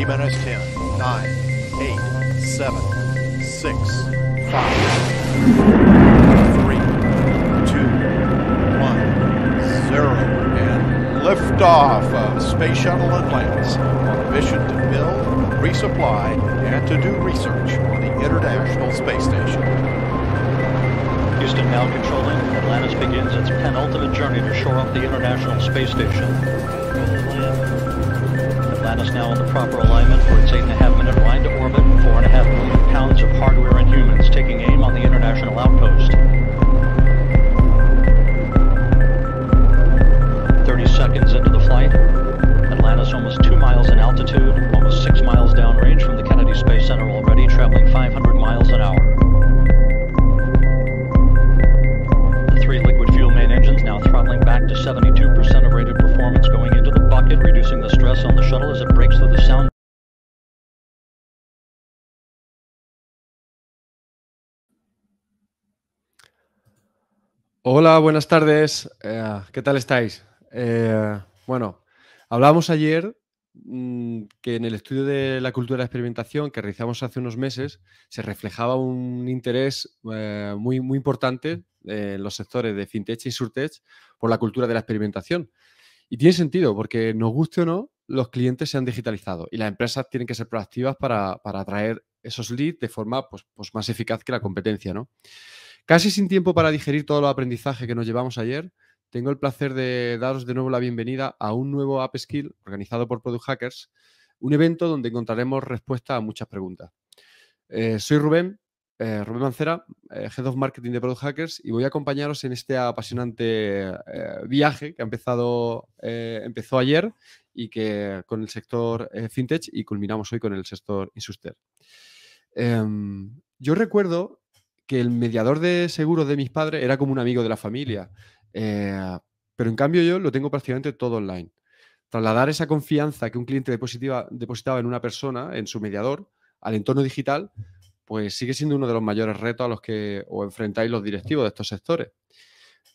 T minus 10, 9, 8, 7, 6, 5. liftoff of uh, Space Shuttle Atlantis on a mission to build, resupply, and to do research on the International Space Station. Houston now controlling. Atlantis begins its penultimate journey to shore up the International Space Station. That is now in the proper alignment for its 8.5 minute ride to orbit, 4.5 million pounds of hardware and humans taking aim on the international outpost. 30 seconds into the flight, Atlantis almost 2 miles in altitude, almost 6 miles downrange from the Kennedy Space Center already, traveling 500 miles an hour. The three liquid fuel main engines now throttling back to 72% of rated performance going into the bucket, reducing Hola, buenas tardes. Eh, ¿Qué tal estáis? Eh, bueno, hablábamos ayer mm, que en el estudio de la cultura de la experimentación que realizamos hace unos meses se reflejaba un interés eh, muy, muy importante en los sectores de FinTech y SurTech por la cultura de la experimentación. Y tiene sentido, porque nos guste o no, los clientes se han digitalizado y las empresas tienen que ser proactivas para, atraer esos leads de forma pues, pues más eficaz que la competencia. ¿no? Casi sin tiempo para digerir todo el aprendizaje que nos llevamos ayer, tengo el placer de daros de nuevo la bienvenida a un nuevo App Skill organizado por Product Hackers, un evento donde encontraremos respuesta a muchas preguntas. Eh, soy Rubén, eh, Rubén Mancera, eh, Head of Marketing de Product Hackers, y voy a acompañaros en este apasionante eh, viaje que ha empezado, eh, empezó ayer y que con el sector fintech y culminamos hoy con el sector insuster. Em, yo recuerdo que el mediador de seguros de mis padres era como un amigo de la familia, pero en cambio yo lo tengo prácticamente todo online. Trasladar esa confianza que un cliente depositaba en una persona, en su mediador, al entorno digital, pues sigue siendo uno de los mayores retos a los que os enfrentáis los directivos de estos sectores.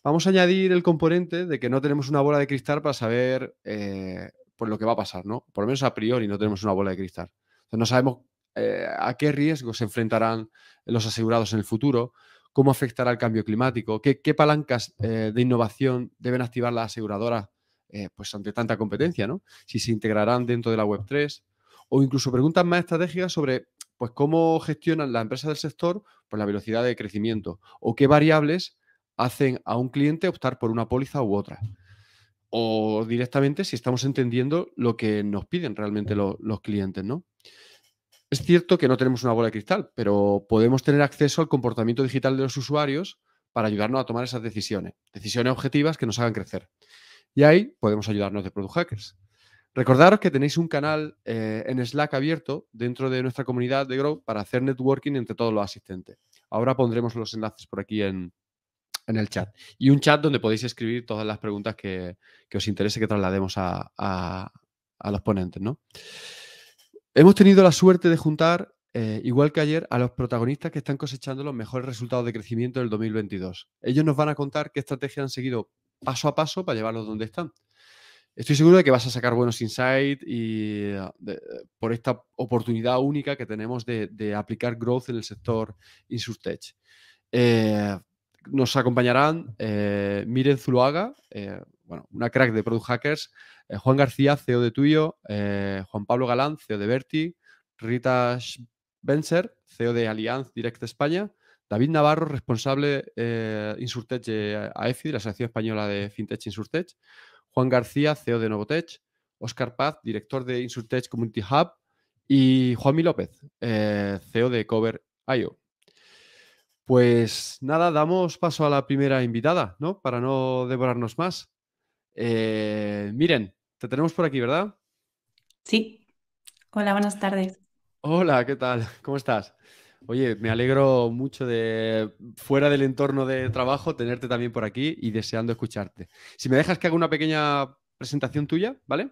Vamos a añadir el componente de que no tenemos una bola de cristal para saber eh, por pues lo que va a pasar, ¿no? Por lo menos a priori no tenemos una bola de cristal. no sabemos eh, a qué riesgos se enfrentarán los asegurados en el futuro, cómo afectará el cambio climático, qué, palancas eh, de innovación deben activar las aseguradoras pues ante tanta competencia, ¿no? Si se integrarán dentro de la Web3 o incluso preguntas más estratégicas sobre pues cómo gestionan las empresas del sector pues la velocidad de crecimiento o qué variables hacen a un cliente optar por una póliza u otra. O directamente si estamos entendiendo lo que nos piden realmente los clientes, ¿no? Es cierto que no tenemos una bola de cristal, pero podemos tener acceso al comportamiento digital de los usuarios para ayudarnos a tomar esas decisiones, decisiones objetivas que nos hagan crecer. Y ahí podemos ayudarnos de Product Hackers. Recordaros que tenéis un canal eh, en Slack abierto dentro de nuestra comunidad de Grow para hacer networking entre todos los asistentes. Ahora pondremos los enlaces por aquí en, el chat. Y un chat donde podéis escribir todas las preguntas que, os interese que traslademos a, los ponentes. ¿no? Hemos tenido la suerte de juntar, eh, igual que ayer, a los protagonistas que están cosechando los mejores resultados de crecimiento del 2022. Ellos nos van a contar qué estrategia han seguido paso a paso para llevarlos donde están. Estoy seguro de que vas a sacar buenos insights y eh, por esta oportunidad única que tenemos de, aplicar growth en el sector InsurTech. Eh, nos acompañarán eh, Miren Zuluaga, bueno, una crack de Product Hackers, Juan García, CEO de Tuyo, Juan Pablo Galán, CEO de Verti, Rita Spencer, CEO de Alianz Direct España, David Navarro, responsable Insurtech a AEFI, la Asociación Española de FinTech Insurtech, Juan García, CEO de Novotech, Oscar Paz, director de Insurtech Community Hub, y Juanmi López, eh, CEO de Cover.io. Pues nada, damos paso a la primera invitada, ¿no? Para no devorarnos más. Eh, miren, te tenemos por aquí, ¿verdad? Sí. Hola, buenas tardes. Hola, ¿qué tal? ¿Cómo estás? Oye, me alegro mucho de, fuera del entorno de trabajo, tenerte también por aquí y deseando escucharte. Si me dejas que haga una pequeña presentación tuya, ¿vale?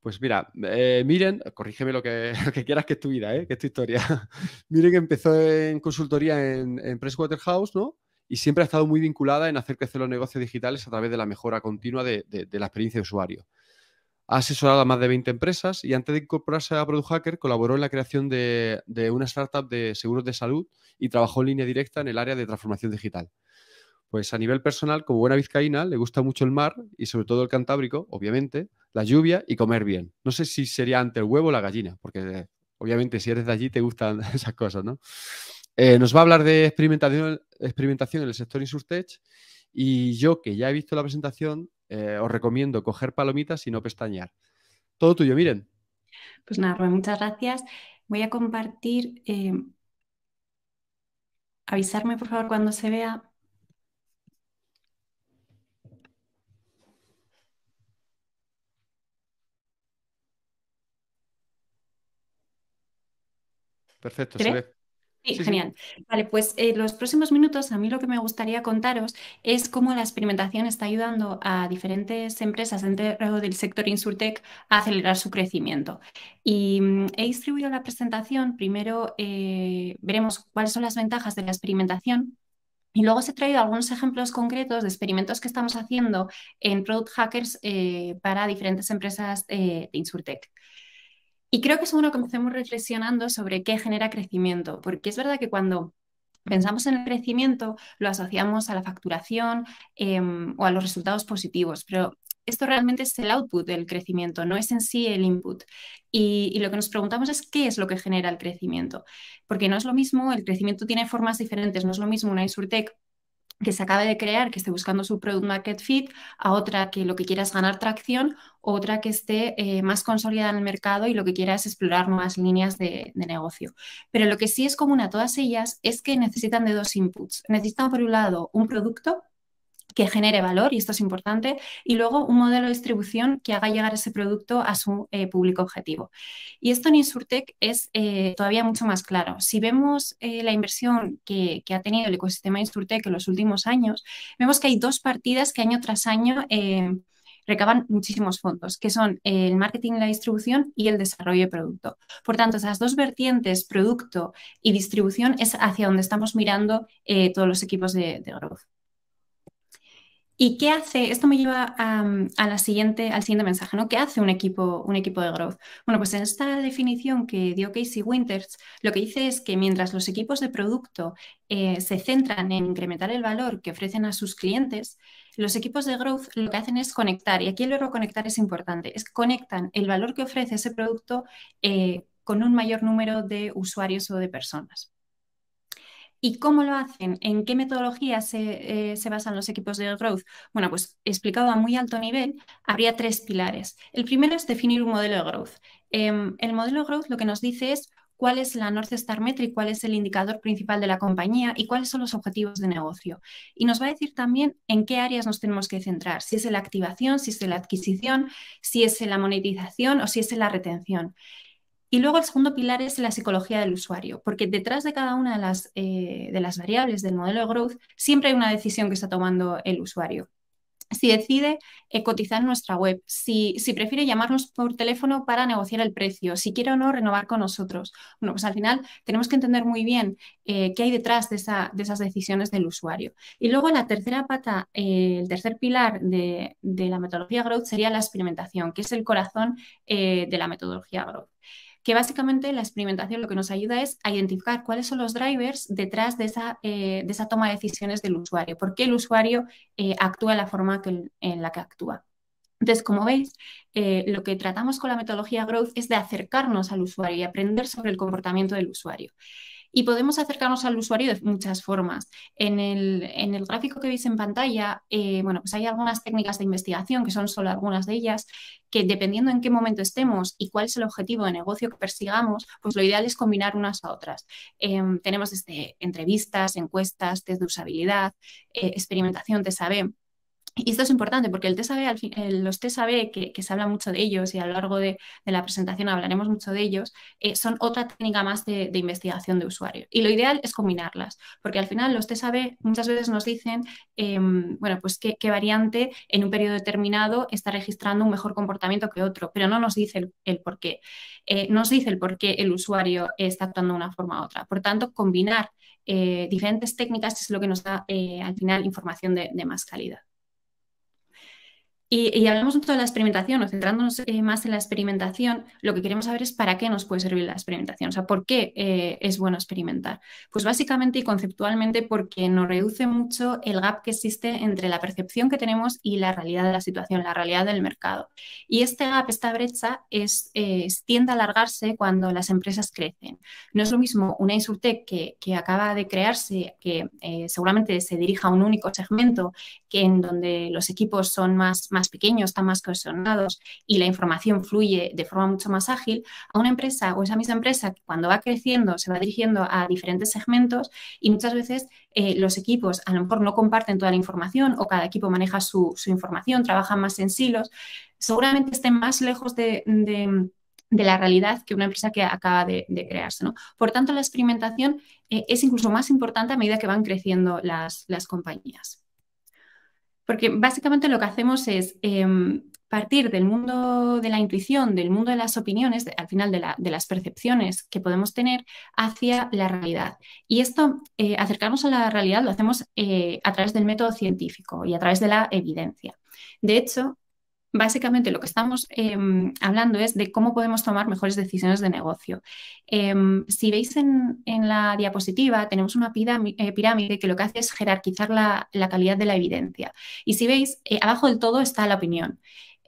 Pues mira, eh, Miren, corrígeme lo que, quieras que es tu vida, ¿eh? que es tu historia. Miren empezó en consultoría en, Presswaterhouse, ¿no? Y siempre ha estado muy vinculada en hacer crecer los negocios digitales a través de la mejora continua de la experiencia de usuario. Ha asesorado a más de 20 empresas y antes de incorporarse a Product Hacker colaboró en la creación de, una startup de seguros de salud y trabajó en línea directa en el área de transformación digital. Pues a nivel personal, como buena vizcaína, le gusta mucho el mar y sobre todo el Cantábrico, obviamente, la lluvia y comer bien. No sé si sería ante el huevo o la gallina, porque eh, obviamente si eres de allí te gustan esas cosas, ¿no? Eh, nos va a hablar de experimentación, experimentación en el sector InsurTech y yo que ya he visto la presentación, eh, os recomiendo coger palomitas y no pestañear. Todo tuyo, miren. Pues nada, Rubén, muchas gracias. Voy a compartir. Eh, avisarme, por favor, cuando se vea. Perfecto, se ve. Sí, genial. Vale, pues eh, los próximos minutos a mí lo que me gustaría contaros es cómo la experimentación está ayudando a diferentes empresas dentro del sector Insurtech a acelerar su crecimiento. Y mm, he distribuido la presentación, primero eh, veremos cuáles son las ventajas de la experimentación y luego os he traído algunos ejemplos concretos de experimentos que estamos haciendo en Product Hackers eh, para diferentes empresas de InsurTech. Y creo que es bueno que empecemos reflexionando sobre qué genera crecimiento, porque es verdad que cuando pensamos en el crecimiento lo asociamos a la facturación em, o a los resultados positivos, pero esto realmente es el output del crecimiento, no es en sí el input. Y, y, lo que nos preguntamos es qué es lo que genera el crecimiento, porque no es lo mismo, el crecimiento tiene formas diferentes, no es lo mismo una insurtech que se acabe de crear, que esté buscando su product market fit, a otra que lo que quiera es ganar tracción, otra que esté eh, más consolidada en el mercado y lo que quiera es explorar nuevas líneas de, negocio. Pero lo que sí es común a todas ellas es que necesitan de dos inputs. Necesitan, por un lado, un producto que genere valor, y esto es importante, y luego un modelo de distribución que haga llegar ese producto a su eh, público objetivo. Y esto en Insurtech es eh, todavía mucho más claro. Si vemos eh, la inversión que, ha tenido el ecosistema Insurtech en los últimos años, vemos que hay dos partidas que año tras año recaban muchísimos fondos, que son el marketing y la distribución y el desarrollo de producto. Por tanto, esas dos vertientes, producto y distribución, es hacia donde estamos mirando todos los equipos de, de growth. ¿Y qué hace? Esto me lleva mm, a, la siguiente, al siguiente mensaje, ¿no? ¿Qué hace un equipo, un equipo de growth? Bueno, pues en esta definición que dio Casey Winters, lo que dice es que mientras los equipos de producto eh, se centran en incrementar el valor que ofrecen a sus clientes, los equipos de growth lo que hacen es conectar, y aquí el verbo conectar es importante, es conectan el valor que ofrece ese producto eh, con un mayor número de usuarios o de personas. ¿Y cómo lo hacen? ¿En qué metodología eh, se, basan los equipos de growth? Bueno, pues explicado a muy alto nivel, habría tres pilares. El primero es definir un modelo de growth. Em, el modelo de growth lo que nos dice es cuál es la North Star Metric, cuál es el indicador principal de la compañía y cuáles son los objetivos de negocio. Y nos va a decir también en qué áreas nos tenemos que centrar, si es en la activación, si es en la adquisición, si es en la monetización o si es en la retención. Y luego el segundo pilar es la psicología del usuario, porque detrás de cada una eh, de las, variables del modelo de growth siempre hay una decisión que está tomando el usuario. Si decide eh, cotizar en nuestra web, si, prefiere llamarnos por teléfono para negociar el precio, si quiere o no renovar con nosotros. Bueno, pues al final tenemos que entender muy bien eh, qué hay detrás de, esas decisiones del usuario. Y luego la tercera pata, el tercer pilar de, de, la metodología growth sería la experimentación, que es el corazón de la metodología growth que básicamente la experimentación lo que nos ayuda es a identificar cuáles son los drivers detrás de esa, eh, toma de decisiones del usuario, por qué el usuario eh, actúa de la forma en la que actúa. Entonces, como veis, eh, lo que tratamos con la metodología Growth es de acercarnos al usuario y aprender sobre el comportamiento del usuario. Y podemos acercarnos al usuario de muchas formas. En el, en el gráfico que veis en pantalla, eh, bueno, pues hay algunas técnicas de investigación, que son solo algunas de ellas, que dependiendo en qué momento estemos y cuál es el objetivo de negocio que persigamos, pues lo ideal es combinar unas a otras. Em, tenemos entrevistas, encuestas, test de usabilidad, eh, experimentación de sabemos. Y esto es importante porque los TSAB, que, que, se habla mucho de ellos y a lo largo de, la presentación hablaremos mucho de ellos, eh, son otra técnica más de, investigación de usuario. Y lo ideal es combinarlas, porque al final los TSAB muchas veces nos dicen, em, bueno, pues qué, variante en un periodo determinado está registrando un mejor comportamiento que otro, pero no nos dice el, por qué. No eh, nos dice el por qué el usuario está actuando de una forma u otra. Por tanto, combinar eh, diferentes técnicas es lo que nos da al final información de más calidad. Y, hablamos un de la experimentación, o centrándonos eh, más en la experimentación, lo que queremos saber es para qué nos puede servir la experimentación, o sea, por qué eh, es bueno experimentar. Pues básicamente y conceptualmente porque nos reduce mucho el gap que existe entre la percepción que tenemos y la realidad de la situación, la realidad del mercado. Y este gap, esta brecha, es, eh, tiende a alargarse cuando las empresas crecen. No es lo mismo una Insurtech que, que acaba de crearse, que seguramente se dirija a un único segmento, que en donde los equipos son más pequeños, están más cohesionados y la información fluye de forma mucho más ágil, a una empresa o esa misma empresa cuando va creciendo se va dirigiendo a diferentes segmentos y muchas veces eh, los equipos a lo mejor no comparten toda la información o cada equipo maneja su, información, trabajan más en silos, seguramente estén más lejos de, la realidad que una empresa que acaba de, crearse. Por tanto, la experimentación eh, es incluso más importante a medida que van creciendo las compañías. Porque básicamente lo que hacemos es em, partir del mundo de la intuición, del mundo de las opiniones, al final de, las percepciones que podemos tener hacia la realidad. Y esto, eh, acercarnos a la realidad, lo hacemos eh, a través del método científico y a través de la evidencia. De hecho, básicamente lo que estamos em, hablando es de cómo podemos tomar mejores decisiones de negocio. Em, si veis en, la diapositiva, tenemos una eh, pirámide que lo que hace es jerarquizar la, calidad de la evidencia. Y si veis, eh, abajo del todo está la opinión,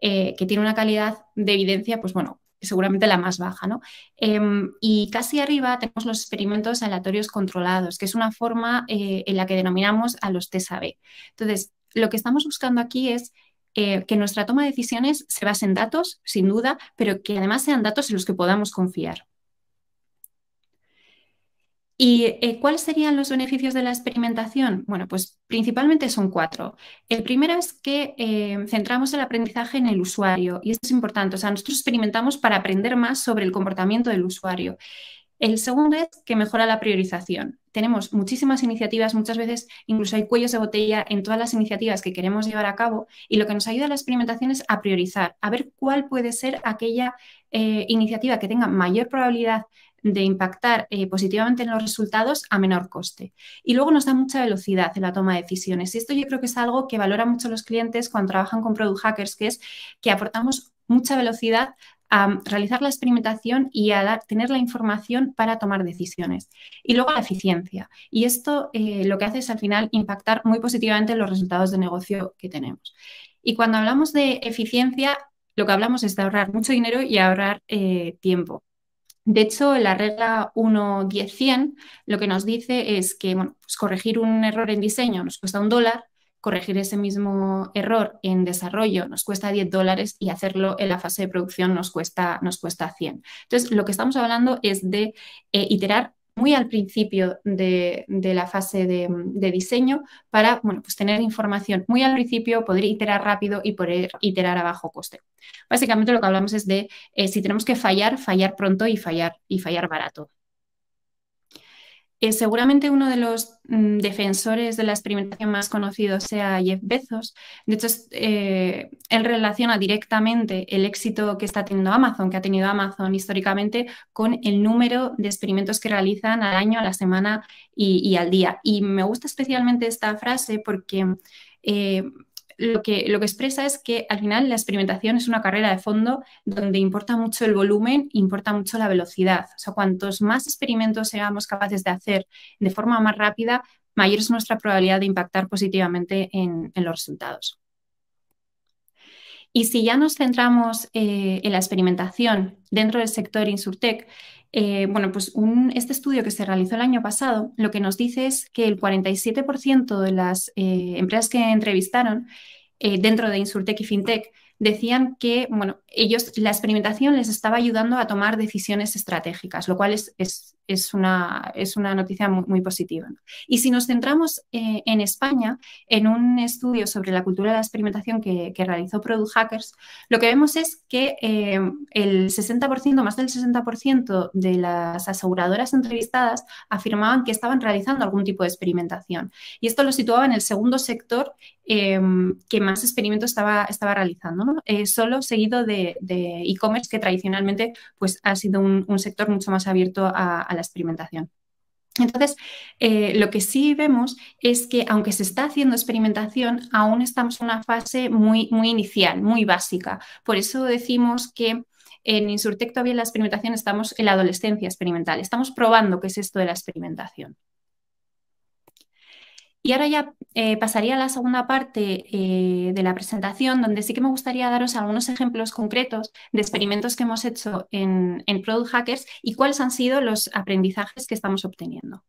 eh, que tiene una calidad de evidencia, pues bueno, seguramente la más baja, ¿no? Em, y casi arriba tenemos los experimentos aleatorios controlados, que es una forma en la que denominamos a los TSAB. Entonces, lo que estamos buscando aquí es eh, que nuestra toma de decisiones se base en datos, sin duda, pero que además sean datos en los que podamos confiar. ¿Y eh, cuáles serían los beneficios de la experimentación? Bueno, pues principalmente son cuatro. El primero es que eh, centramos el aprendizaje en el usuario y esto es importante. O sea, nosotros experimentamos para aprender más sobre el comportamiento del usuario. El segundo es que mejora la priorización. Tenemos muchísimas iniciativas, muchas veces incluso hay cuellos de botella en todas las iniciativas que queremos llevar a cabo y lo que nos ayuda a la experimentación es a priorizar, a ver cuál puede ser aquella eh, iniciativa que tenga mayor probabilidad de impactar eh, positivamente en los resultados a menor coste. Y luego nos da mucha velocidad en la toma de decisiones. Y esto yo creo que es algo que valora mucho los clientes cuando trabajan con product hackers, que es que aportamos mucha velocidad a realizar la experimentación y a tener la información para tomar decisiones. Y luego la eficiencia. Y esto eh, lo que hace es al final impactar muy positivamente los resultados de negocio que tenemos. Y cuando hablamos de eficiencia, lo que hablamos es de ahorrar mucho dinero y ahorrar eh, tiempo. De hecho, la regla 1.10.100 lo que nos dice es que pues corregir un error en diseño nos cuesta un dólar, corregir ese mismo error en desarrollo nos cuesta 10 dólares y hacerlo en la fase de producción nos cuesta, nos cuesta 100. Entonces, lo que estamos hablando es de eh, iterar muy al principio de, la fase de, diseño para bueno, pues tener información muy al principio, poder iterar rápido y poder iterar a bajo coste. Básicamente lo que hablamos es de eh, si tenemos que fallar, fallar pronto y fallar, y fallar barato seguramente uno de los mm, defensores de la experimentación más conocido sea Jeff Bezos. De hecho, eh, él relaciona directamente el éxito que está teniendo Amazon, que ha tenido Amazon históricamente, con el número de experimentos que realizan al año, a la semana y, al día. Y me gusta especialmente esta frase porque eh, lo que, expresa es que al final la experimentación es una carrera de fondo donde importa mucho el volumen, importa mucho la velocidad. O sea, cuantos más experimentos seamos capaces de hacer de forma más rápida, mayor es nuestra probabilidad de impactar positivamente en, los resultados. Y si ya nos centramos eh, en la experimentación dentro del sector InsurTech, eh, bueno, pues este estudio que se realizó el año pasado lo que nos dice es que el 47% de las eh, empresas que entrevistaron eh, dentro de Insurtech y FinTech decían que, bueno, ellos, la experimentación les estaba ayudando a tomar decisiones estratégicas, lo cual es, una, es una, noticia muy, positiva. Y si nos centramos eh, en España, en un estudio sobre la cultura de la experimentación que, realizó Product Hackers, lo que vemos es que eh, el 60%, más del 60% de las aseguradoras entrevistadas afirmaban que estaban realizando algún tipo de experimentación. Y esto lo situaba en el segundo sector Em, que más experimentos estaba, realizando, eh, solo seguido de e-commerce, que tradicionalmente pues, ha sido un, sector mucho más abierto a, la experimentación. Entonces, eh, lo que sí vemos es que aunque se está haciendo experimentación, aún estamos en una fase muy, muy inicial, muy básica. Por eso decimos que en Insurtech todavía en la experimentación estamos en la adolescencia experimental, estamos probando qué es esto de la experimentación. Y ahora ya eh, pasaría a la segunda parte eh, de la presentación, donde sí que me gustaría daros algunos ejemplos concretos de experimentos que hemos hecho en Product Hackers y cuáles han sido los aprendizajes que estamos obteniendo.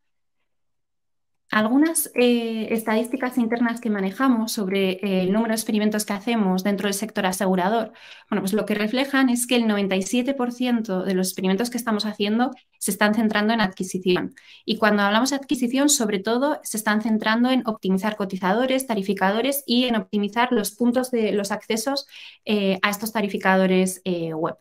Algunas eh, estadísticas internas que manejamos sobre eh, el número de experimentos que hacemos dentro del sector asegurador, bueno, pues lo que reflejan es que el 97% de los experimentos que estamos haciendo se están centrando en adquisición. Y cuando hablamos de adquisición, sobre todo, se están centrando en optimizar cotizadores, tarificadores y en optimizar los puntos de los accesos eh, a estos tarificadores web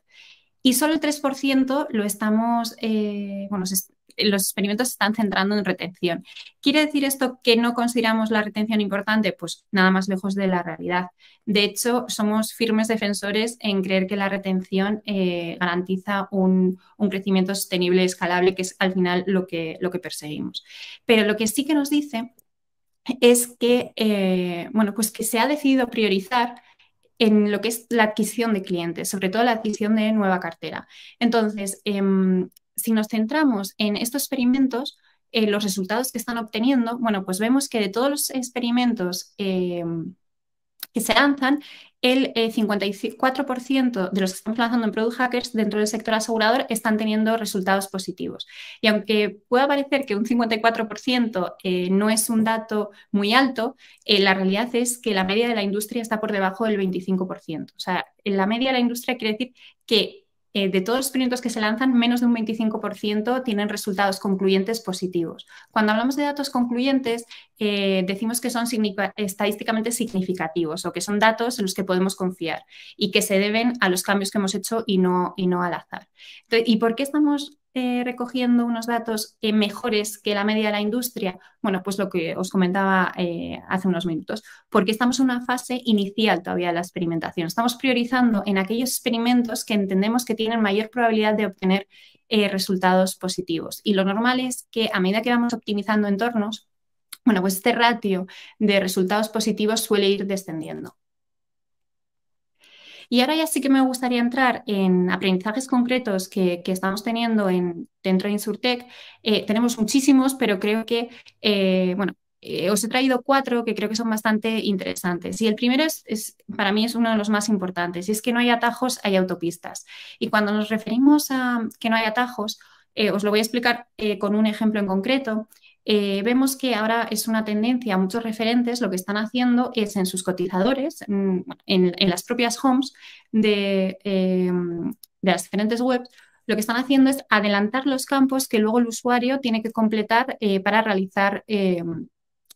y solo el 3% lo estamos, bueno, los experimentos se están centrando en retención. ¿Quiere decir esto que no consideramos la retención importante? Pues nada más lejos de la realidad. De hecho, somos firmes defensores en creer que la retención eh, garantiza un, crecimiento sostenible, escalable, que es al final lo que, lo que perseguimos. Pero lo que sí que nos dice es que, eh, bueno, pues que se ha decidido priorizar en lo que es la adquisición de clientes, sobre todo la adquisición de nueva cartera. Entonces, em, si nos centramos en estos experimentos, en eh, los resultados que están obteniendo, bueno, pues vemos que de todos los experimentos eh, que se lanzan, el 54% eh, de los que estamos lanzando en Product Hackers dentro del sector asegurador están teniendo resultados positivos. Y aunque pueda parecer que un 54% no es un dato muy alto, la realidad es que la media de la industria está por debajo del 25%. O sea, en la media de la industria quiere decir que eh, de todos los proyectos que se lanzan, menos de un 25% tienen resultados concluyentes positivos. Cuando hablamos de datos concluyentes, eh, decimos que son estadísticamente significativos o que son datos en los que podemos confiar y que se deben a los cambios que hemos hecho y no, y no al azar. ¿Y por qué estamos eh, recogiendo unos datos mejores que la media de la industria? Bueno, pues lo que os comentaba eh, hace unos minutos, porque estamos en una fase inicial todavía de la experimentación. Estamos priorizando en aquellos experimentos que entendemos que tienen mayor probabilidad de obtener resultados positivos. Y lo normal es que a medida que vamos optimizando entornos, bueno, pues este ratio de resultados positivos suele ir descendiendo. Y ahora ya sí que me gustaría entrar en aprendizajes concretos que, estamos teniendo dentro de Insurtech. Eh, tenemos muchísimos, pero creo que, eh, bueno, eh, os he traído cuatro que creo que son bastante interesantes. Y el primero es, para mí, es uno de los más importantes, y es que no hay atajos, hay autopistas. Y cuando nos referimos a que no hay atajos, os lo voy a explicar con un ejemplo en concreto. Eh, vemos que ahora es una tendencia, muchos referentes lo que están haciendo es en sus cotizadores, mm, en, las propias homes eh, de, las diferentes webs, lo que están haciendo es adelantar los campos que luego el usuario tiene que completar eh, para realizar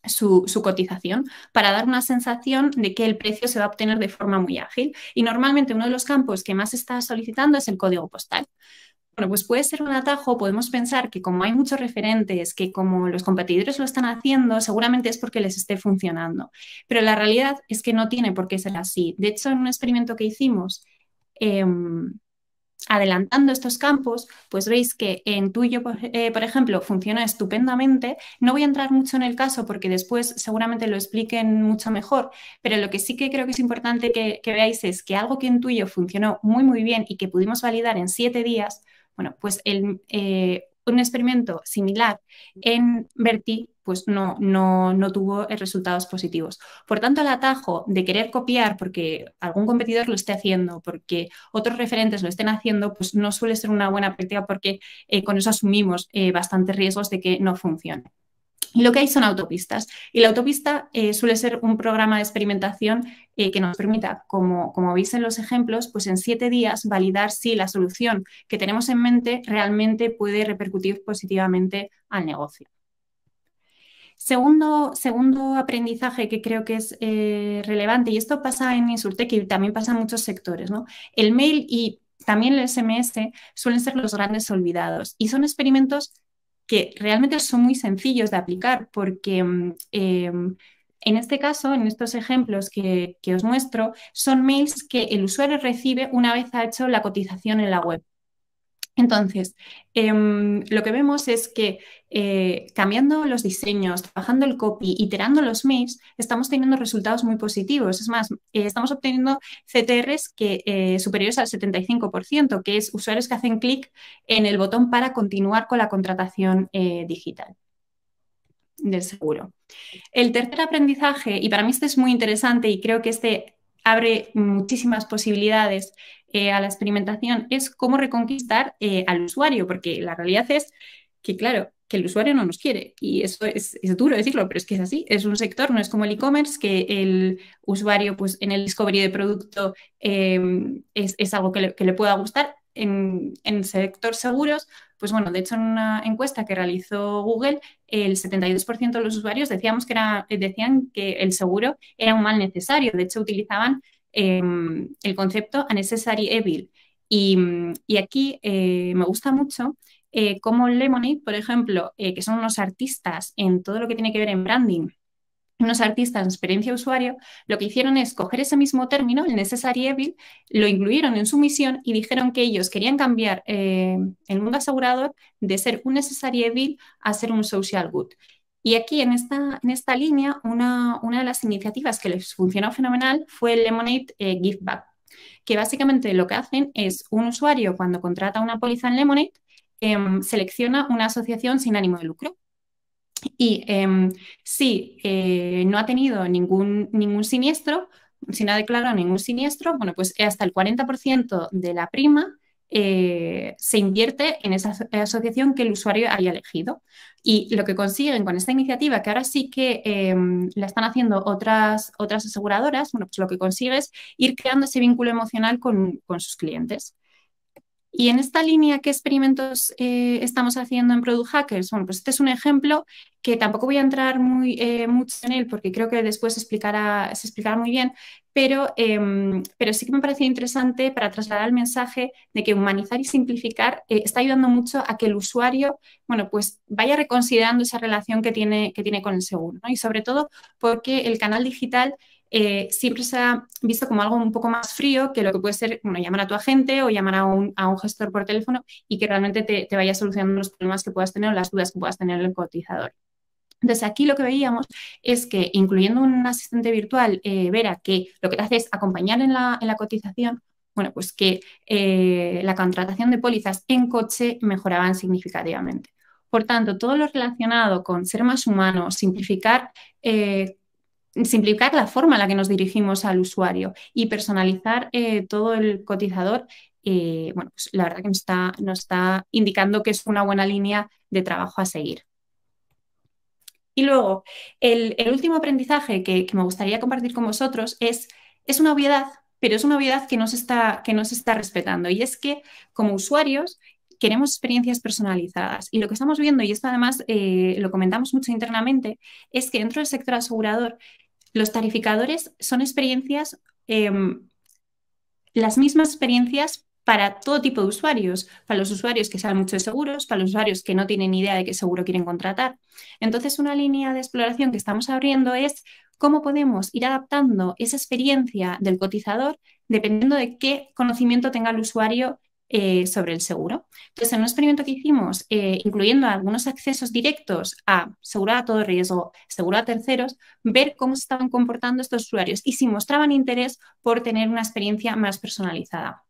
su, su, cotización para dar una sensación de que el precio se va a obtener de forma muy ágil. Y normalmente uno de los campos que más está solicitando es el código postal bueno, pues puede ser un atajo, podemos pensar que como hay muchos referentes, que como los competidores lo están haciendo, seguramente es porque les esté funcionando. Pero la realidad es que no tiene por qué ser así. De hecho, en un experimento que hicimos, em, adelantando estos campos, pues veis que en tuyo, eh, por ejemplo, funciona estupendamente. No voy a entrar mucho en el caso porque después seguramente lo expliquen mucho mejor, pero lo que sí que creo que es importante que veáis es que algo que en tuyo funcionó muy, muy bien y que pudimos validar en siete días, bueno, pues eh, un experimento similar en Verti pues no, tuvo resultados positivos. Por tanto, el atajo de querer copiar porque algún competidor lo esté haciendo, porque otros referentes lo estén haciendo, pues no suele ser una buena práctica porque eh, con eso asumimos eh, bastantes riesgos de que no funcione. Y lo que hay son autopistas. Y la autopista eh, suele ser un programa de experimentación eh, que nos permita, como, como, veis en los ejemplos, pues en siete días validar si la solución que tenemos en mente realmente puede repercutir positivamente al negocio. Segundo, segundo aprendizaje que creo que es eh, relevante, y esto pasa en Insurtech y también pasa en muchos sectores, ¿no? El mail y también el SMS suelen ser los grandes olvidados y son experimentos que realmente son muy sencillos de aplicar porque mm, em, en este caso, en estos ejemplos que, que, os muestro, son mails que el usuario recibe una vez ha hecho la cotización en la web. Entonces, em, lo que vemos es que eh, cambiando los diseños, trabajando el copy, iterando los mails, estamos teniendo resultados muy positivos. Es más, eh, estamos obteniendo CTRs que, eh, superiores al 75%, que es usuarios que hacen clic en el botón para continuar con la contratación digital del seguro. El tercer aprendizaje, y para mí este es muy interesante y creo que este abre muchísimas posibilidades eh, a la experimentación es cómo reconquistar eh, al usuario, porque la realidad es que, claro, que el usuario no nos quiere. Y eso es, duro decirlo, pero es que es así. Es un sector, no es como el e-commerce, que el usuario pues, en el discovery de producto em, es, algo que le, pueda gustar. En, en sector seguros, pues bueno, de hecho en una encuesta que realizó Google, el 72% de los usuarios decíamos que eh, decían que el seguro era un mal necesario. De hecho, utilizaban em, el concepto a necessary evil. Y, aquí eh, me gusta mucho eh, como Lemonade, por ejemplo, eh, que son unos artistas en todo lo que tiene que ver en branding unos artistas en experiencia de usuario, lo que hicieron es coger ese mismo término, el necessary evil, lo incluyeron en su misión y dijeron que ellos querían cambiar eh, el mundo asegurador de ser un necessary evil a ser un social good. Y aquí, en esta, en esta línea, una, de las iniciativas que les funcionó fenomenal fue el Lemonade Giveback, eh, Give que básicamente lo que hacen es un usuario cuando contrata una póliza en Lemonade, em, selecciona una asociación sin ánimo de lucro y em, si eh, no ha tenido ningún, siniestro, si no ha declarado ningún siniestro, bueno, pues hasta el 40% de la prima eh, se invierte en esa asociación que el usuario haya elegido. Y lo que consiguen con esta iniciativa, que ahora sí que em, la están haciendo otras, aseguradoras, bueno, pues lo que consigue es ir creando ese vínculo emocional con sus clientes. Y en esta línea, ¿qué experimentos eh, estamos haciendo en Product Hackers? Bueno, pues este es un ejemplo que tampoco voy a entrar muy, eh, mucho en él porque creo que después se explicará, muy bien, pero, em, pero sí que me parecía interesante para trasladar el mensaje de que humanizar y simplificar eh, está ayudando mucho a que el usuario, bueno, pues vaya reconsiderando esa relación que tiene, que tiene con el seguro, ¿no? Y sobre todo porque el canal digital eh, siempre se ha visto como algo un poco más frío que lo que puede ser, bueno, llamar a tu agente o llamar a un, gestor por teléfono y que realmente te, vaya solucionando los problemas que puedas tener o las dudas que puedas tener el cotizador. Entonces, aquí lo que veíamos es que, incluyendo un asistente virtual, eh, Vera, que lo que te hace es acompañar en la, cotización, bueno, pues que eh, la contratación de pólizas en coche mejoraban significativamente. Por tanto, todo lo relacionado con ser más humano, simplificar simplificar la forma en la que nos dirigimos al usuario y personalizar eh, todo el cotizador, eh, bueno, pues la verdad que nos está, está indicando que es una buena línea de trabajo a seguir. Y luego, el, último aprendizaje que, me gustaría compartir con vosotros es, es una obviedad, pero es una obviedad que no está, que no se está respetando. Y es que como usuarios queremos experiencias personalizadas. Y lo que estamos viendo, y esto además eh, lo comentamos mucho internamente, es que dentro del sector asegurador, los tarificadores son experiencias, em, las mismas experiencias para todo tipo de usuarios, para los usuarios que saben mucho de seguros, para los usuarios que no tienen idea de qué seguro quieren contratar. Entonces, una línea de exploración que estamos abriendo es cómo podemos ir adaptando esa experiencia del cotizador dependiendo de qué conocimiento tenga el usuario eh, sobre el seguro. Entonces, en un experimento que hicimos, eh, incluyendo algunos accesos directos a seguro a todo riesgo, seguro a terceros, ver cómo se estaban comportando estos usuarios y si mostraban interés por tener una experiencia más personalizada.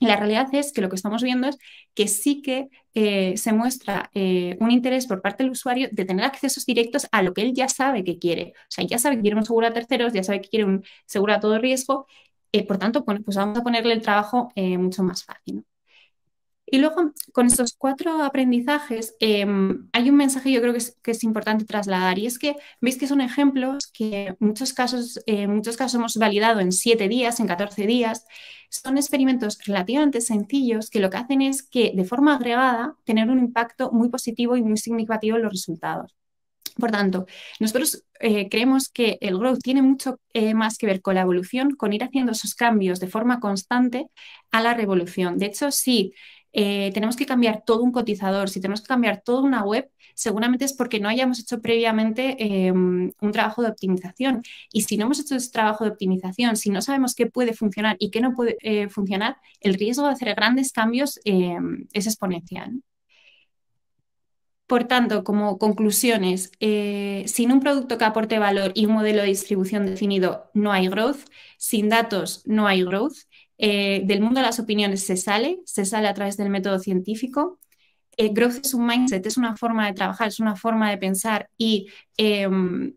La realidad es que lo que estamos viendo es que sí que eh, se muestra un interés por parte del usuario de tener accesos directos a lo que él ya sabe que quiere. O sea, ya sabe que quiere un seguro a terceros, ya sabe que quiere un seguro a todo riesgo. por tanto, pues vamos a ponerle el trabajo mucho más fácil. Y luego, con estos cuatro aprendizajes, em, hay un mensaje yo creo que es, importante trasladar y es que veis que son ejemplos que en muchos casos, eh, muchos casos hemos validado en siete días, en 14 días. Son experimentos relativamente sencillos que lo que hacen es que de forma agregada tener un impacto muy positivo y muy significativo en los resultados. Por tanto, nosotros eh, creemos que el growth tiene mucho eh, más que ver con la evolución, con ir haciendo esos cambios de forma constante a la revolución. De hecho, sí eh, tenemos que cambiar todo un cotizador, si tenemos que cambiar toda una web, seguramente es porque no hayamos hecho previamente em, un trabajo de optimización. Y si no hemos hecho ese trabajo de optimización, si no sabemos qué puede funcionar y qué no puede eh, funcionar, el riesgo de hacer grandes cambios em, es exponencial. Por tanto, como conclusiones, eh, sin un producto que aporte valor y un modelo de distribución definido, no hay growth. Sin datos, no hay growth. Eh, del mundo de las opiniones se sale, se sale a través del método científico. Eh, growth es un mindset, es una forma de trabajar, es una forma de pensar y, em,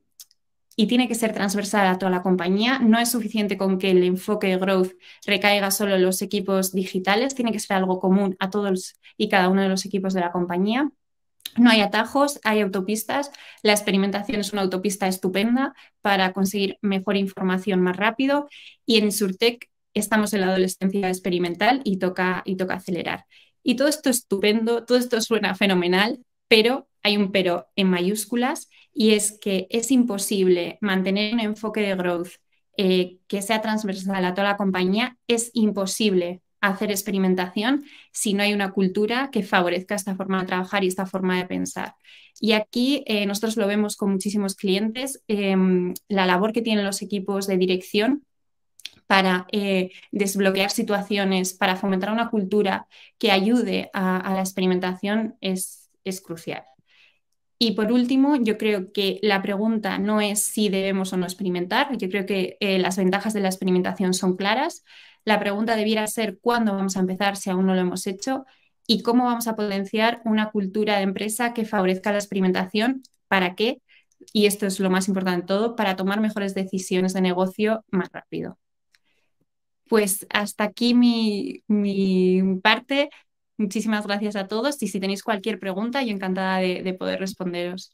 y tiene que ser transversal a toda la compañía. No es suficiente con que el enfoque de growth recaiga solo en los equipos digitales, tiene que ser algo común a todos y cada uno de los equipos de la compañía. No hay atajos, hay autopistas. La experimentación es una autopista estupenda para conseguir mejor información más rápido. Y en Surtec estamos en la adolescencia experimental y toca, y toca acelerar. Y todo esto es estupendo, todo esto suena fenomenal, pero hay un pero en mayúsculas y es que es imposible mantener un enfoque de growth eh, que sea transversal a toda la compañía, es imposible hacer experimentación si no hay una cultura que favorezca esta forma de trabajar y esta forma de pensar. Y aquí eh, nosotros lo vemos con muchísimos clientes, em, la labor que tienen los equipos de dirección para eh, desbloquear situaciones, para fomentar una cultura que ayude a, la experimentación es, es crucial. Y por último, yo creo que la pregunta no es si debemos o no experimentar, yo creo que eh, las ventajas de la experimentación son claras. La pregunta debiera ser cuándo vamos a empezar si aún no lo hemos hecho y cómo vamos a potenciar una cultura de empresa que favorezca la experimentación, para qué, y esto es lo más importante de todo, para tomar mejores decisiones de negocio más rápido. Pues hasta aquí mi, parte. Muchísimas gracias a todos y si tenéis cualquier pregunta, yo encantada de, poder responderos.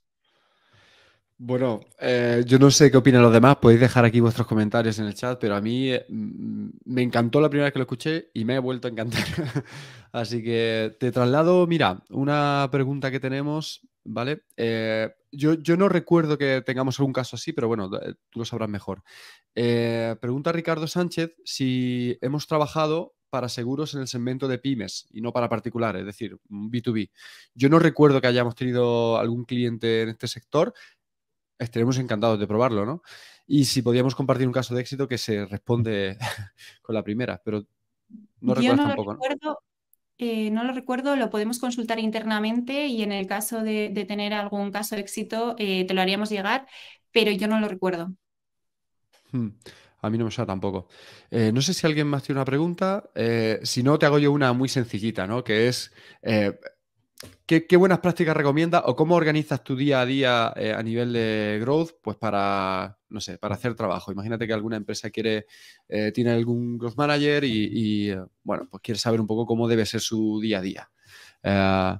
Bueno, eh, yo no sé qué opinan los demás, podéis dejar aquí vuestros comentarios en el chat, pero a mí eh, me encantó la primera vez que lo escuché y me he vuelto a encantar. Así que te traslado, mira, una pregunta que tenemos ¿vale? Eh, yo, no recuerdo que tengamos algún caso así, pero bueno, tú lo sabrás mejor. Eh, pregunta Ricardo Sánchez si hemos trabajado para seguros en el segmento de pymes y no para particulares, es decir, B2B. Yo no recuerdo que hayamos tenido algún cliente en este sector. Estaremos encantados de probarlo, ¿no? Y si podíamos compartir un caso de éxito que se responde con la primera, pero no recuerdo tampoco. ¿no? Eh, no lo recuerdo, lo podemos consultar internamente y en el caso de, tener algún caso de éxito eh, te lo haríamos llegar, pero yo no lo recuerdo. Hmm, a mí no me sale tampoco. Eh, no sé si alguien más tiene una pregunta. si no, te hago yo una muy sencillita, ¿no? Que es ¿Qué, buenas prácticas recomiendas o cómo organizas tu día a día eh, a nivel de growth? Pues para, no sé, para hacer trabajo. Imagínate que alguna empresa quiere, eh, tiene algún growth manager y, bueno, pues quiere saber un poco cómo debe ser su día a día. Eh,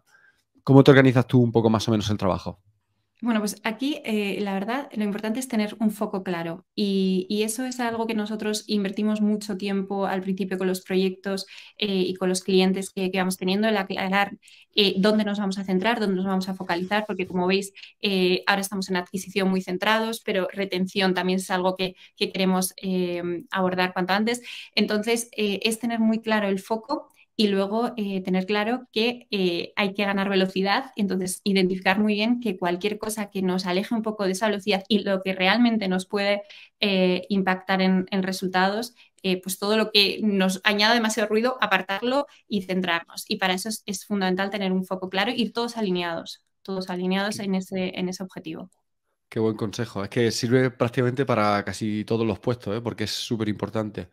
¿Cómo te organizas tú un poco más o menos el trabajo? Bueno, pues aquí eh, la verdad lo importante es tener un foco claro y, eso es algo que nosotros invertimos mucho tiempo al principio con los proyectos eh, y con los clientes que, vamos teniendo, el aclarar eh, dónde nos vamos a centrar, dónde nos vamos a focalizar, porque como veis ahora estamos en adquisición muy centrados, pero retención también es algo que queremos abordar cuanto antes. Entonces es tener muy claro el foco y luego eh, tener claro que eh, hay que ganar velocidad, entonces identificar muy bien que cualquier cosa que nos aleje un poco de esa velocidad y lo que realmente nos puede eh, impactar en, resultados, pues todo lo que nos añada demasiado ruido, apartarlo y centrarnos. Y para eso es, fundamental tener un foco claro, ir todos alineados, todos alineados en ese, en ese objetivo. Qué buen consejo. Es que sirve prácticamente para casi todos los puestos, ¿eh? porque es súper importante.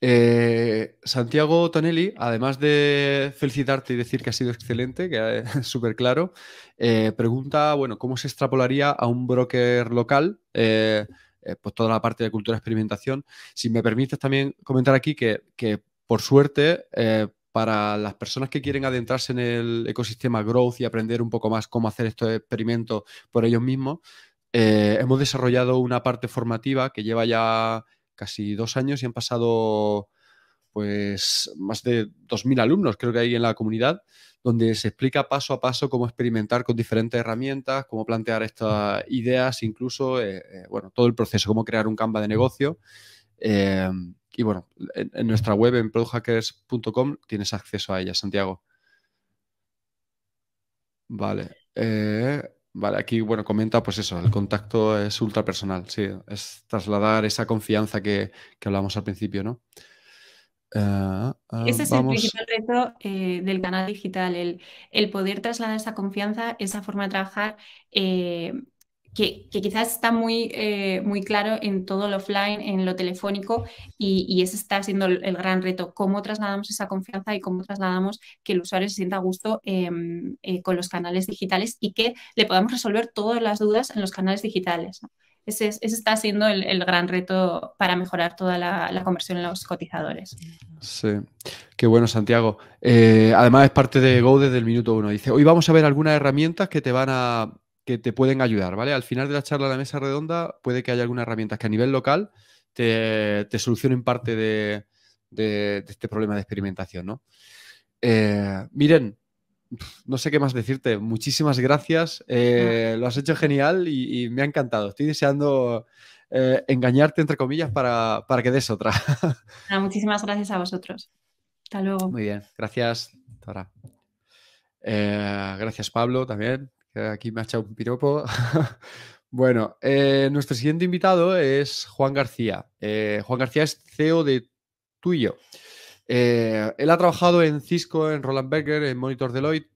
Eh, Santiago Tonelli, además de felicitarte y decir que ha sido excelente, que es súper claro, eh, pregunta, bueno, ¿cómo se extrapolaría a un broker local? pues toda la parte de cultura experimentación. Si me permites también comentar aquí que, que por suerte, para las personas que quieren adentrarse en el ecosistema growth y aprender un poco más cómo hacer estos experimentos por ellos mismos, eh, hemos desarrollado una parte formativa que lleva ya casi dos años y han pasado pues más de 2.000 alumnos, creo que hay en la comunidad, donde se explica paso a paso cómo experimentar con diferentes herramientas, cómo plantear estas ideas, incluso, eh, eh, bueno, todo el proceso, cómo crear un Canva de negocio. y bueno, en, nuestra web, en producthackers.com, tienes acceso a ella, Santiago. Vale. Vale, aquí, bueno, comenta, pues eso, el contacto es ultrapersonal, sí, es trasladar esa confianza que, que hablamos al principio, ¿no? Eh, eh, Ese es el principal reto eh, del canal digital, el, poder trasladar esa confianza, esa forma de trabajar que, quizás está muy, eh, muy claro en todo lo offline, en lo telefónico, y, ese está siendo el, gran reto, cómo trasladamos esa confianza y cómo trasladamos que el usuario se sienta a gusto em, eh, con los canales digitales y que le podamos resolver todas las dudas en los canales digitales. Ese, está siendo el, gran reto para mejorar toda la, conversión en los cotizadores. Sí, qué bueno, Santiago. Eh, además, es parte de Go desde el minuto uno. Dice: Hoy vamos a ver algunas herramientas que te van a que te pueden ayudar, ¿vale? Al final de la charla de la mesa redonda puede que haya algunas herramientas que a nivel local te, solucionen parte de, este problema de experimentación, ¿no? Eh, miren, no sé qué más decirte. Muchísimas gracias. Eh, lo has hecho genial y, me ha encantado. Estoy deseando eh, engañarte, entre comillas, para, que des otra. muchísimas gracias a vosotros. Hasta luego. Muy bien. Gracias, Tara. gracias, Pablo, también, Aquí me ha echado un piropo. bueno, eh, nuestro siguiente invitado es Juan García. Eh, Juan García es CEO de Tuyo. Eh, él ha trabajado en Cisco, en Roland Berger, en Monitor Deloitte,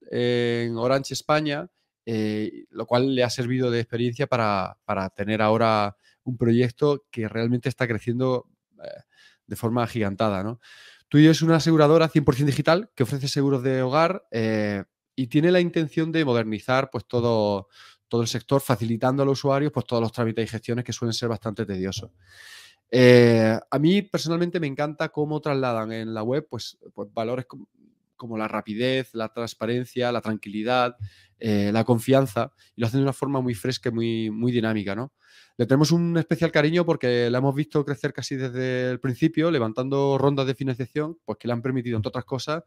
en Orange España, lo cual le ha servido de experiencia para, tener ahora un proyecto que realmente está creciendo de forma agigantada. Tuyo es una aseguradora 100% digital que ofrece seguros de hogar y tiene la intención de modernizar pues todo, todo el sector, facilitando a los usuarios pues todos los trámites y gestiones que suelen ser bastante tediosos. Eh, a mí personalmente me encanta cómo trasladan en la web pues, pues valores como, la rapidez, la transparencia, la tranquilidad, eh, la confianza, y lo hacen de una forma muy fresca y muy, muy dinámica. ¿no? Le tenemos un especial cariño porque la hemos visto crecer casi desde el principio, levantando rondas de financiación, pues que le han permitido, entre otras cosas,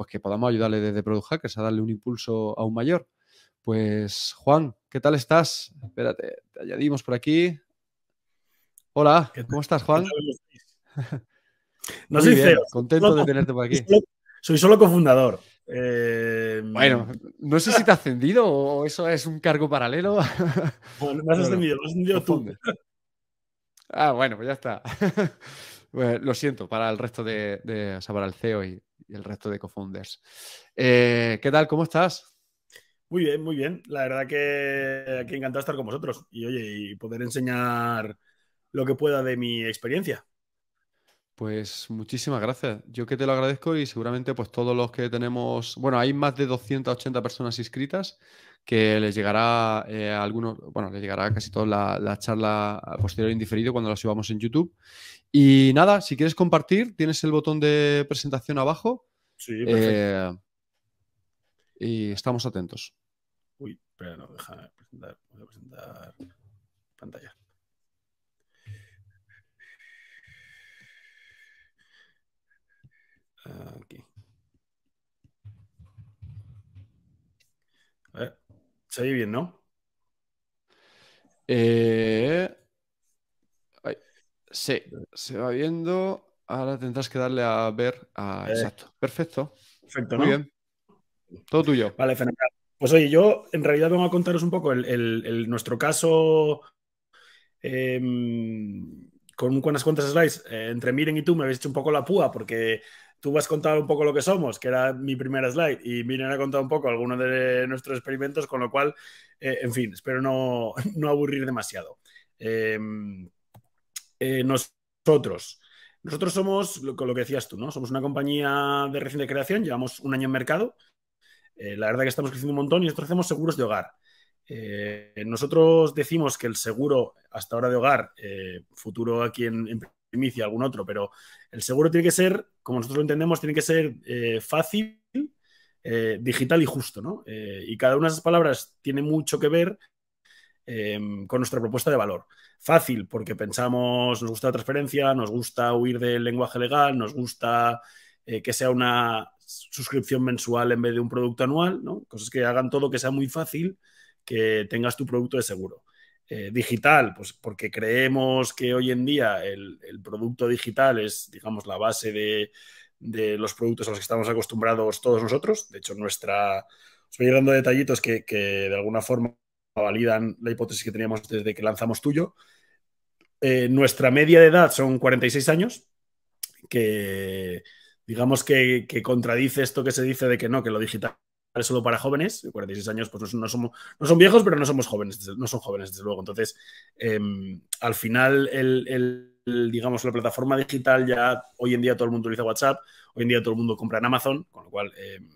pues que podamos ayudarle desde Product Hackers a darle un impulso aún mayor. Pues Juan, ¿qué tal estás? Espérate, te añadimos por aquí. Hola, ¿cómo estás Juan? No soy CEO. Contento de tenerte por aquí. Soy solo, cofundador. Eh, bueno, mm. no sé si te ha ascendido o eso es un cargo paralelo. Bueno, me has ascendido, has ascendido tú. Ah, bueno, pues ya está. lo siento para el resto de, de CEO e y y el resto de co eh, ¿Qué tal? ¿Cómo estás? Muy bien, muy bien. La verdad que, que encantado estar con vosotros y, oye, y poder enseñar lo que pueda de mi experiencia. Pues muchísimas gracias. Yo que te lo agradezco y seguramente pues todos los que tenemos, bueno, hay más de 280 personas inscritas que les llegará eh, algunos, bueno, les llegará casi toda la, charla ah, posterior e indiferido cuando la subamos en YouTube. Y nada, si quieres compartir, tienes el botón de presentación abajo. Sí, eh, perfecto. y estamos atentos. Uy, pero no, déjame presentar, presentar pantalla. Aquí. Se oye bien, ¿no? Eh, sí, se va viendo. Ahora tendrás que darle a ver. A... Eh. Exacto. Perfecto. Perfecto, Muy bien. Todo tuyo. Vale, fenomenal. Pues oye, yo en realidad vengo a contaros un poco el, nuestro caso em, con unas cuantas slides. Eh, entre Miren y tú me habéis hecho un poco la púa porque tú vas a contar un poco lo que somos, que era mi primera slide, y Miriam ha contado un poco algunos de nuestros experimentos, con lo cual, eh, en fin, espero no, no aburrir demasiado. Em, eh, nosotros. Nosotros somos, con lo que decías tú, ¿no? Somos una compañía de reciente creación, llevamos un año en mercado. Eh, la verdad que estamos creciendo un montón y nosotros hacemos seguros de hogar. nosotros decimos que el seguro hasta ahora de hogar, futuro aquí en Inicia algún otro, pero el seguro tiene que ser, como nosotros lo entendemos, tiene que ser eh, fácil, eh, digital y justo, ¿no? Eh, y cada una de esas palabras tiene mucho que ver em, con nuestra propuesta de valor. Fácil, porque pensamos, nos gusta la transferencia, nos gusta huir del lenguaje legal, nos gusta que sea una suscripción mensual en vez de un producto anual, ¿no? Cosas que hagan todo que sea muy fácil que tengas tu producto de seguro. Eh, digital, pues porque creemos que hoy en día el, producto digital es, digamos, la base de, los productos a los que estamos acostumbrados todos nosotros. De hecho, nuestra. Os voy dando detallitos que, de alguna forma validan la hipótesis que teníamos desde que lanzamos tuyo. Eh, nuestra media de edad son 46 años, que digamos que contradice esto que se dice de que no, que lo digital solo para jóvenes, 46 años, pues no son, somos, no son viejos, pero no somos jóvenes, no son jóvenes, desde luego. Entonces, em, al final, el, digamos, la plataforma digital ya hoy en día todo el mundo utiliza WhatsApp, hoy en día todo el mundo compra en Amazon, con lo cual, em,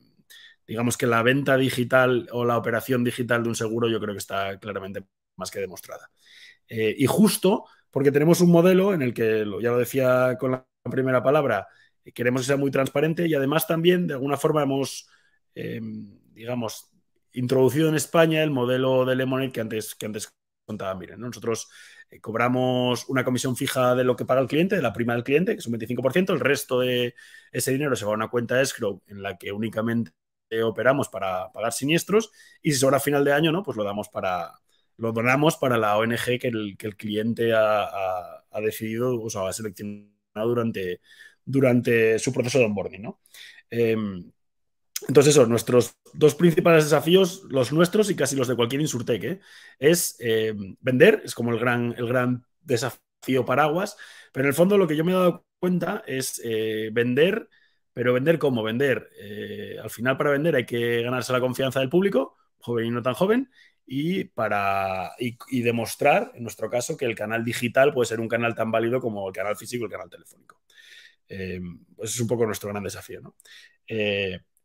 digamos que la venta digital o la operación digital de un seguro yo creo que está claramente más que demostrada. Eh, y justo porque tenemos un modelo en el que, ya lo decía con la primera palabra, queremos ser muy transparente y además también de alguna forma hemos Em, digamos, introducido en España el modelo de Lemonade que antes, que antes contaba. Miren, nosotros eh, cobramos una comisión fija de lo que paga el cliente, de la prima del cliente, que es un 25%, el resto de ese dinero se va a una cuenta escrow en la que únicamente operamos para pagar siniestros y si sobra a final de año, ¿no? pues lo damos para, lo donamos para la ONG que el, que el cliente ha, decidido, o sea, ha seleccionado durante, durante su proceso de onboarding. ¿no? Em, entonces, eso, nuestros dos principales desafíos, los nuestros y casi los de cualquier Insurtech, ¿eh? es eh, vender, es como el gran, el gran desafío paraguas, pero en el fondo lo que yo me he dado cuenta es eh, vender, pero vender cómo vender. al final, para vender hay que ganarse la confianza del público, joven y no tan joven, y para y, demostrar, en nuestro caso, que el canal digital puede ser un canal tan válido como el canal físico y el canal telefónico. Pues es un poco nuestro gran desafío, ¿no?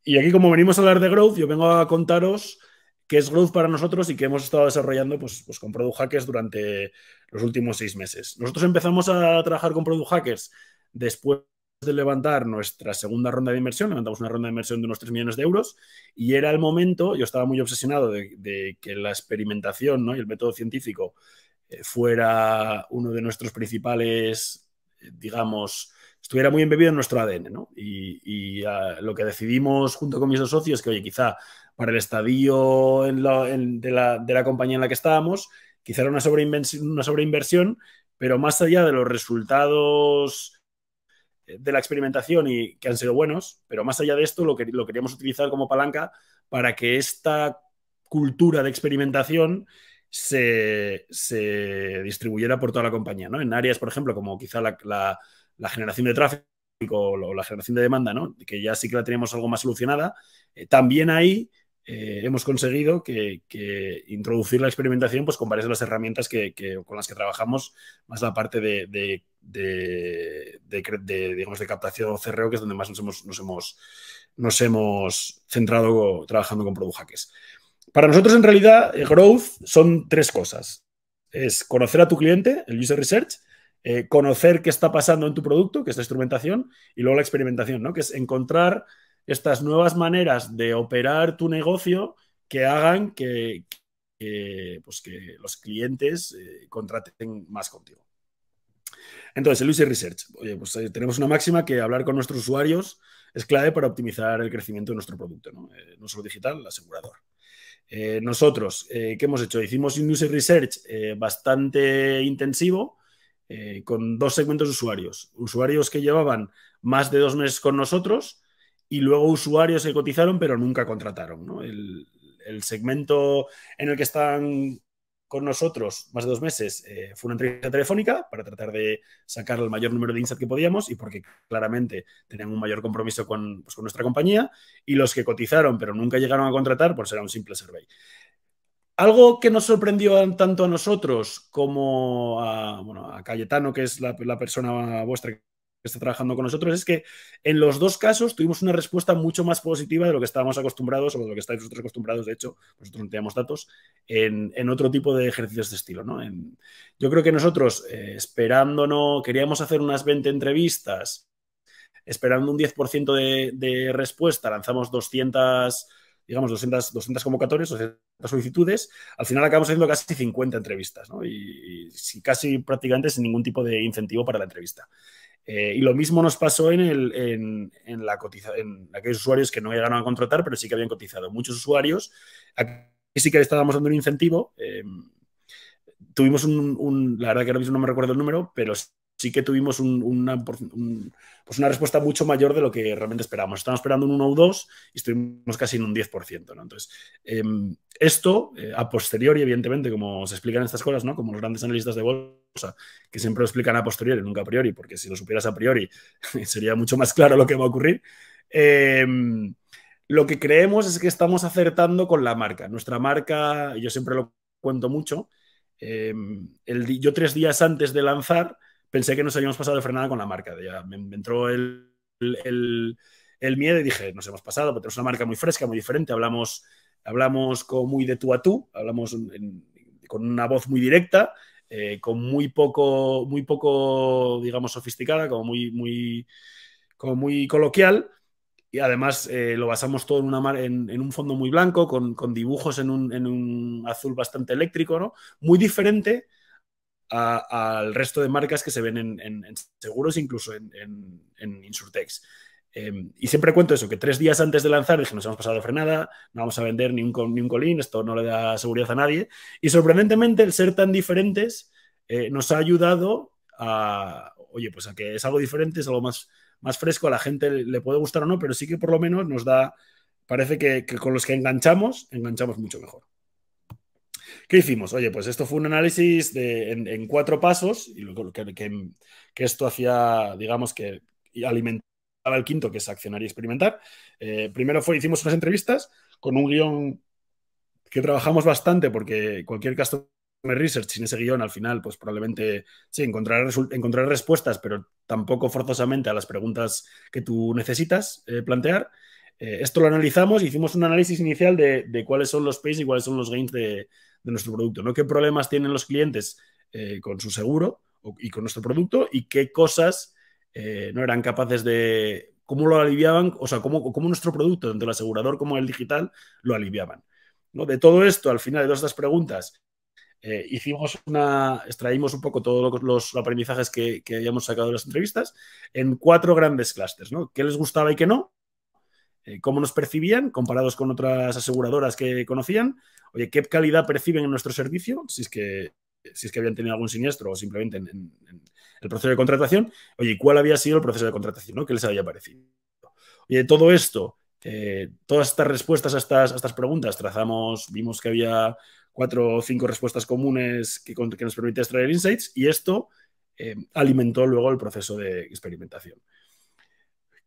Y aquí, como venimos a hablar de growth, yo vengo a contaros qué es growth para nosotros y qué hemos estado desarrollando pues, pues, con Product Hackers durante los últimos seis meses. Nosotros empezamos a trabajar con Product Hackers después de levantar nuestra segunda ronda de inversión, levantamos una ronda de inversión de unos 3 millones de euros y era el momento, yo estaba muy obsesionado de, que la experimentación y el método científico eh, fuera uno de nuestros principales, eh, digamos, estuviera muy embebido en nuestro ADN, ¿no? Y, ah, lo que decidimos junto con mis dos socios, que oye, quizá para el estadio de, la, compañía en la que estábamos, quizá era una, sobreinversión, una pero más allá de los resultados eh, de la experimentación y que han sido buenos, pero más allá de esto lo, que, lo queríamos utilizar como palanca para que esta cultura de experimentación se, distribuyera por toda la compañía, ¿no? En áreas, por ejemplo, como quizá la la generación de tráfico o la generación de demanda, ¿no? que ya sí que la tenemos algo más solucionada, eh, también ahí eh, hemos conseguido que, introducir la experimentación pues, con varias de las herramientas que, con las que trabajamos, más la parte de, digamos, de captación CRO, que es donde más nos hemos, nos hemos, centrado trabajando con Hackers. Para nosotros, en realidad, eh, growth son tres cosas. Es conocer a tu cliente, el user research, eh, conocer qué está pasando en tu producto, que es la instrumentación, y luego la experimentación, ¿no? que es encontrar estas nuevas maneras de operar tu negocio que hagan que, pues que los clientes eh, contraten más contigo. Entonces, el user research. Oye, pues eh, tenemos una máxima que hablar con nuestros usuarios es clave para optimizar el crecimiento de nuestro producto, no, no solo digital, el asegurador. nosotros, ¿qué hemos hecho? Hicimos un user research bastante intensivo eh, con dos segmentos de usuarios. Usuarios que llevaban más de dos meses con nosotros y luego usuarios que cotizaron pero nunca contrataron. El, segmento en el que están con nosotros más de dos meses eh, fue una entrevista telefónica para tratar de sacar el mayor número de insights que podíamos y porque claramente tenían un mayor compromiso con, pues, con nuestra compañía y los que cotizaron pero nunca llegaron a contratar, pues era un simple survey. Algo que nos sorprendió tanto a nosotros como a, bueno, a Cayetano, que es la, persona vuestra que está trabajando con nosotros, es que en los dos casos tuvimos una respuesta mucho más positiva de lo que estábamos acostumbrados, o de lo que estáis vosotros acostumbrados, de hecho, nosotros no teníamos datos, en, otro tipo de ejercicios de estilo. yo creo que nosotros, eh, esperándonos, queríamos hacer unas 20 entrevistas, esperando un 10% de, de respuesta, lanzamos 200 digamos, 200, 200 convocatorias, 200 solicitudes, al final acabamos haciendo casi 50 entrevistas, ¿no? Y, casi prácticamente sin ningún tipo de incentivo para la entrevista. Eh, y lo mismo nos pasó en, la en aquellos usuarios que no llegaron a contratar, pero sí que habían cotizado. Muchos usuarios, aquí sí que le estábamos dando un incentivo. Eh, tuvimos un, un, la verdad que ahora mismo no me recuerdo el número, pero sí que tuvimos una, pues una respuesta mucho mayor de lo que realmente esperábamos. Estábamos esperando un 1 o 2 y estuvimos casi en un 10%. Entonces, em, esto, eh, a posteriori, evidentemente, como se explican estas cosas, ¿no? como los grandes analistas de bolsa, que siempre lo explican a posteriori, nunca a priori, porque si lo supieras a priori sería mucho más claro lo que va a ocurrir. Em, lo que creemos es que estamos acertando con la marca. Nuestra marca, yo siempre lo cuento mucho, em, yo tres días antes de lanzar, pensé que nos habíamos pasado de frenada con la marca. Ya me, entró el, el, miedo y dije, nos hemos pasado, pero es una marca muy fresca, muy diferente, hablamos, hablamos con muy de tú a tú, hablamos con una voz muy directa, eh, con muy poco, muy poco, digamos, sofisticada, como muy, muy, como muy coloquial. Y además eh, lo basamos todo en, una, en, un fondo muy blanco, con, con dibujos en un, en un azul bastante eléctrico, ¿no? Muy diferente al resto de marcas que se ven en, seguros, incluso en, en Insurtex. Em, y siempre cuento eso, que tres días antes de lanzar dije, nos hemos pasado de frenada, no vamos a vender ni un, ni un colín, esto no le da seguridad a nadie. Y sorprendentemente, el ser tan diferentes eh, nos ha ayudado a, oye, pues a que es algo diferente, es algo más, más fresco, a la gente le puede gustar o no, pero sí que por lo menos nos da, parece que con los que enganchamos, enganchamos mucho mejor. ¿Qué hicimos? Oye, pues esto fue un análisis en, cuatro pasos, y lo, que, que, esto hacía, digamos, que alimentaba el quinto, que es accionar y experimentar. Eh, primero fue, hicimos unas entrevistas con un guión que trabajamos bastante, porque cualquier de research sin ese guión, al final, pues probablemente sí, encontrar, encontrar respuestas, pero tampoco forzosamente a las preguntas que tú necesitas eh, plantear. Eh, esto lo analizamos, hicimos un análisis inicial de, cuáles son los pays y cuáles son los gains de, de nuestro producto, ¿no? ¿Qué problemas tienen los clientes eh, con su seguro y con nuestro producto y qué cosas eh, no eran capaces de, cómo lo aliviaban, o sea, cómo, nuestro producto, tanto el asegurador como el digital, lo aliviaban. ¿no? De todo esto, al final de todas estas preguntas, eh, hicimos una, extraímos un poco todos los aprendizajes que, que habíamos sacado de las entrevistas en cuatro grandes clústeres, ¿no? ¿Qué les gustaba y qué no? Eh, cómo nos percibían comparados con otras aseguradoras que conocían, oye, qué calidad perciben en nuestro servicio, si es que, si es que habían tenido algún siniestro o simplemente en, el proceso de contratación, oye, cuál había sido el proceso de contratación, ¿Qué les había parecido? Oye, todo esto, eh, todas estas respuestas a estas, a estas preguntas, trazamos, vimos que había cuatro o cinco respuestas comunes que, nos permite extraer insights y esto eh, alimentó luego el proceso de experimentación.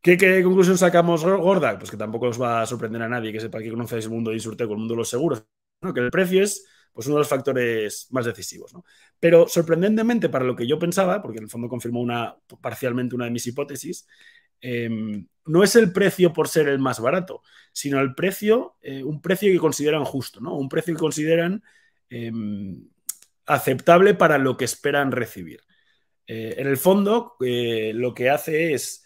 ¿Qué, conclusión sacamos, Gorda? Pues que tampoco os va a sorprender a nadie que sepa que conocéis el mundo de Insurteco, el mundo de los seguros, que el precio es pues, uno de los factores más decisivos. Pero sorprendentemente, para lo que yo pensaba, porque en el fondo confirmó una, parcialmente una de mis hipótesis, em, no es el precio por ser el más barato, sino el precio, eh, un precio que consideran justo, ¿no? un precio que consideran em, aceptable para lo que esperan recibir. Eh, en el fondo, eh, lo que hace es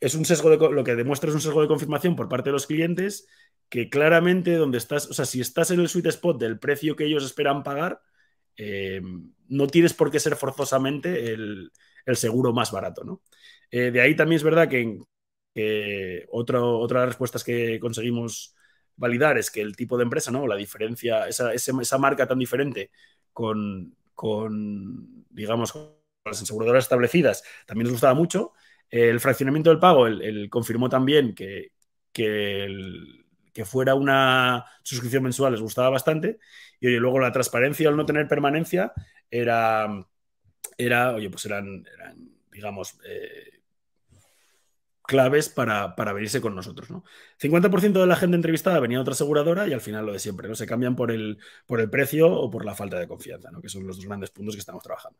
es un sesgo de, lo que demuestra es un sesgo de confirmación por parte de los clientes que claramente donde estás, o sea, si estás en el sweet spot del precio que ellos esperan pagar, eh, no tienes por qué ser forzosamente el, seguro más barato, ¿no? Eh, de ahí también es verdad que, otra de las respuestas que conseguimos validar es que el tipo de empresa, ¿no? La diferencia, esa, marca tan diferente con, con digamos, con las aseguradoras establecidas, también nos gustaba mucho, el fraccionamiento del pago, él, confirmó también que, que, fuera una suscripción mensual les gustaba bastante. Y luego la transparencia al no tener permanencia era, era oye, pues eran, digamos, eh, claves para, para, venirse con nosotros. ¿no? 50% de la gente entrevistada venía de otra aseguradora y al final lo de siempre, ¿no? Se cambian por el, por el precio o por la falta de confianza, ¿no? Que son los dos grandes puntos que estamos trabajando.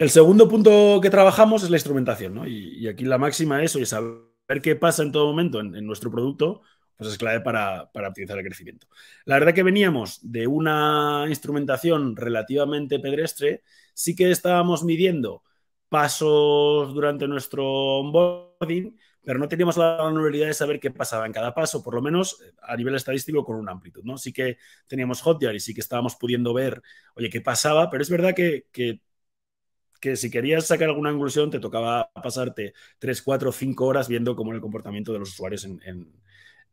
El segundo punto que trabajamos es la instrumentación, ¿no? Y, aquí la máxima es, saber qué pasa en todo momento en, nuestro producto, pues es clave para, optimizar el crecimiento. La verdad que veníamos de una instrumentación relativamente pedestre, sí que estábamos midiendo pasos durante nuestro onboarding, pero no teníamos la normalidad de saber qué pasaba en cada paso, por lo menos eh, a nivel estadístico con una amplitud, ¿no? Sí que teníamos Hotjar y sí que estábamos pudiendo ver, oye, qué pasaba, pero es verdad que que si querías sacar alguna conclusión te tocaba pasarte 3, 4, 5 horas viendo cómo era el comportamiento de los usuarios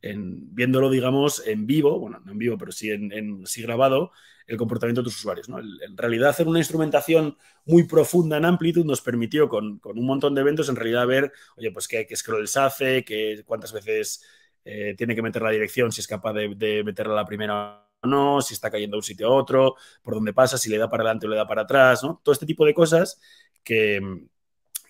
en, viéndolo, digamos, en vivo, bueno, no en vivo, pero sí, en, sí grabado, el comportamiento de tus usuarios. ¿no? En realidad, hacer una instrumentación muy profunda en amplitud nos permitió con, con un montón de eventos en realidad ver, oye, pues qué, scroll scrolls hace, qué, cuántas veces eh, tiene que meter la dirección, si es capaz de, de meterla la primera no, si está cayendo de un sitio a otro, por dónde pasa, si le da para adelante o le da para atrás, ¿no? Todo este tipo de cosas que,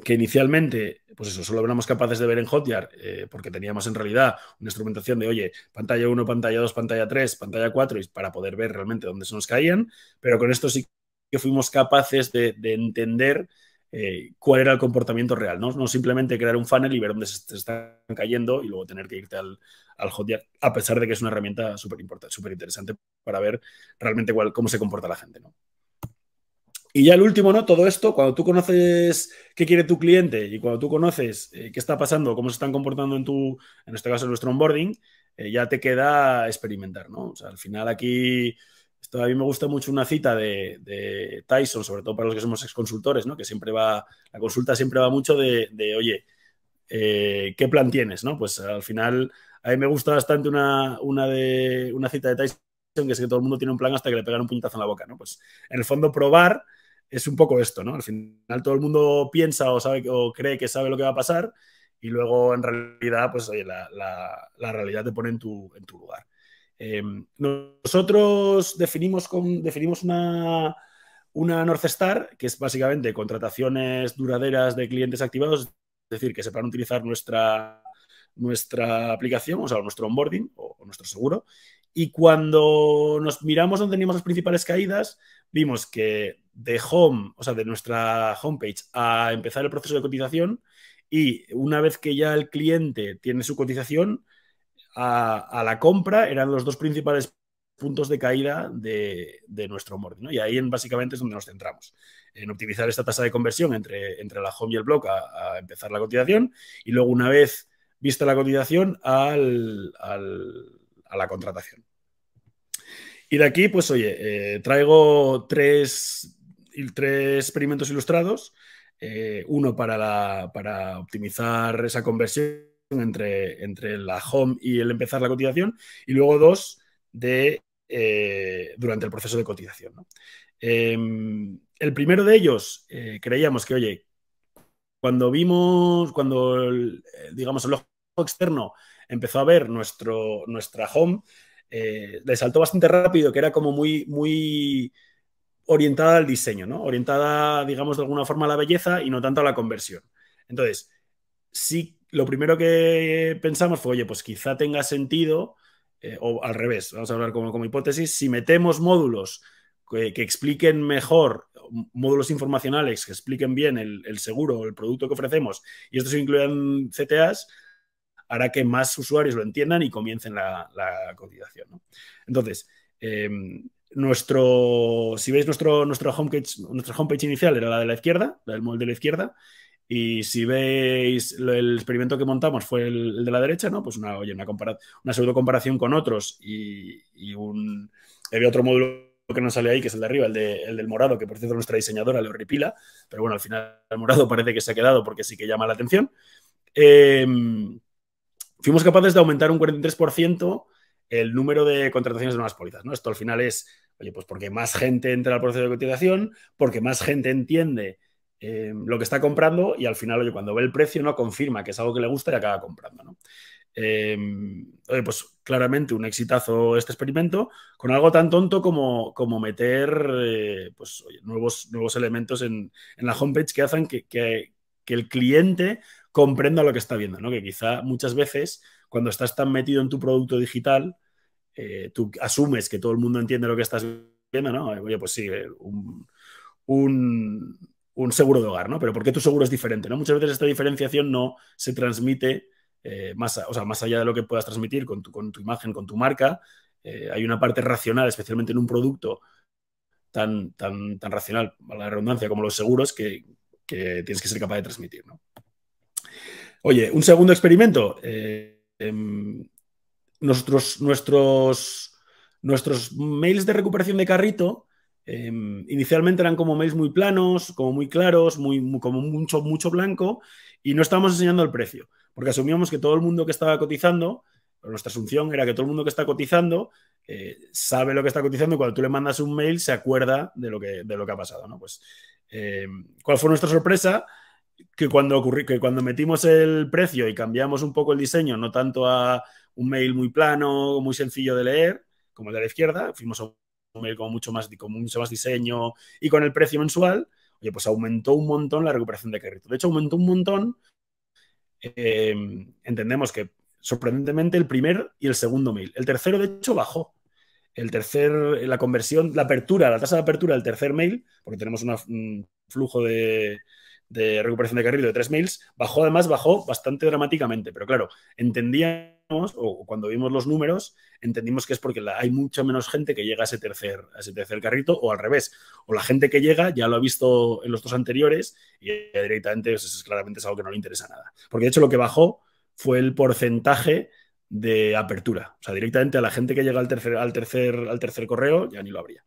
inicialmente, pues eso, solo éramos capaces de ver en Hotjar, eh, porque teníamos en realidad una instrumentación de, oye, pantalla 1, pantalla 2, pantalla 3, pantalla 4, para poder ver realmente dónde se nos caían, pero con esto sí que fuimos capaces de, entender eh, cuál era el comportamiento real, ¿no? No simplemente crear un funnel y ver dónde se están cayendo y luego tener que irte al, al Hotjar, a pesar de que es una herramienta súper importante, súper interesante para ver realmente cómo se comporta la gente, ¿no? Y ya el último, ¿no? Todo esto, cuando tú conoces qué quiere tu cliente y cuando tú conoces eh, qué está pasando, cómo se están comportando en tu, en este caso, en nuestro onboarding, eh, ya te queda experimentar, ¿no? O sea, al final aquí, esto a mí me gusta mucho una cita de, Tyson, sobre todo para los que somos exconsultores, ¿no? Que siempre va, la consulta siempre va mucho de, oye, eh, ¿qué plan tienes, no? Pues al final a mí me gusta bastante una, de, una cita de Tyson que es que todo el mundo tiene un plan hasta que le pegan un puntazo en la boca, ¿no? Pues en el fondo probar es un poco esto, ¿no? Al final todo el mundo piensa o sabe o cree que sabe lo que va a pasar y luego en realidad, pues la, realidad te pone en tu, en tu lugar. Em, nosotros definimos, con, definimos una, una North Star, que es básicamente contrataciones duraderas de clientes activados, es decir, que sepan utilizar nuestra, nuestra aplicación, o sea, nuestro onboarding o, nuestro seguro. Y cuando nos miramos donde teníamos las principales caídas, vimos que de home, o sea, de nuestra homepage a empezar el proceso de cotización y una vez que ya el cliente tiene su cotización, a, la compra eran los dos principales puntos de caída de, nuestro onboarding. Y ahí básicamente es donde nos centramos, en optimizar esta tasa de conversión entre, entre la home y el blog a empezar la cotización y luego una vez vista la cotización a la contratación. Y de aquí, pues oye, eh, traigo tres, tres, experimentos ilustrados. Eh, uno para, para, optimizar esa conversión entre, entre, la home y el empezar la cotización. Y luego dos de, eh, durante el proceso de cotización. Em, el primero de ellos creíamos que, oye, cuando vimos, cuando, el, eh, digamos, el ojo externo empezó a ver nuestro, nuestra home, eh, le saltó bastante rápido, que era como muy, muy orientada al diseño, ¿no? Orientada, digamos, de alguna forma a la belleza y no tanto a la conversión. Entonces, sí, lo primero que pensamos fue, oye, pues quizá tenga sentido, eh, o al revés, vamos a hablar como, como hipótesis, si metemos módulos que, expliquen mejor módulos informacionales, que expliquen bien el, seguro, el producto que ofrecemos, y estos incluyan CTAs, hará que más usuarios lo entiendan y comiencen la, cotización. Entonces, em, nuestro, si veis nuestro, nuestro homepage, nuestra homepage inicial era la de la izquierda, el del de la izquierda, y si veis el experimento que montamos fue el, de la derecha, ¿no? Pues una, oye, una, una pseudo comparación con otros y, un, había otro módulo que no sale ahí, que es el de arriba, el, del morado, que por cierto nuestra diseñadora le horripila, pero bueno, al final el morado parece que se ha quedado porque sí que llama la atención. Em, fuimos capaces de aumentar un 43% el número de contrataciones de nuevas pólizas. ¿no? Esto al final es, oye, pues porque más gente entra al proceso de cotización, porque más gente entiende em, lo que está comprando y al final, oye, cuando ve el precio no confirma que es algo que le gusta y acaba comprando. ¿no? Eh, pues claramente un exitazo este experimento con algo tan tonto como, como meter eh, pues, nuevos, nuevos elementos en, la homepage que hacen que, el cliente comprenda lo que está viendo, ¿no? que quizá muchas veces cuando estás tan metido en tu producto digital, eh, tú asumes que todo el mundo entiende lo que estás viendo, ¿no? Eh, oye, pues sí, un, seguro de hogar, ¿no? Pero ¿por qué tu seguro es diferente? ¿no? Muchas veces esta diferenciación no se transmite eh, más, o sea, más allá de lo que puedas transmitir con tu, imagen, con tu marca, eh, hay una parte racional, especialmente en un producto tan, tan, tan racional, a la redundancia, como los seguros, que, tienes que ser capaz de transmitir. Oye, un segundo experimento. Eh, em, nuestros, nuestros, mails de recuperación de carrito em, inicialmente eran como mails muy planos, como muy claros, como mucho, mucho blanco, y no estábamos enseñando el precio porque asumíamos que todo el mundo que estaba cotizando, nuestra asunción era que todo el mundo que está cotizando eh, sabe lo que está cotizando y cuando tú le mandas un mail se acuerda de lo que, ha pasado. Pues, eh, ¿Cuál fue nuestra sorpresa? Que cuando, metimos el precio y cambiamos un poco el diseño, no tanto a un mail muy plano, muy sencillo de leer, como el de la izquierda, fuimos a un mail con mucho más, con mucho más diseño y con el precio mensual, oye, pues aumentó un montón la recuperación de crédito. De hecho, aumentó un montón eh, entendemos que sorprendentemente el primer y el segundo mail. El tercero, de hecho, bajó. El tercer, la conversión, la apertura, la tasa de apertura del tercer mail, porque tenemos un flujo de, de recuperación de carril de tres mails, bajó además, bajó bastante dramáticamente, pero claro, entendía o cuando vimos los números, entendimos que es porque hay mucha menos gente que llega a ese, tercer, a ese tercer carrito o al revés. O la gente que llega ya lo ha visto en los dos anteriores y directamente pues, es, claramente es algo que no le interesa nada. Porque de hecho lo que bajó fue el porcentaje de apertura. O sea, directamente a la gente que llega al tercer, al tercer, al tercer correo ya ni lo habría.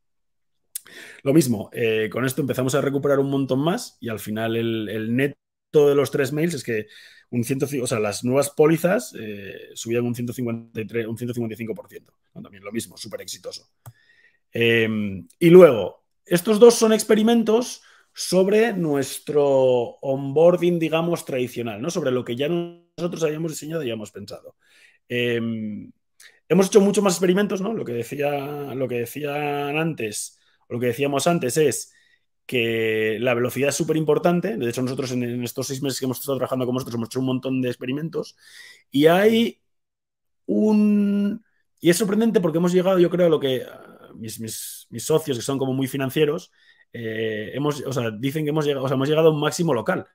Lo mismo, eh, con esto empezamos a recuperar un montón más y al final el neto de los tres mails es que un o sea, las nuevas pólizas eh, subían un 153, un 155%. También lo mismo, súper exitoso. Em, y luego, estos dos son experimentos sobre nuestro onboarding, digamos, tradicional, ¿no? Sobre lo que ya nosotros habíamos diseñado y habíamos pensado. Em, hemos hecho muchos más experimentos, ¿no? Lo que, decía, lo que decían antes, lo que decíamos antes es que la velocidad es súper importante. De hecho, nosotros en, estos seis meses que hemos estado trabajando con vosotros hemos hecho un montón de experimentos y hay un... Y es sorprendente porque hemos llegado, yo creo, a lo que mis, socios, que son como muy financieros, eh, hemos, dicen que hemos llegado, hemos llegado a un máximo local.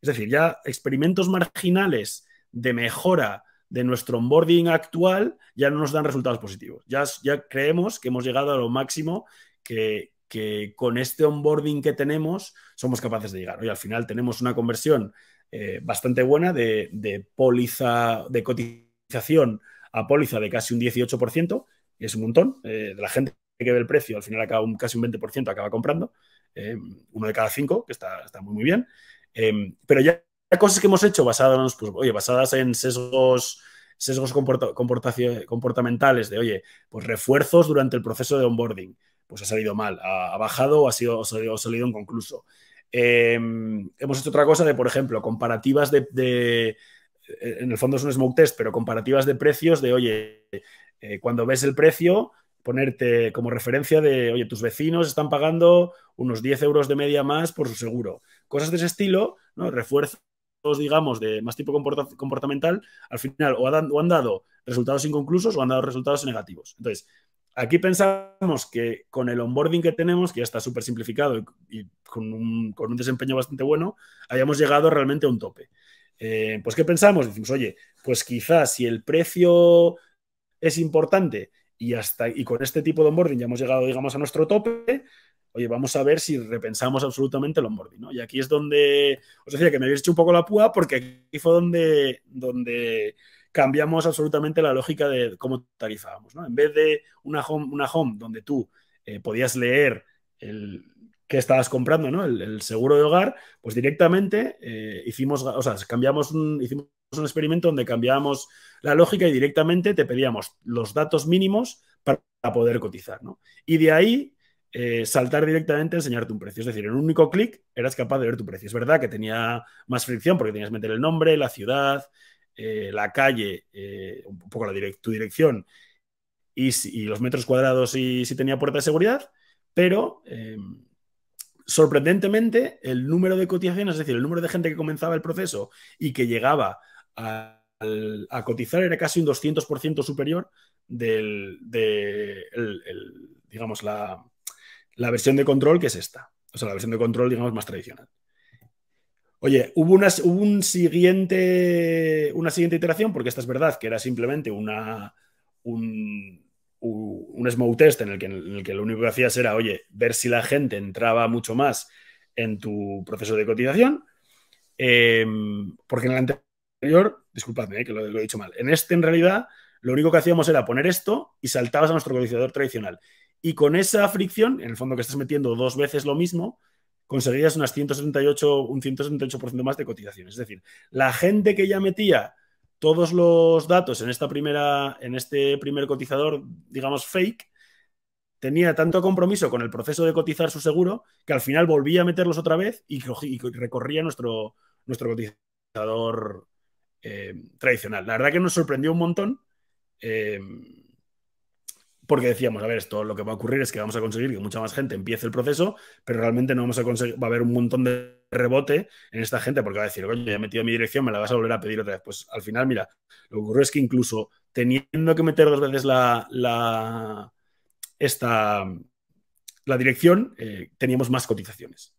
Es decir, ya experimentos marginales de mejora de nuestro onboarding actual ya no nos dan resultados positivos. Ya, ya creemos que hemos llegado a lo máximo que, que con este onboarding que tenemos somos capaces de llegar. Hoy al final tenemos una conversión eh, bastante buena de, póliza, de cotización a póliza de casi un 18%, y es un montón. Eh, de la gente que ve el precio, al final acaba casi un 20% acaba comprando, eh, uno de cada cinco, que está, está muy, muy bien. pero ya hay cosas que hemos hecho basadas, pues, basadas en sesgos sesgos comportamentales de, oye, pues refuerzos durante el proceso de onboarding, pues ha salido mal, ha, bajado o ha, sido, ha salido inconcluso. Em, hemos hecho otra cosa de, por ejemplo, comparativas de, eh, en el fondo es un smoke test, pero comparativas de precios de, oye, eh, cuando ves el precio, ponerte como referencia de, oye, tus vecinos están pagando unos 10 euros de media más por su seguro. Cosas de ese estilo, ¿no? Refuerzos, digamos, de más tipo comportamental, al final o han dado resultados inconclusos o han dado resultados negativos. Entonces, Aquí pensamos que con el onboarding que tenemos, que ya está súper simplificado y, con, un, desempeño bastante bueno, hayamos llegado realmente a un tope. Eh, pues, ¿qué pensamos? Decimos, oye, pues quizás si el precio es importante y, hasta, y con este tipo de onboarding ya hemos llegado, digamos, a nuestro tope, oye, vamos a ver si repensamos absolutamente el onboarding, Y aquí es donde os decía que me habéis hecho un poco la púa porque aquí fue donde, donde cambiamos absolutamente la lógica de cómo tarifábamos. En vez de una home, una home donde tú eh, podías leer el que estabas comprando, ¿no? El, seguro de hogar, pues directamente eh, hicimos, cambiamos un, hicimos un experimento donde cambiábamos la lógica y directamente te pedíamos los datos mínimos para poder cotizar, Y de ahí eh, saltar directamente a enseñarte un precio. Es decir, en un único clic eras capaz de ver tu precio. Es verdad que tenía más fricción porque tenías que meter el nombre, la ciudad, eh, la calle, eh, un poco la tu dirección y, los metros cuadrados y si tenía puerta de seguridad, pero em, sorprendentemente el número de cotizaciones, es decir, el número de gente que comenzaba el proceso y que llegaba a, cotizar era casi un 200% superior del, de, digamos, la, la versión de control que es esta, o sea, la versión de control, digamos, más tradicional. Oye, hubo, una, un siguiente, una siguiente iteración, porque esta es verdad que era simplemente una, un, un smoke test en el, que, lo único que hacías era, oye, ver si la gente entraba mucho más en tu proceso de cotización, em, porque en el anterior, disculpadme eh, que lo, lo, he dicho mal, en este en realidad lo único que hacíamos era poner esto y saltabas a nuestro cotizador tradicional. Y con esa fricción, en el fondo que estás metiendo dos veces lo mismo, conseguirías unas 178, un 178% más de cotizaciones. Es decir, la gente que ya metía todos los datos en, esta primera, en este primer cotizador, digamos, fake, tenía tanto compromiso con el proceso de cotizar su seguro que al final volvía a meterlos otra vez y, recorría nuestro, nuestro cotizador eh, tradicional. La verdad que nos sorprendió un montón. Eh, porque decíamos, a ver, esto lo que va a ocurrir es que vamos a conseguir que mucha más gente empiece el proceso, pero realmente no vamos a conseguir, va a haber un montón de rebote en esta gente porque va a decir, coño, ya he metido mi dirección, me la vas a volver a pedir otra vez. Pues al final, mira, lo que ocurre es que incluso teniendo que meter dos veces la, la la dirección, eh, teníamos más cotizaciones.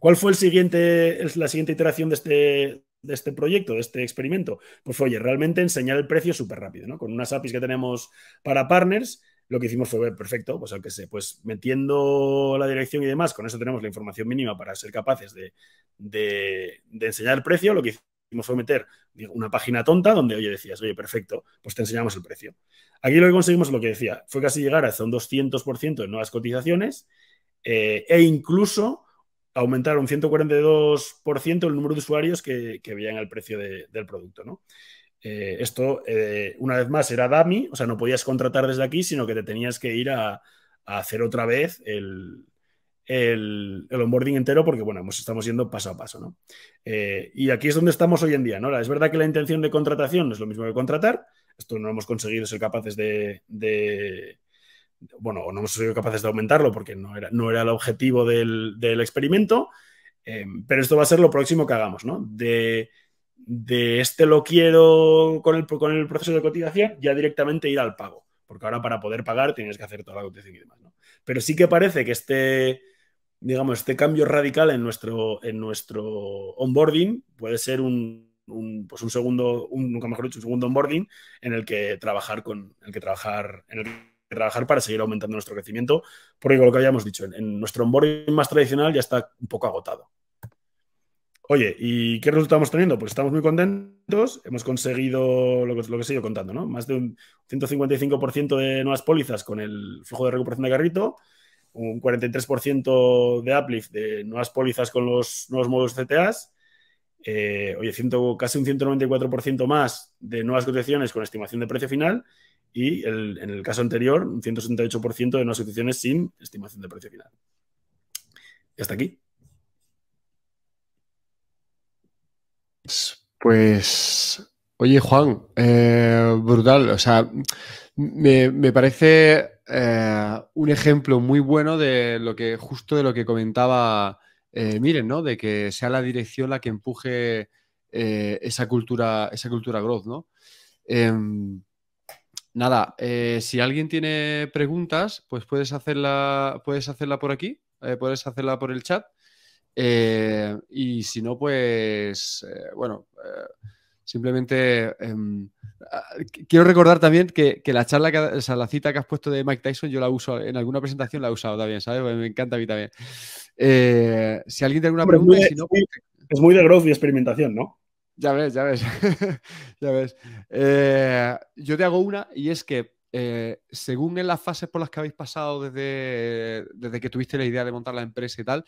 ¿Cuál fue el siguiente, la siguiente iteración de este, de este proyecto, de este experimento? Pues oye, realmente enseñar el precio súper rápido, ¿no? Con unas APIs que tenemos para partners, lo que hicimos fue ver, perfecto, pues aunque se, pues metiendo la dirección y demás, con eso tenemos la información mínima para ser capaces de, enseñar el precio, lo que hicimos fue meter una página tonta donde, oye, decías, oye, perfecto, pues te enseñamos el precio. Aquí lo que conseguimos, lo que decía, fue casi llegar hasta un 200% de nuevas cotizaciones eh, e incluso aumentar un 142% el número de usuarios que, veían el precio del producto, ¿no? Eh, esto, eh, una vez más, era Dami, o sea, no podías contratar desde aquí, sino que te tenías que ir a, hacer otra vez el, el, onboarding entero, porque bueno, hemos estamos yendo paso a paso, ¿no? Eh, y aquí es donde estamos hoy en día, ¿no? Es verdad que la intención de contratación no es lo mismo que contratar, esto no hemos conseguido ser capaces de, bueno, o no hemos sido capaces de aumentarlo porque no era, no era el objetivo del, del experimento, pero esto va a ser lo próximo que hagamos, ¿no? De de este lo quiero con el, proceso de cotización, ya directamente ir al pago, porque ahora para poder pagar tienes que hacer toda la cotización y demás. ¿no? Pero sí que parece que este, digamos, este cambio radical en nuestro, en nuestro onboarding puede ser un, pues segundo, nunca mejor dicho, un segundo onboarding en el que trabajar con, el que trabajar, en el que trabajar para seguir aumentando nuestro crecimiento, porque con lo que habíamos dicho, en nuestro onboarding más tradicional ya está un poco agotado. Oye, ¿y qué resultados estamos teniendo? Pues estamos muy contentos, hemos conseguido lo que, lo que ido contando, ¿no? Más de un 155% de nuevas pólizas con el flujo de recuperación de carrito, un 43% de uplift de nuevas pólizas con los nuevos modos CTAs, eh, oye, casi un 194% más de nuevas cotizaciones con estimación de precio final y en el caso anterior, un 168% de nuevas cotizaciones sin estimación de precio final. Y hasta aquí. Pues, oye Juan, eh, brutal, o sea, me, parece eh, un ejemplo muy bueno de lo que, justo de lo que comentaba eh, Miren, ¿no? De que sea la dirección la que empuje esa cultura, esa cultura growth, ¿no? Em, nada, si alguien tiene preguntas, pues puedes hacerla, puedes hacerla por aquí, puedes hacerla por el chat. Eh, y si no, pues, eh, bueno, eh, simplemente em, ah, quiero recordar también que, la charla, la cita que has puesto de Mike Tyson, yo la uso en alguna presentación, la he usado también, ¿sabes? Pues me encanta a mí también. si alguien tiene alguna pregunta, es muy de growth y experimentación, ¿no? Ya ves, ya ves, yo te hago una y es que según en las fases por las que habéis pasado desde, desde que tuviste la idea de montar la empresa y tal,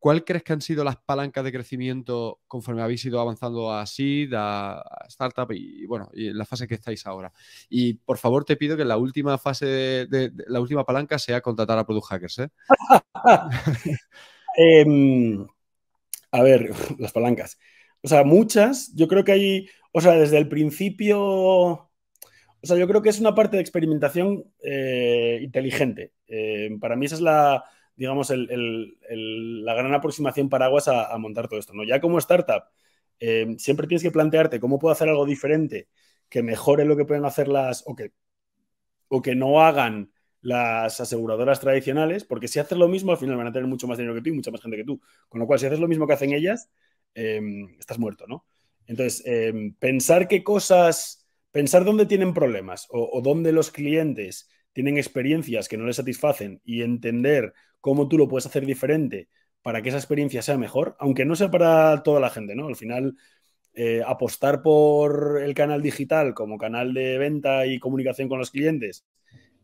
¿Cuál crees que han sido las palancas de crecimiento conforme habéis ido avanzando a SID, a, Startup y, bueno, y en la fase que estáis ahora? Y por favor te pido que la última fase, de, la última palanca sea contratar a Product Hackers. ¿eh? Em, a ver, las palancas. O sea, muchas. Yo creo que hay, o sea, desde el principio, o sea, yo creo que es una parte de experimentación eh, inteligente. Eh, para mí esa es la digamos, la gran aproximación paraguas a, a, montar todo esto. ¿no? Ya como startup, eh, siempre tienes que plantearte cómo puedo hacer algo diferente que mejore lo que pueden hacer las o que, o que no hagan las aseguradoras tradicionales, porque si haces lo mismo, al final van a tener mucho más dinero que tú y mucha más gente que tú. Con lo cual, si haces lo mismo que hacen ellas, em, estás muerto, ¿no? Entonces, em, pensar qué cosas, pensar dónde tienen problemas o dónde los clientes tienen experiencias que no les satisfacen y entender cómo tú lo puedes hacer diferente para que esa experiencia sea mejor, aunque no sea para toda la gente, ¿no? Al final, eh, apostar por el canal digital como canal de venta y comunicación con los clientes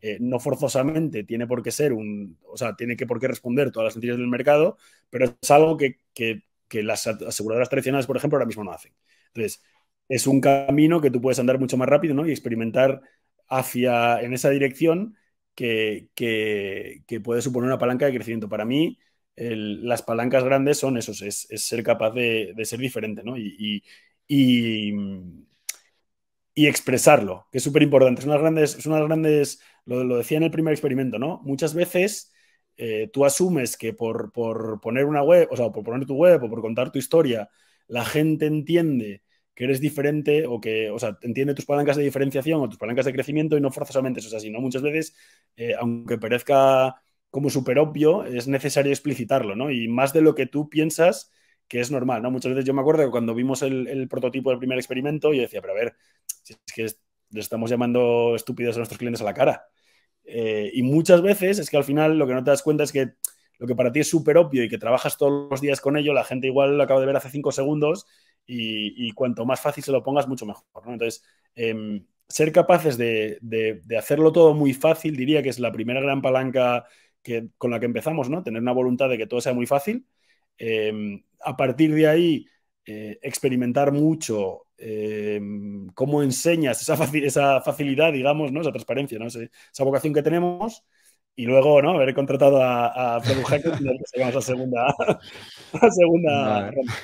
eh, no forzosamente tiene por qué ser un, o sea, tiene que por qué responder todas las necesidades del mercado, pero es algo que, que las aseguradoras tradicionales, por ejemplo, ahora mismo no hacen. Entonces, es un camino que tú puedes andar mucho más rápido ¿no? y experimentar hacia, en esa dirección que, que, puede suponer una palanca de crecimiento. Para mí, las palancas grandes son esos, es, ser capaz de, ser diferente, Y, y, y, expresarlo, que es súper importante. Es una grandes, son grandes lo, decía en el primer experimento, ¿no? Muchas veces eh, tú asumes que por, por, poner una web, o sea, por poner tu web o por contar tu historia, la gente entiende que eres diferente o que, o sea, entiende tus palancas de diferenciación o tus palancas de crecimiento y no forzosamente eso es así, ¿no? Muchas veces, eh, aunque parezca como súper obvio, es necesario explicitarlo, ¿no? Y más de lo que tú piensas que es normal, ¿no? Muchas veces yo me acuerdo que cuando vimos el, prototipo del primer experimento, yo decía, pero a ver, si es que le estamos llamando estúpidos a nuestros clientes a la cara. Eh, y muchas veces es que al final lo que no te das cuenta es que lo que para ti es súper obvio y que trabajas todos los días con ello, la gente igual lo acaba de ver hace cinco segundos y, cuanto más fácil se lo pongas, mucho mejor. Entonces, em, ser capaces de, hacerlo todo muy fácil, diría que es la primera gran palanca que, con la que empezamos, ¿no? Tener una voluntad de que todo sea muy fácil. Em, a partir de ahí, eh, experimentar mucho em, cómo enseñas esa, facilidad, digamos, ¿no? Esa transparencia, ¿no? esa vocación que tenemos y luego, ¿no? Haber contratado a, a y vamos a segunda, segunda ronda.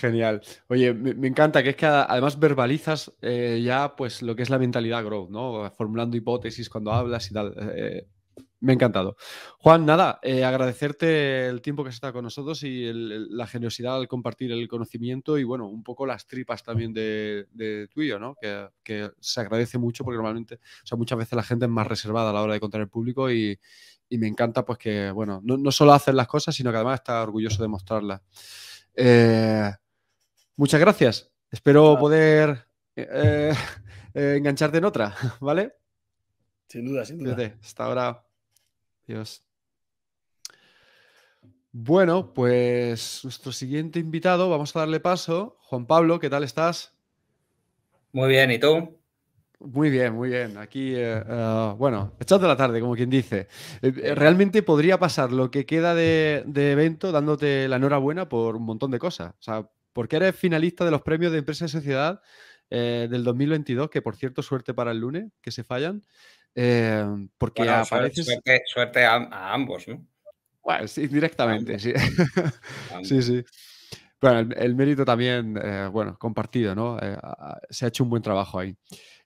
Genial. Oye, me, encanta que es que además verbalizas eh, ya pues lo que es la mentalidad growth, ¿no? Formulando hipótesis cuando hablas y tal. Eh, me ha encantado. Juan, nada, eh, agradecerte el tiempo que has estado con nosotros y la generosidad al compartir el conocimiento y, bueno, un poco las tripas también de, tuyo, ¿no? Que, se agradece mucho porque normalmente, o sea, muchas veces la gente es más reservada a la hora de contar el público y, me encanta pues que, bueno, no, solo haces las cosas, sino que además está orgulloso de mostrarlas. Eh, Muchas gracias. Espero poder eh, eh, engancharte en otra, ¿vale? Sin duda, sin duda. hasta ahora. Dios. Bueno, pues nuestro siguiente invitado, vamos a darle paso. Juan Pablo, ¿qué tal estás? Muy bien, ¿y tú? Muy bien, muy bien. Aquí, eh, bueno, echado de la tarde, como quien dice. realmente podría pasar lo que queda de, de, evento dándote la enhorabuena por un montón de cosas. O sea, porque eres finalista de los premios de Empresa y Sociedad eh, del 2022, que por cierto, suerte para el lunes, que se fallan. Eh, porque bueno, Suerte, a, ambos, ¿no? Bueno, sí, directamente, sí. sí, sí. Bueno, el, mérito también, eh, bueno, compartido, ¿no? se ha hecho un buen trabajo ahí.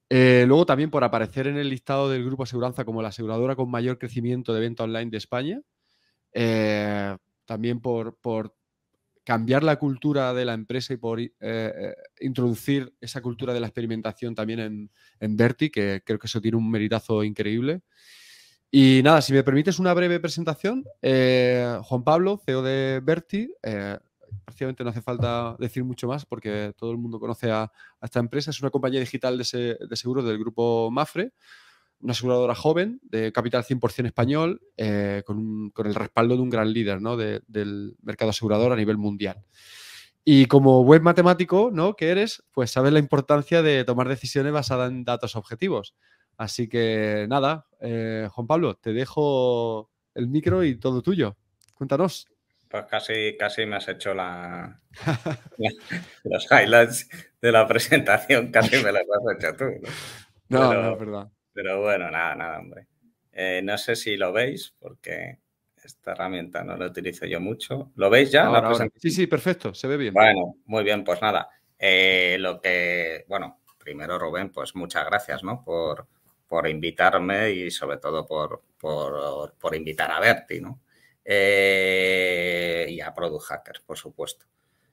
luego también por aparecer en el listado del Grupo Aseguranza como la aseguradora con mayor crecimiento de venta online de España. también por, por cambiar la cultura de la empresa y por eh, eh, introducir esa cultura de la experimentación también en, Berti, que creo que eso tiene un meritazo increíble. Y nada, si me permites una breve presentación, eh, Juan Pablo, CEO de Berti. prácticamente no hace falta decir mucho más porque todo el mundo conoce a, esta empresa, es una compañía digital de, de seguros del grupo Mafre una aseguradora joven, de capital 100% español, eh, con, el respaldo de un gran líder ¿no? del mercado asegurador a nivel mundial. Y como buen matemático ¿no? que eres, pues sabes la importancia de tomar decisiones basadas en datos objetivos. Así que nada, eh, Juan Pablo, te dejo el micro y todo tuyo. Cuéntanos. Pues casi, casi me has hecho la, los highlights de la presentación, casi me las has hecho tú. no, no es verdad. Pero bueno, nada, nada, hombre. Eh, no sé si lo veis, porque esta herramienta no la utilizo yo mucho. ¿Lo veis ya? sí, sí, perfecto, se ve bien. Bueno, muy bien, pues nada. Eh, lo que, bueno, primero Rubén, pues muchas gracias, ¿no? Por, por invitarme y sobre todo por, por, invitar a Berti, ¿no? Eh, y a Product Hackers, por supuesto.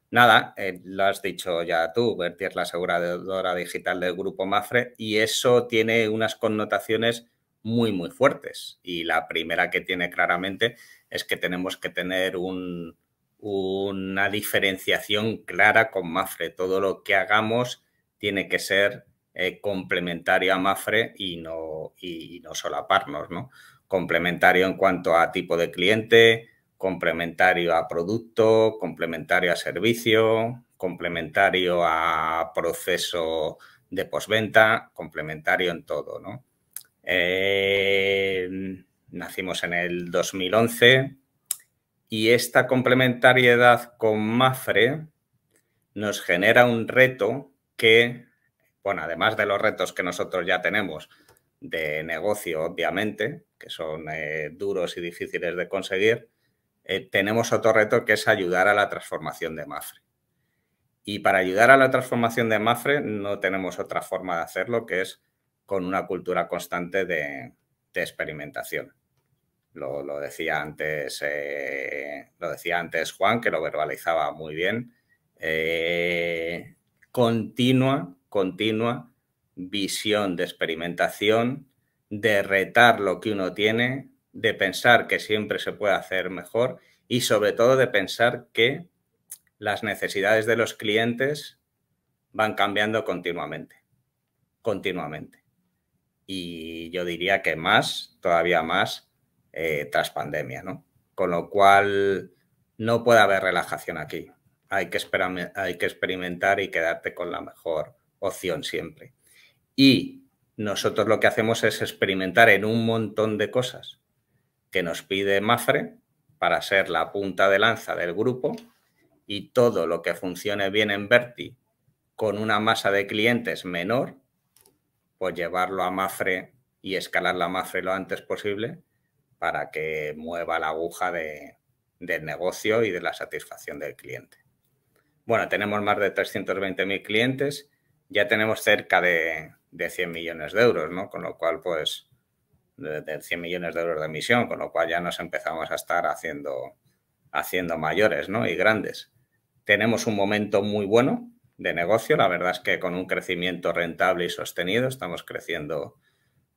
Nada, eh, lo has dicho ya tú, Bertie es la aseguradora digital del grupo Mafre y eso tiene unas connotaciones muy, muy fuertes. Y la primera que tiene claramente es que tenemos que tener una diferenciación clara con Mafre. Todo lo que hagamos tiene que ser eh, complementario a Mafre y no, y no solaparnos, ¿no? Complementario en cuanto a tipo de cliente, complementario a producto, complementario a servicio, complementario a proceso de postventa, complementario en todo, ¿no? Eh, nacimos en el 2011 y esta complementariedad con Mafre nos genera un reto que, bueno, además de los retos que nosotros ya tenemos de negocio, obviamente, que son eh, duros y difíciles de conseguir, eh, tenemos otro reto que es ayudar a la transformación de Mafre. Y para ayudar a la transformación de Mafre no tenemos otra forma de hacerlo que es con una cultura constante de, experimentación. Lo, decía antes, eh, lo decía antes Juan, que lo verbalizaba muy bien. Eh, continua, continua visión de experimentación, de retar lo que uno tiene, de pensar que siempre se puede hacer mejor y sobre todo de pensar que las necesidades de los clientes van cambiando continuamente, continuamente. Y yo diría que más, todavía más, eh, tras pandemia, ¿no? Con lo cual no puede haber relajación aquí. Hay que, hay que experimentar y quedarte con la mejor opción siempre. Y nosotros lo que hacemos es experimentar en un montón de cosas que nos pide Mafre para ser la punta de lanza del grupo y todo lo que funcione bien en Verti con una masa de clientes menor, pues llevarlo a Mafre y escalar la Mafre lo antes posible para que mueva la aguja de, del negocio y de la satisfacción del cliente. Bueno, tenemos más de 320.000 clientes, ya tenemos cerca de, de 100 millones de euros, ¿no? Con lo cual, pues, de, 100 millones de euros de emisión, con lo cual ya nos empezamos a estar haciendo, haciendo mayores ¿no? y grandes. Tenemos un momento muy bueno de negocio, la verdad es que con un crecimiento rentable y sostenido estamos creciendo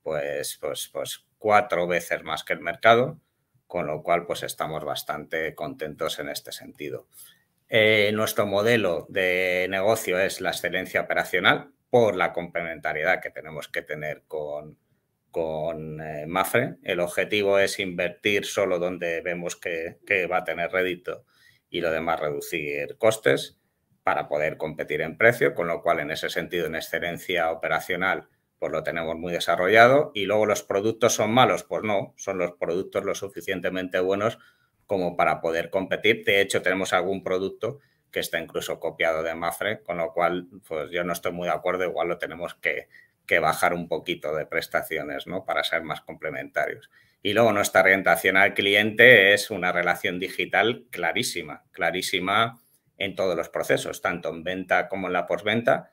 pues, pues, pues cuatro veces más que el mercado, con lo cual pues estamos bastante contentos en este sentido. Eh, nuestro modelo de negocio es la excelencia operacional por la complementariedad que tenemos que tener con, con eh, Mafre. El objetivo es invertir solo donde vemos que, que, va a tener rédito y lo demás reducir costes para poder competir en precio, con lo cual en ese sentido en excelencia operacional pues lo tenemos muy desarrollado y luego los productos son malos, pues no, son los productos lo suficientemente buenos como para poder competir. De hecho, tenemos algún producto que está incluso copiado de Mafre, con lo cual pues yo no estoy muy de acuerdo, igual lo tenemos que, que bajar un poquito de prestaciones, ¿no? Para ser más complementarios. Y luego nuestra orientación al cliente es una relación digital clarísima, clarísima en todos los procesos, tanto en venta como en la postventa,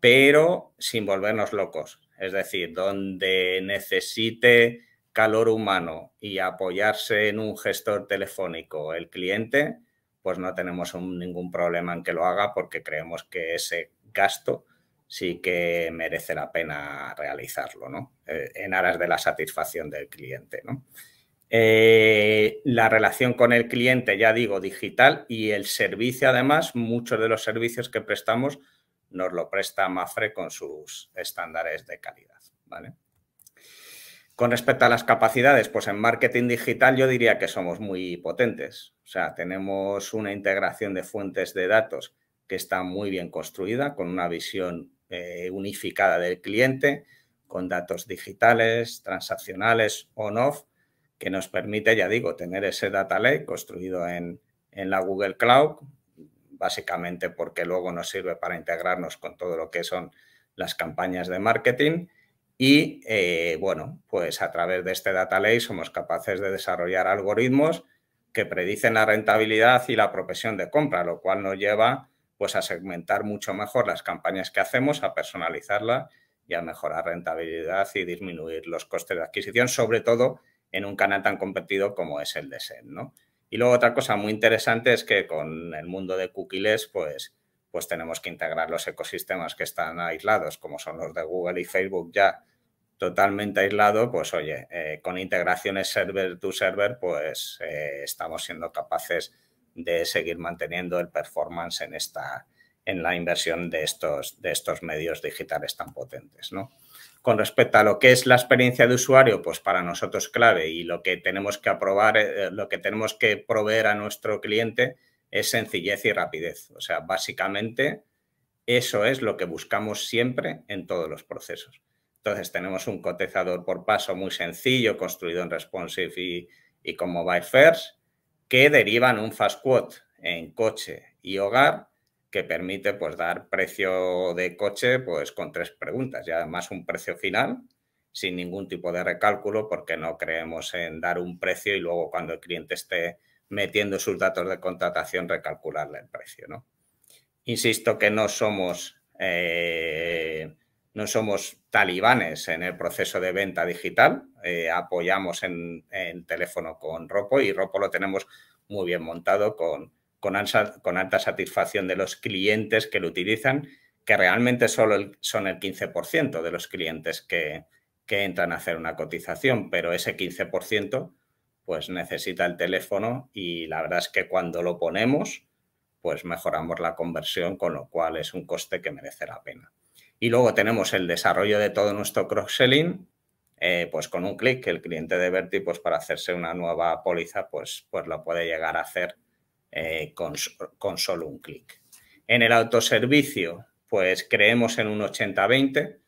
pero sin volvernos locos. Es decir, donde necesite calor humano y apoyarse en un gestor telefónico el cliente, pues no tenemos ningún problema en que lo haga porque creemos que ese gasto sí que merece la pena realizarlo, ¿no? Eh, en aras de la satisfacción del cliente, ¿no? Eh, la relación con el cliente, ya digo, digital y el servicio, además, muchos de los servicios que prestamos nos lo presta Mafre con sus estándares de calidad, ¿vale? Con respecto a las capacidades, pues en marketing digital yo diría que somos muy potentes. O sea, tenemos una integración de fuentes de datos que está muy bien construida, con una visión eh, unificada del cliente con datos digitales, transaccionales, on-off, que nos permite, ya digo, tener ese data lake construido en, la Google Cloud, básicamente porque luego nos sirve para integrarnos con todo lo que son las campañas de marketing. Y eh, bueno, pues a través de este data lake somos capaces de desarrollar algoritmos que predicen la rentabilidad y la profesión de compra, lo cual nos lleva pues a segmentar mucho mejor las campañas que hacemos, a personalizarlas y a mejorar rentabilidad y disminuir los costes de adquisición, sobre todo en un canal tan competido como es el de SEM, Y luego otra cosa muy interesante es que con el mundo de cookies, pues, pues tenemos que integrar los ecosistemas que están aislados, como son los de Google y Facebook ya totalmente aislados, pues oye, eh, con integraciones server to server, pues eh, estamos siendo capaces de seguir manteniendo el performance en, esta, en la inversión de estos, de estos medios digitales tan potentes. ¿no? Con respecto a lo que es la experiencia de usuario, pues para nosotros clave y lo que tenemos que aprobar, eh, eh, lo que tenemos que proveer a nuestro cliente es sencillez y rapidez. O sea, básicamente eso es lo que buscamos siempre en todos los procesos. Entonces tenemos un cotizador por paso muy sencillo, construido en responsive y, y con mobile first que derivan un fast quote en coche y hogar que permite pues dar precio de coche pues con tres preguntas y además un precio final sin ningún tipo de recálculo porque no creemos en dar un precio y luego cuando el cliente esté metiendo sus datos de contratación recalcularle el precio, ¿no? Insisto que no somos eh, no somos talibanes en el proceso de venta digital, eh, apoyamos en, teléfono con Ropo y Ropo lo tenemos muy bien montado con, con, alta satisfacción de los clientes que lo utilizan, que realmente solo son el 15% de los clientes que, que, entran a hacer una cotización, pero ese 15% pues necesita el teléfono y la verdad es que cuando lo ponemos pues mejoramos la conversión, con lo cual es un coste que merece la pena. Y luego tenemos el desarrollo de todo nuestro cross-selling, eh, pues con un clic el cliente de Verti, pues para hacerse una nueva póliza, pues, pues lo puede llegar a hacer eh, con, con, solo un clic. En el autoservicio, pues creemos en un 80-20,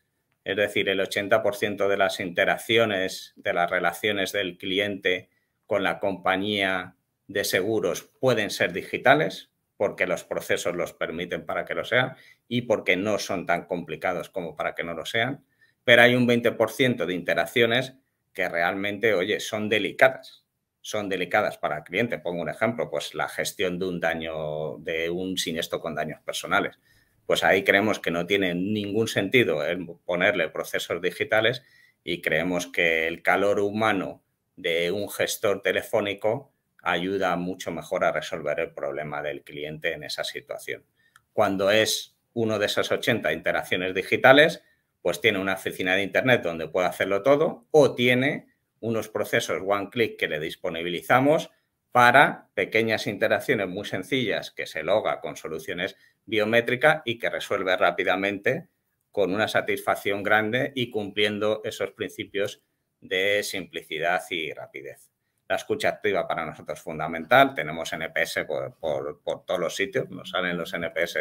es decir, el 80% de las interacciones, de las relaciones del cliente con la compañía de seguros pueden ser digitales, porque los procesos los permiten para que lo sean, y porque no son tan complicados como para que no lo sean, pero hay un 20% de interacciones que realmente, oye, son delicadas. Son delicadas para el cliente. Pongo un ejemplo, pues la gestión de un daño, de un siniestro con daños personales. Pues ahí creemos que no tiene ningún sentido el ponerle procesos digitales y creemos que el calor humano de un gestor telefónico ayuda mucho mejor a resolver el problema del cliente en esa situación. Cuando es uno de esas 80 interacciones digitales, pues tiene una oficina de Internet donde puede hacerlo todo o tiene unos procesos one click que le disponibilizamos para pequeñas interacciones muy sencillas que se logra con soluciones biométricas y que resuelve rápidamente con una satisfacción grande y cumpliendo esos principios de simplicidad y rapidez. La escucha activa para nosotros es fundamental. Tenemos NPS por, por todos los sitios, nos salen los NPS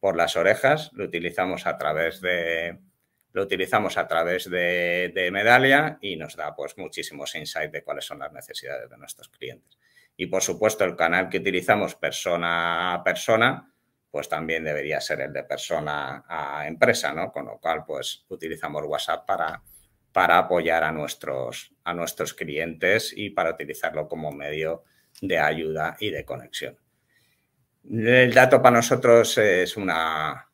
por las orejas, lo utilizamos a través de, lo utilizamos a través de, Medalia y nos da pues muchísimos insights de cuáles son las necesidades de nuestros clientes. Y por supuesto el canal que utilizamos persona a persona, pues también debería ser el de persona a empresa, ¿no? Con lo cual pues utilizamos WhatsApp para, para apoyar a nuestros, a nuestros clientes y para utilizarlo como medio de ayuda y de conexión. El dato para nosotros es una,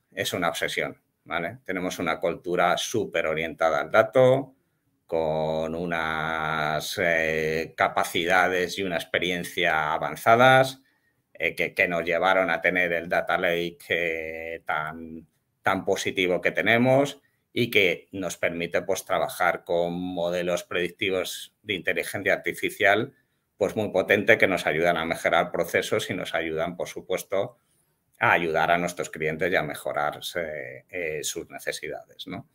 obsesión, Tenemos una cultura súper orientada al dato, con unas eh, capacidades y una experiencia avanzadas eh, que, nos llevaron a tener el data lake eh, tan, tan positivo que tenemos y que nos permite pues, trabajar con modelos predictivos de inteligencia artificial pues muy potente que nos ayudan a mejorar procesos y nos ayudan, por supuesto, a ayudar a nuestros clientes y a mejorar eh, sus necesidades. ¿no?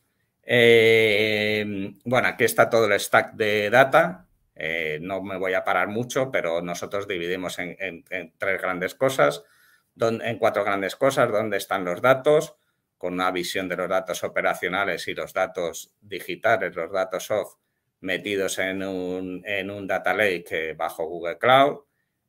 Eh, bueno, aquí está todo el stack de data. Eh, no me voy a parar mucho, pero nosotros dividimos en, tres grandes cosas, en cuatro grandes cosas, dónde están los datos, con una visión de los datos operacionales y los datos digitales, los datos off metidos en un, data lake bajo Google Cloud.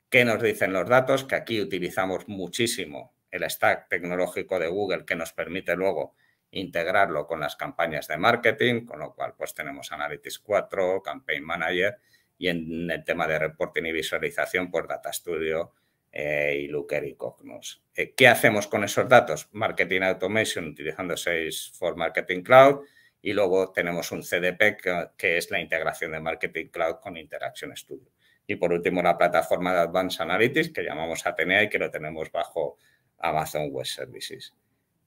¿Qué nos dicen los datos? Que aquí utilizamos muchísimo el stack tecnológico de Google que nos permite luego integrarlo con las campañas de marketing, con lo cual pues tenemos Analytics 4, Campaign Manager y en el tema de reporting y visualización por pues, Data Studio eh, y Looker y Cognos. Eh, ¿Qué hacemos con esos datos? Marketing Automation utilizando for Marketing Cloud, y luego tenemos un CDP que, es la integración de Marketing Cloud con Interaction Studio. Y por último, la plataforma de Advanced Analytics que llamamos Atenea y que lo tenemos bajo Amazon Web Services.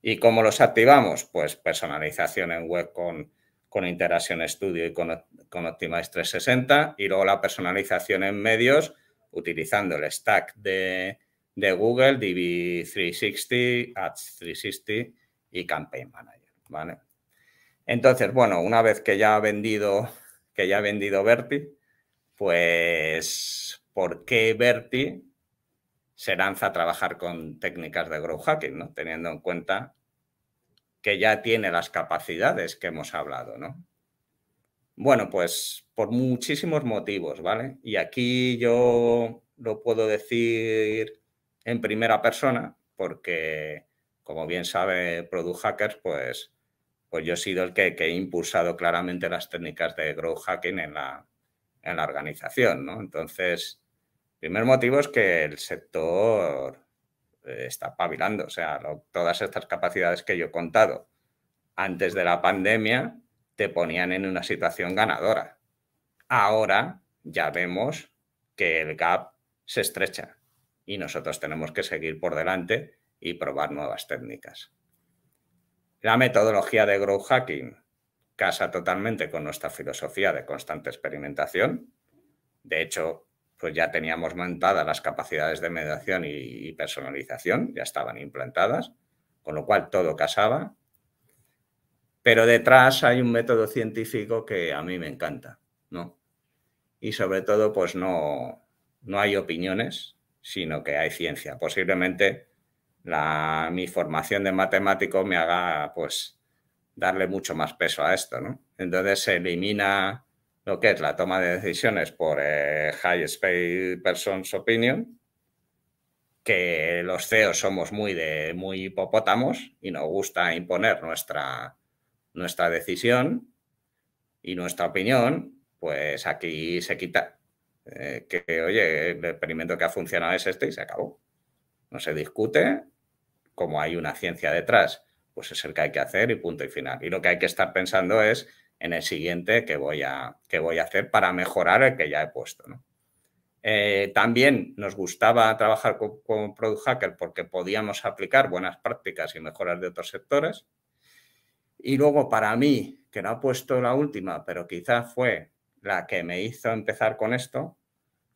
¿Y cómo los activamos? Pues personalización en web con, con Interaction Studio y con, con Optimize 360 y luego la personalización en medios utilizando el stack de, de Google, DB360, Ads360 y Campaign Manager. ¿vale? Entonces, bueno, una vez que ya ha vendido, que ya ha vendido Berti, pues, ¿por qué Berti se lanza a trabajar con técnicas de growth hacking, ¿no? Teniendo en cuenta que ya tiene las capacidades que hemos hablado, ¿no? Bueno, pues por muchísimos motivos, ¿vale? Y aquí yo lo puedo decir en primera persona, porque como bien sabe Product Hackers, pues pues yo he sido el que, he impulsado claramente las técnicas de growth hacking en la, organización, Entonces, primer motivo es que el sector eh, está pabilando, o sea, todas estas capacidades que yo he contado antes de la pandemia te ponían en una situación ganadora. Ahora ya vemos que el gap se estrecha y nosotros tenemos que seguir por delante y probar nuevas técnicas. La metodología de growth hacking casa totalmente con nuestra filosofía de constante experimentación. De hecho, pues ya teníamos montadas las capacidades de mediación y personalización, ya estaban implantadas, con lo cual todo casaba. Pero detrás hay un método científico que a mí me encanta, ¿no? Y sobre todo, pues no, no hay opiniones, sino que hay ciencia. Posiblemente mi formación de matemático me haga pues darle mucho más peso a esto, ¿no? Entonces se elimina lo que es la toma de decisiones por eh, High Space Person's Opinion, que los CEOs somos muy de muy hipopótamos y nos gusta imponer nuestra, nuestra decisión y nuestra opinión, pues aquí se quita. Eh, que, oye, el experimento que ha funcionado es este y se acabó. No se discute, como hay una ciencia detrás, pues es el que hay que hacer y punto y final. Y lo que hay que estar pensando es en el siguiente que voy a, que voy a hacer para mejorar el que ya he puesto. Eh, también nos gustaba trabajar con, Product Hacker porque podíamos aplicar buenas prácticas y mejoras de otros sectores. Y luego para mí, que no ha puesto la última, pero quizás fue la que me hizo empezar con esto,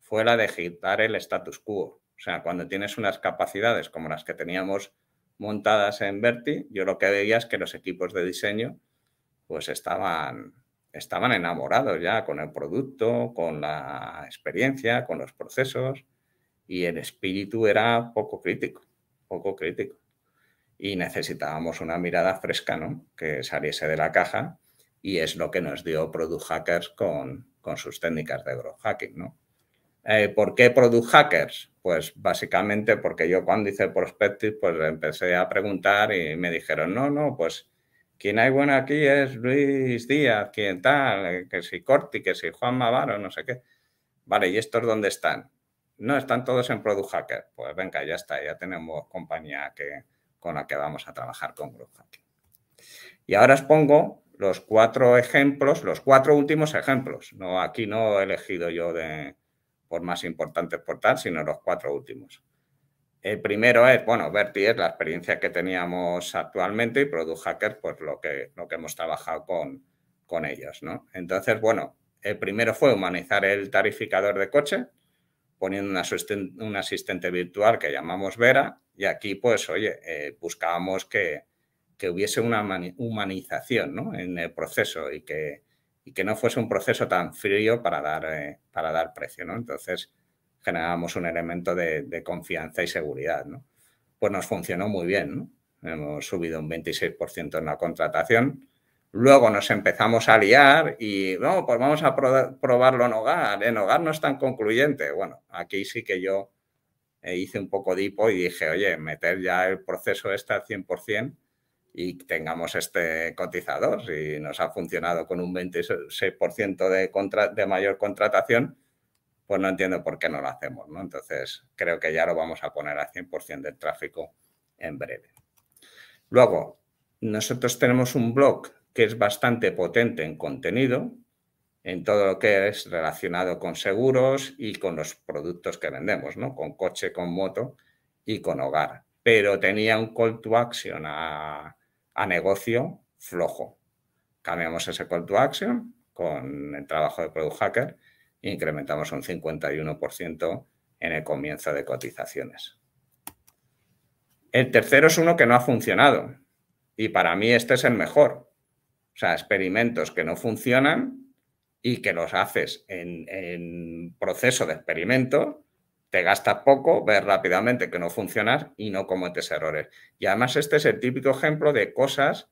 fue la de quitar el status quo. O sea, cuando tienes unas capacidades como las que teníamos montadas en Verti, yo lo que veía es que los equipos de diseño pues estaban, estaban enamorados ya con el producto, con la experiencia, con los procesos y el espíritu era poco crítico, poco crítico. Y necesitábamos una mirada fresca, ¿no? Que saliese de la caja y es lo que nos dio Product Hackers con, con sus técnicas de growth hacking, ¿no? Eh, ¿Por qué Product Hackers? Pues básicamente porque yo cuando hice Prospective, pues empecé a preguntar y me dijeron, no, no, pues quien hay bueno aquí es Luis Díaz, quien tal, eh, que si Corti, que si Juan Mavaro, no sé qué. Vale, ¿y estos dónde están? No, están todos en Product Hacker. Pues venga, ya está, ya tenemos compañía que, con la que vamos a trabajar con Product Hacker. Y ahora os pongo los cuatro ejemplos, los cuatro últimos ejemplos. No, aquí no he elegido yo de, por más importantes por tal, sino los cuatro últimos. El primero es, bueno, Verti es la experiencia que teníamos actualmente y Product Hacker, pues lo que, lo que hemos trabajado con, con ellos, ¿no? Entonces, bueno, el primero fue humanizar el tarificador de coche, poniendo un asistente virtual que llamamos Vera, y aquí, pues, oye, eh, buscábamos que, que, hubiese una humanización ¿no? en el proceso y que, y que no fuese un proceso tan frío para dar, eh, para dar precio, ¿no? Entonces generábamos un elemento de, confianza y seguridad, ¿no? Pues nos funcionó muy bien, Hemos subido un 26% en la contratación. Luego nos empezamos a liar y, pues vamos a probarlo en hogar. En hogar no es tan concluyente. Bueno, aquí sí que yo eh, hice un poco de hipo y dije, oye, meter ya el proceso este al 100%, y tengamos este cotizador. Si nos ha funcionado con un 26% de, de mayor contratación, pues no entiendo por qué no lo hacemos. ¿no? Entonces, creo que ya lo vamos a poner a 100% del tráfico en breve. Luego, nosotros tenemos un blog que es bastante potente en contenido, en todo lo que es relacionado con seguros y con los productos que vendemos, ¿no? Con coche, con moto y con hogar. Pero tenía un call to action a, a negocio flojo. Cambiamos ese call to action con el trabajo de Product Hacker e incrementamos un 51% en el comienzo de cotizaciones. El tercero es uno que no ha funcionado y para mí este es el mejor. O sea, experimentos que no funcionan y que los haces en, en proceso de experimento te gastas poco, ves rápidamente que no funcionas y no cometes errores. Y además este es el típico ejemplo de cosas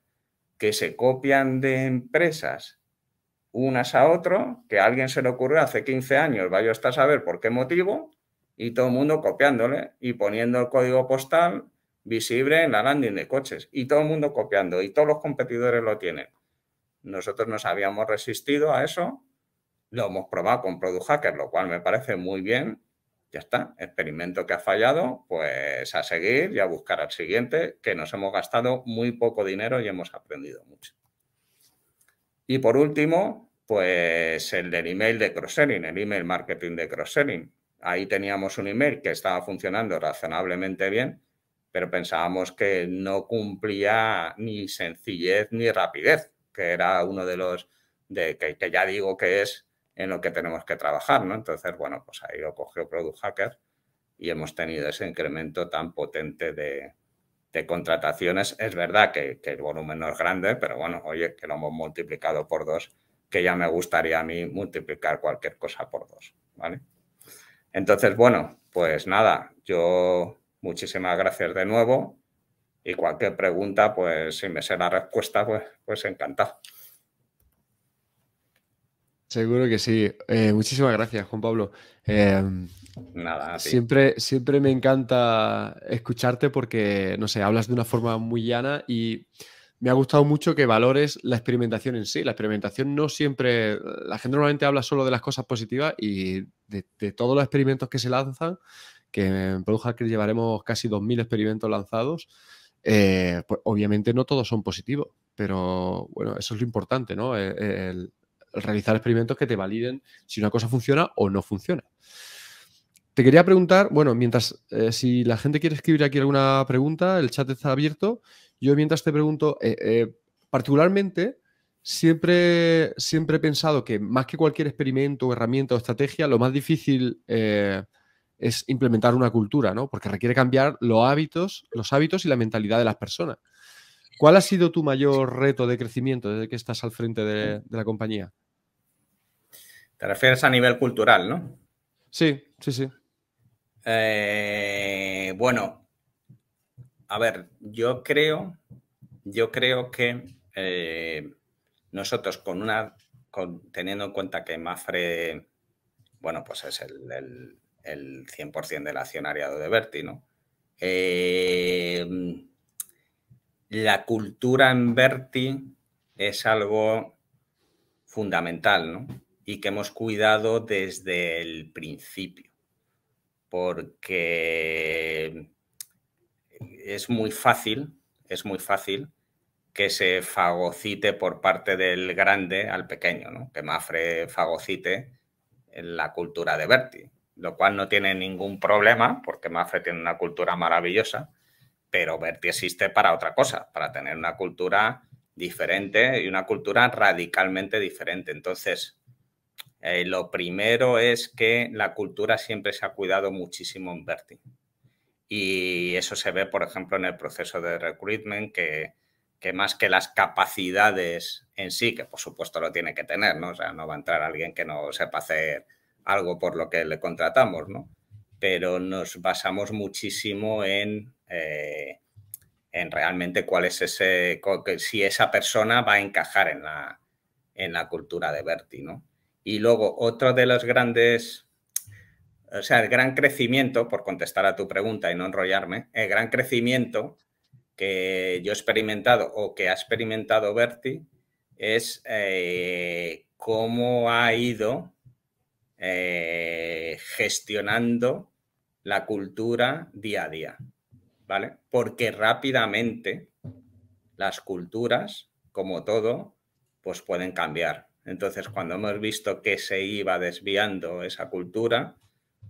que se copian de empresas unas a otro, que a alguien se le ocurrió hace 15 años, vaya hasta a saber por qué motivo, y todo el mundo copiándole y poniendo el código postal visible en la landing de coches, y todo el mundo copiando, y todos los competidores lo tienen. Nosotros nos habíamos resistido a eso, lo hemos probado con Product Hacker, lo cual me parece muy bien, ya está, experimento que ha fallado, pues a seguir y a buscar al siguiente, que nos hemos gastado muy poco dinero y hemos aprendido mucho. Y por último, pues el del email de cross-selling, el email marketing de cross-selling. Ahí teníamos un email que estaba funcionando razonablemente bien, pero pensábamos que no cumplía ni sencillez ni rapidez, que era uno de los de que ya digo que es en lo que tenemos que trabajar, ¿no? Entonces, bueno, pues ahí lo cogió Product Hacker y hemos tenido ese incremento tan potente de, contrataciones. Es verdad que, el volumen no es grande, pero bueno, oye, que lo hemos multiplicado por dos, que ya me gustaría a mí multiplicar cualquier cosa por dos, ¿vale? Entonces, bueno, pues nada, yo muchísimas gracias de nuevo y cualquier pregunta, pues si me sé la respuesta, pues, pues encantado. Seguro que sí. Eh, muchísimas gracias, Juan Pablo. Em, Nada, siempre, siempre me encanta escucharte porque, no sé, hablas de una forma muy llana y me ha gustado mucho que valores la experimentación en sí. La experimentación no siempre, la gente normalmente habla solo de las cosas positivas y de, todos los experimentos que se lanzan, que en Product que llevaremos casi 2.000 experimentos lanzados, eh, pues obviamente no todos son positivos, pero bueno, eso es lo importante, ¿no? Eh, el, realizar experimentos que te validen si una cosa funciona o no funciona. Te quería preguntar, bueno, mientras, eh, si la gente quiere escribir aquí alguna pregunta, el chat está abierto. Yo mientras te pregunto, eh, eh, particularmente, siempre, siempre he pensado que más que cualquier experimento, herramienta o estrategia, lo más difícil es implementar una cultura, ¿no? Porque requiere cambiar los hábitos, los hábitos y la mentalidad de las personas. ¿Cuál ha sido tu mayor reto de crecimiento desde que estás al frente de, la compañía? Te refieres a nivel cultural, ¿no? Sí, sí, sí. Eh, bueno, a ver, yo creo, yo creo que eh, nosotros con una, teniendo en cuenta que Mafre, bueno, pues es el, 100% del accionariado de Berti, ¿no? Eh, la cultura en Berti es algo fundamental, Y que hemos cuidado desde el principio, porque es muy fácil, es muy fácil que se fagocite por parte del grande al pequeño, Que Mafre fagocite la cultura de Berti, lo cual no tiene ningún problema, porque Mafre tiene una cultura maravillosa, pero Berti existe para otra cosa, para tener una cultura diferente y una cultura radicalmente diferente. Entonces, eh, lo primero es que la cultura siempre se ha cuidado muchísimo en Berti. Y eso se ve, por ejemplo, en el proceso de recruitment, que, que más que las capacidades en sí, que por supuesto lo tiene que tener, ¿no? O sea, no va a entrar alguien que no sepa hacer algo por lo que le contratamos, ¿no? Pero nos basamos muchísimo en eh, en realmente cuál es ese, si esa persona va a encajar en la, cultura de Berti, ¿no? Y luego, otro de los grandes, o sea, el gran crecimiento, por contestar a tu pregunta y no enrollarme, el gran crecimiento que yo he experimentado o que ha experimentado Berti es eh, cómo ha ido eh, gestionando la cultura día a día. Porque rápidamente las culturas, como todo, pues pueden cambiar. Entonces, cuando hemos visto que se iba desviando esa cultura,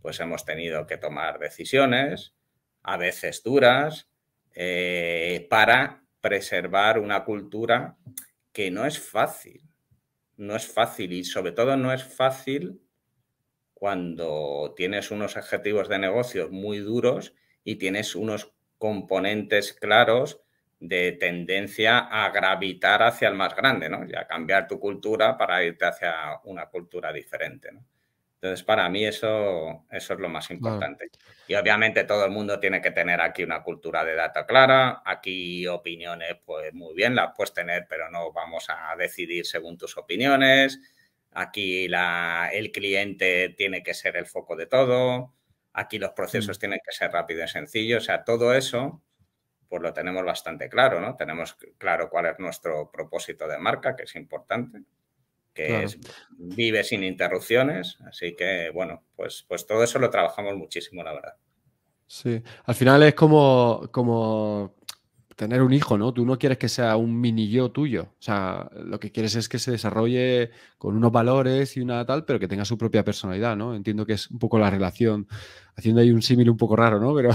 pues hemos tenido que tomar decisiones, a veces duras, eh, para preservar una cultura que no es fácil. No es fácil y sobre todo no es fácil cuando tienes unos objetivos de negocio muy duros y tienes unos componentes claros de tendencia a gravitar hacia el más grande, ¿no? Y a cambiar tu cultura para irte hacia una cultura diferente, Entonces, para mí eso, eso es lo más importante. Y obviamente todo el mundo tiene que tener aquí una cultura de data clara, aquí opiniones, pues muy bien, las puedes tener, pero no vamos a decidir según tus opiniones. Aquí el cliente tiene que ser el foco de todo. Aquí los procesos mm. tienen que ser rápidos y sencillos. O sea, todo eso, pues lo tenemos bastante claro, ¿no? Tenemos claro cuál es nuestro propósito de marca, que es importante, que vive sin interrupciones. Así que, bueno, pues, pues todo eso lo trabajamos muchísimo, la verdad. Sí, al final es como, como tener un hijo, ¿no? Tú no quieres que sea un mini yo tuyo. O sea, lo que quieres es que se desarrolle con unos valores y una tal, pero que tenga su propia personalidad, ¿no? Entiendo que es un poco la relación, haciendo ahí un símil un poco raro, ¿no? Pero.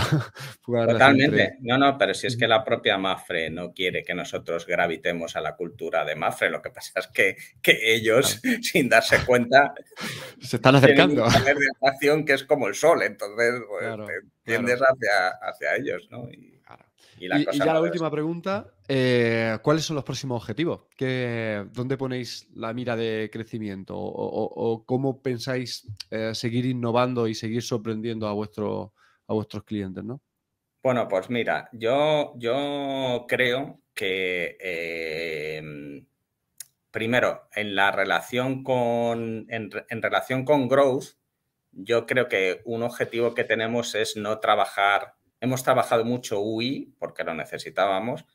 Totalmente. No, no, pero si es que la propia Mafre no quiere que nosotros gravitemos a la cultura de Mafre, lo que pasa es que, ellos, sin darse cuenta. se están acercando. Tienen una que es como el sol, entonces pues, tiendes hacia, hacia ellos, ¿no? Y y, ya la última pregunta, eh, ¿cuáles son los próximos objetivos? ¿Dónde ponéis la mira de crecimiento? ¿O, cómo pensáis eh, seguir innovando y seguir sorprendiendo a, vuestro, vuestros clientes? Bueno, pues mira, yo, yo creo que em, primero, en la relación con, en relación con growth, yo creo que un objetivo que tenemos es no trabajar hemos trabajado mucho UI porque lo necesitábamos.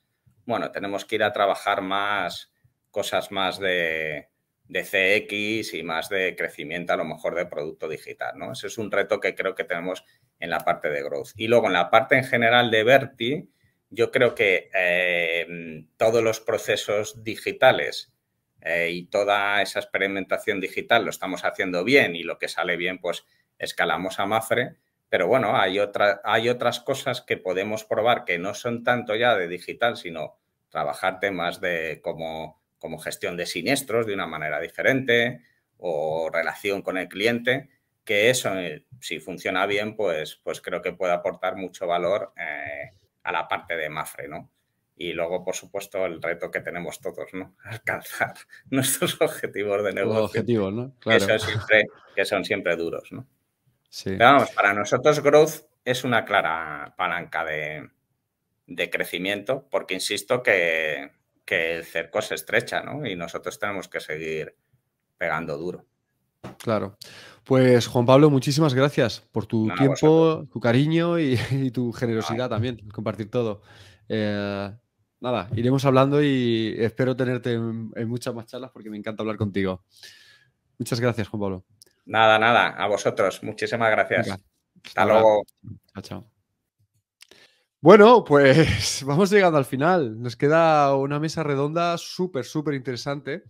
Bueno, tenemos que ir a trabajar más cosas más de, CX y más de crecimiento a lo mejor de producto digital, ¿no? Ese es un reto que creo que tenemos en la parte de growth. Y luego en la parte en general de Verti, yo creo que em, todos los procesos digitales eh, y toda esa experimentación digital lo estamos haciendo bien y lo que sale bien, pues escalamos a Mafre, pero bueno, hay, hay otras cosas que podemos probar que no son tanto ya de digital, sino trabajar temas de como, como gestión de siniestros de una manera diferente o relación con el cliente, que eso, eh, si funciona bien, pues, pues creo que puede aportar mucho valor eh, a la parte de Mafre, ¿no? Y luego, por supuesto, el reto que tenemos todos, ¿no? Alcanzar nuestros objetivos de negocio. objetivos, ¿no? Claro. que son siempre duros, ¿no? Pero para nosotros growth es una clara palanca de, crecimiento, porque insisto que, el cerco se estrecha, Y nosotros tenemos que seguir pegando duro. Claro. Pues Juan Pablo, muchísimas gracias por tu tiempo, tu cariño y, tu generosidad también, compartir todo. Eh, nada, iremos hablando y espero tenerte en muchas más charlas porque me encanta hablar contigo. Muchas gracias, Juan Pablo. Nada, nada. A vosotros. Muchísimas gracias. Hasta luego. Chao, Bueno, pues vamos llegando al final. Nos queda una mesa redonda súper, súper interesante,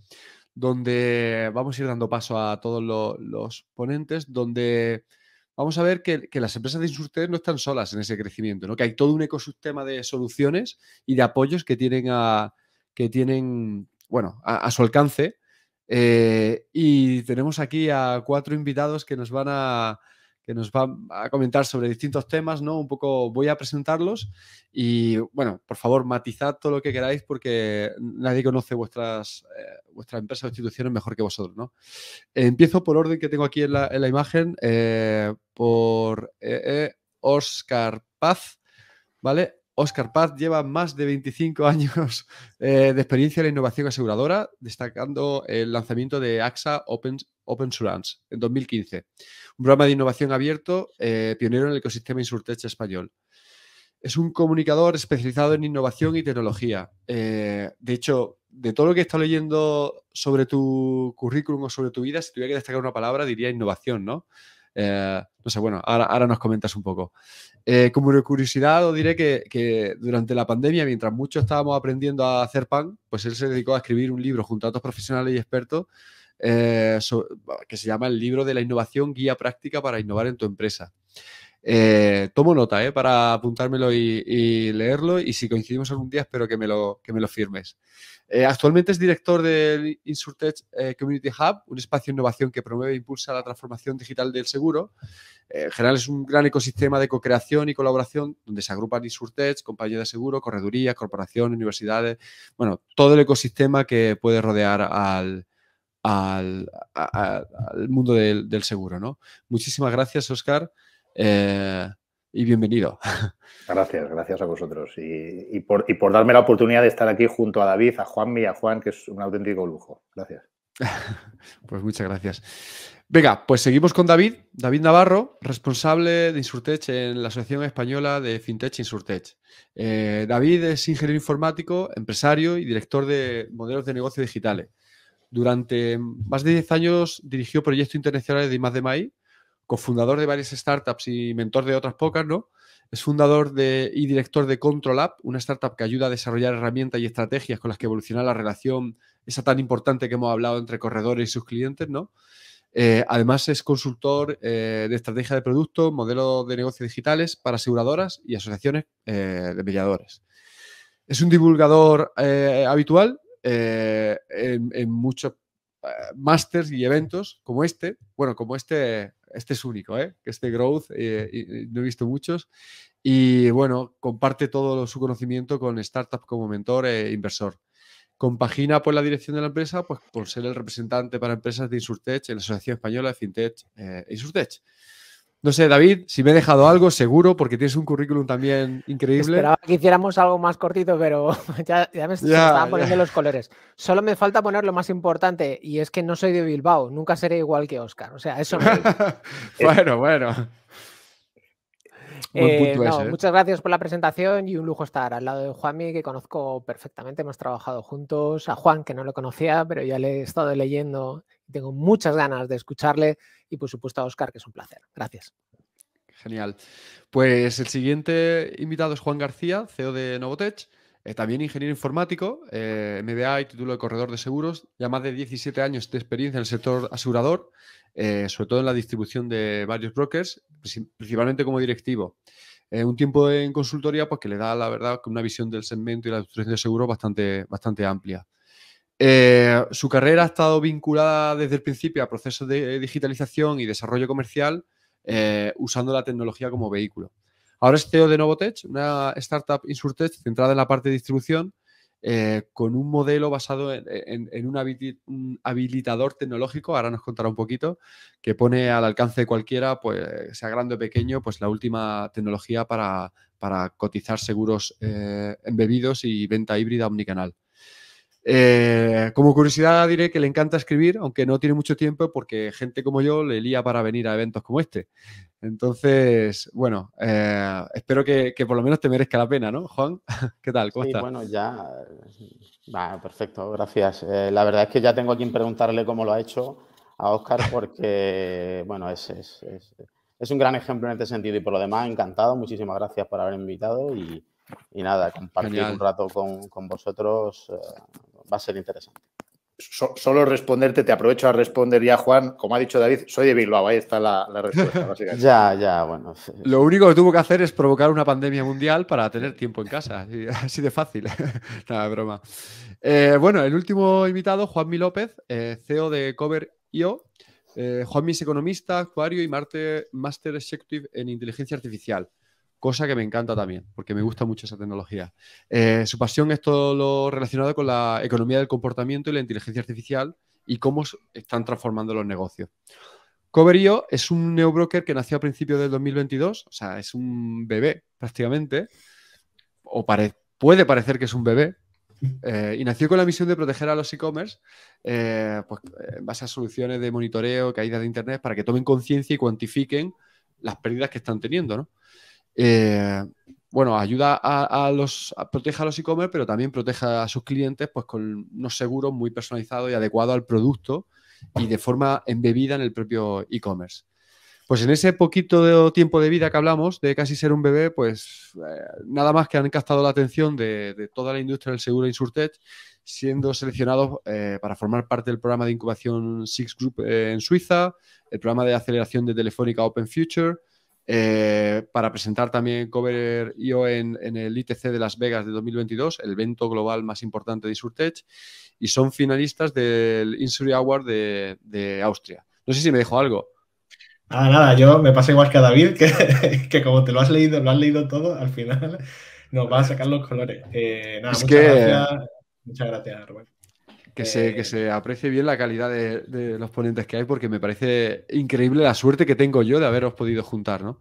donde vamos a ir dando paso a todos los ponentes, donde vamos a ver que, las empresas de Insurtech no están solas en ese crecimiento, ¿no? que hay todo un ecosistema de soluciones y de apoyos que tienen a, que tienen, bueno, a su alcance eh, y tenemos aquí a cuatro invitados que nos van a que nos a comentar sobre distintos temas, ¿no? Un poco voy a presentarlos y, bueno, por favor, matizad todo lo que queráis porque nadie conoce vuestras, eh, vuestras empresas o instituciones mejor que vosotros, ¿no? empiezo por orden que tengo aquí en la, en la imagen, eh, por Oscar Paz, ¿vale? Oscar Paz lleva más de 25 años eh, de experiencia en la innovación aseguradora, destacando el lanzamiento de AXA Open, Open Surance en 2015, un programa de innovación abierto eh, pionero en el ecosistema Insurtech español. Es un comunicador especializado en innovación y tecnología. Eh, de hecho, de todo lo que está leyendo sobre tu currículum o sobre tu vida, si tuviera que destacar una palabra, diría innovación, ¿no? Eh, no sé, bueno, ahora, nos comentas un poco. Eh, como curiosidad, os diré que, durante la pandemia, mientras muchos estábamos aprendiendo a hacer pan, pues él se dedicó a escribir un libro junto a otros profesionales y expertos eh, que se llama El libro de la innovación, guía práctica para innovar en tu empresa. tomo nota eh, para apuntármelo y, leerlo y si coincidimos algún día espero que me lo, que me lo firmes. Eh, actualmente es director del Insurtech eh, Community Hub, un espacio de innovación que promueve e impulsa la transformación digital del seguro. Eh, en general es un gran ecosistema de co-creación y colaboración donde se agrupan Insurtech, compañías de seguro, corredurías, corporaciones, universidades, bueno, todo el ecosistema que puede rodear al, al, mundo del, seguro. Muchísimas gracias, Oscar y bienvenido. Gracias, gracias a vosotros y, por, darme la oportunidad de estar aquí junto a David, a Juanmi y a Juan, que es un auténtico lujo. Gracias. Pues muchas gracias. Venga, pues seguimos con David, David Navarro, responsable de Insurtech en la Asociación Española de FinTech Insurtech. Eh, David es ingeniero informático, empresario y director de modelos de negocio digitales. Durante más de 10 años dirigió proyectos internacionales de de MAI cofundador de varias startups y mentor de otras pocas, ¿no? Es fundador y director de Control App, una startup que ayuda a desarrollar herramientas y estrategias con las que evoluciona la relación, esa tan importante que hemos hablado entre corredores y sus clientes, ¿no? Eh, además es consultor eh, de estrategia de producto, modelo de negocios digitales para aseguradoras y asociaciones eh, de mediadores. Es un divulgador habitual en, en muchos másters y eventos como este, bueno, como este este es único, ¿eh? Este Growth, eh, no he visto muchos. Y bueno, comparte todo su conocimiento con startups como mentor e inversor. Compagina por pues, la dirección de la empresa pues, por ser el representante para empresas de Insurtech en la Asociación Española de FinTech eh, Insurtech. No sé, David, si me he dejado algo, seguro, porque tienes un currículum también increíble. Esperaba que hiciéramos algo más cortito, pero ya, me estaba poniendo los colores. Solo me falta poner lo más importante, y es que no soy de Bilbao, nunca seré igual que Oscar. O sea, eso me... bueno, bueno. Eh, ¿eh? muchas gracias por la presentación y un lujo estar al lado de Juanmi, que conozco perfectamente, hemos trabajado juntos, a Juan, que no lo conocía, pero ya le he estado leyendo, tengo muchas ganas de escucharle y por supuesto a Oscar, que es un placer. Gracias. Genial. Pues el siguiente invitado es Juan García, CEO de Novotech. Eh, también ingeniero informático, eh, MBA y título de corredor de seguros, ya más de 17 años de experiencia en el sector asegurador, eh, sobre todo en la distribución de varios brokers, principalmente como directivo. Eh, un tiempo en consultoría pues, que le da, la verdad, una visión del segmento y la distribución de seguros bastante, bastante amplia. su carrera ha estado vinculada desde el principio a procesos de digitalización y desarrollo comercial, usando la tecnología como vehículo. Ahora es CEO de Novotech, una startup insurtech centrada en la parte de distribución, eh, con un modelo basado en, un, habilitador tecnológico, ahora nos contará un poquito, que pone al alcance de cualquiera, pues sea grande o pequeño, pues la última tecnología para, cotizar seguros eh, embebidos y venta híbrida omnicanal. Eh, como curiosidad diré que le encanta escribir, aunque no tiene mucho tiempo porque gente como yo le lía para venir a eventos como este. Entonces, bueno, eh, espero que, por lo menos te merezca la pena, ¿no, Juan? ¿Qué tal? ¿Cómo sí, Bueno, ya. perfecto, gracias. Eh, la verdad es que ya tengo a quien preguntarle cómo lo ha hecho a Oscar porque, bueno, es, es, un gran ejemplo en este sentido y por lo demás, encantado. Muchísimas gracias por haber invitado y, nada, compartir un rato con, vosotros va a ser interesante. solo responderte, te aprovecho a responder ya, Juan. Como ha dicho David, soy de Bilbao, ahí está la, respuesta, ya, ya, bueno. Lo único que tuvo que hacer es provocar una pandemia mundial para tener tiempo en casa, así de fácil. Nada, broma. Eh, bueno, el último invitado, Juanmi López, eh, CEO de Cover.io. Eh, Juanmi es economista, acuario y Master executive en inteligencia artificial cosa que me encanta también, porque me gusta mucho esa tecnología. Eh, su pasión es todo lo relacionado con la economía del comportamiento y la inteligencia artificial y cómo están transformando los negocios. Coverio es un neobroker que nació a principios del 2022, o sea, es un bebé prácticamente, o puede parecer que es un bebé, eh, y nació con la misión de proteger a los e-commerce eh, pues, en base a soluciones de monitoreo, caídas de Internet, para que tomen conciencia y cuantifiquen las pérdidas que están teniendo. ¿no? Eh, bueno, ayuda a, los, proteja a los e-commerce, pero también proteja a sus clientes pues, con unos seguros muy personalizados y adecuados al producto y de forma embebida en el propio e-commerce. Pues en ese poquito de tiempo de vida que hablamos, de casi ser un bebé, pues eh, nada más que han captado la atención de, toda la industria del seguro Insurtech, siendo seleccionados eh, para formar parte del programa de incubación Six Group en Suiza, el programa de aceleración de Telefónica Open Future, eh, para presentar también cover en, en el ITC de Las Vegas de 2022, el evento global más importante de Insurtech, y son finalistas del Insury Award de, Austria. No sé si me dijo algo. Ah, nada, yo me pasa igual que a David, que, como te lo has leído, lo has leído todo, al final nos va a sacar los colores. Eh, nada, muchas gracias. Muchas gracias, eh, que, se, que aprecie bien la calidad de, los ponentes que hay, porque me parece increíble la suerte que tengo yo de haberos podido juntar, ¿no?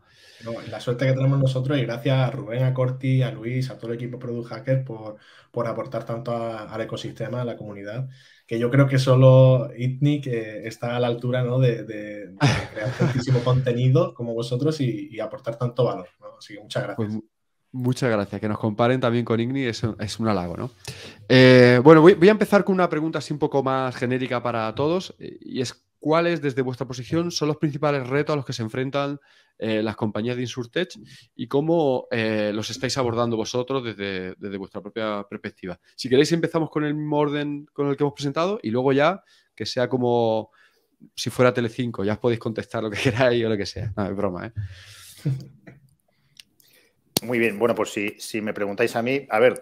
la suerte que tenemos nosotros y gracias a Rubén, a Corti, a Luis, a todo el equipo Product Hacker por, por aportar tanto al ecosistema, a la comunidad, que yo creo que solo ITNIC eh, está a la altura de, de, crear tantísimo contenido como vosotros y, aportar tanto valor. ¿no? Así que muchas pues gracias. Muchas gracias. Que nos comparen también con Igni es, un halago, ¿no? Eh, bueno, voy, a empezar con una pregunta así un poco más genérica para todos eh, y es cuáles desde vuestra posición son los principales retos a los que se enfrentan eh, las compañías de Insurtech y cómo los estáis abordando vosotros desde, vuestra propia perspectiva. Si queréis empezamos con el mismo orden con el que hemos presentado y luego ya que sea como si fuera Telecinco, ya os podéis contestar lo que queráis o lo que sea. No, es broma, ¿eh? Muy bien, bueno, pues si, me preguntáis a mí, a ver,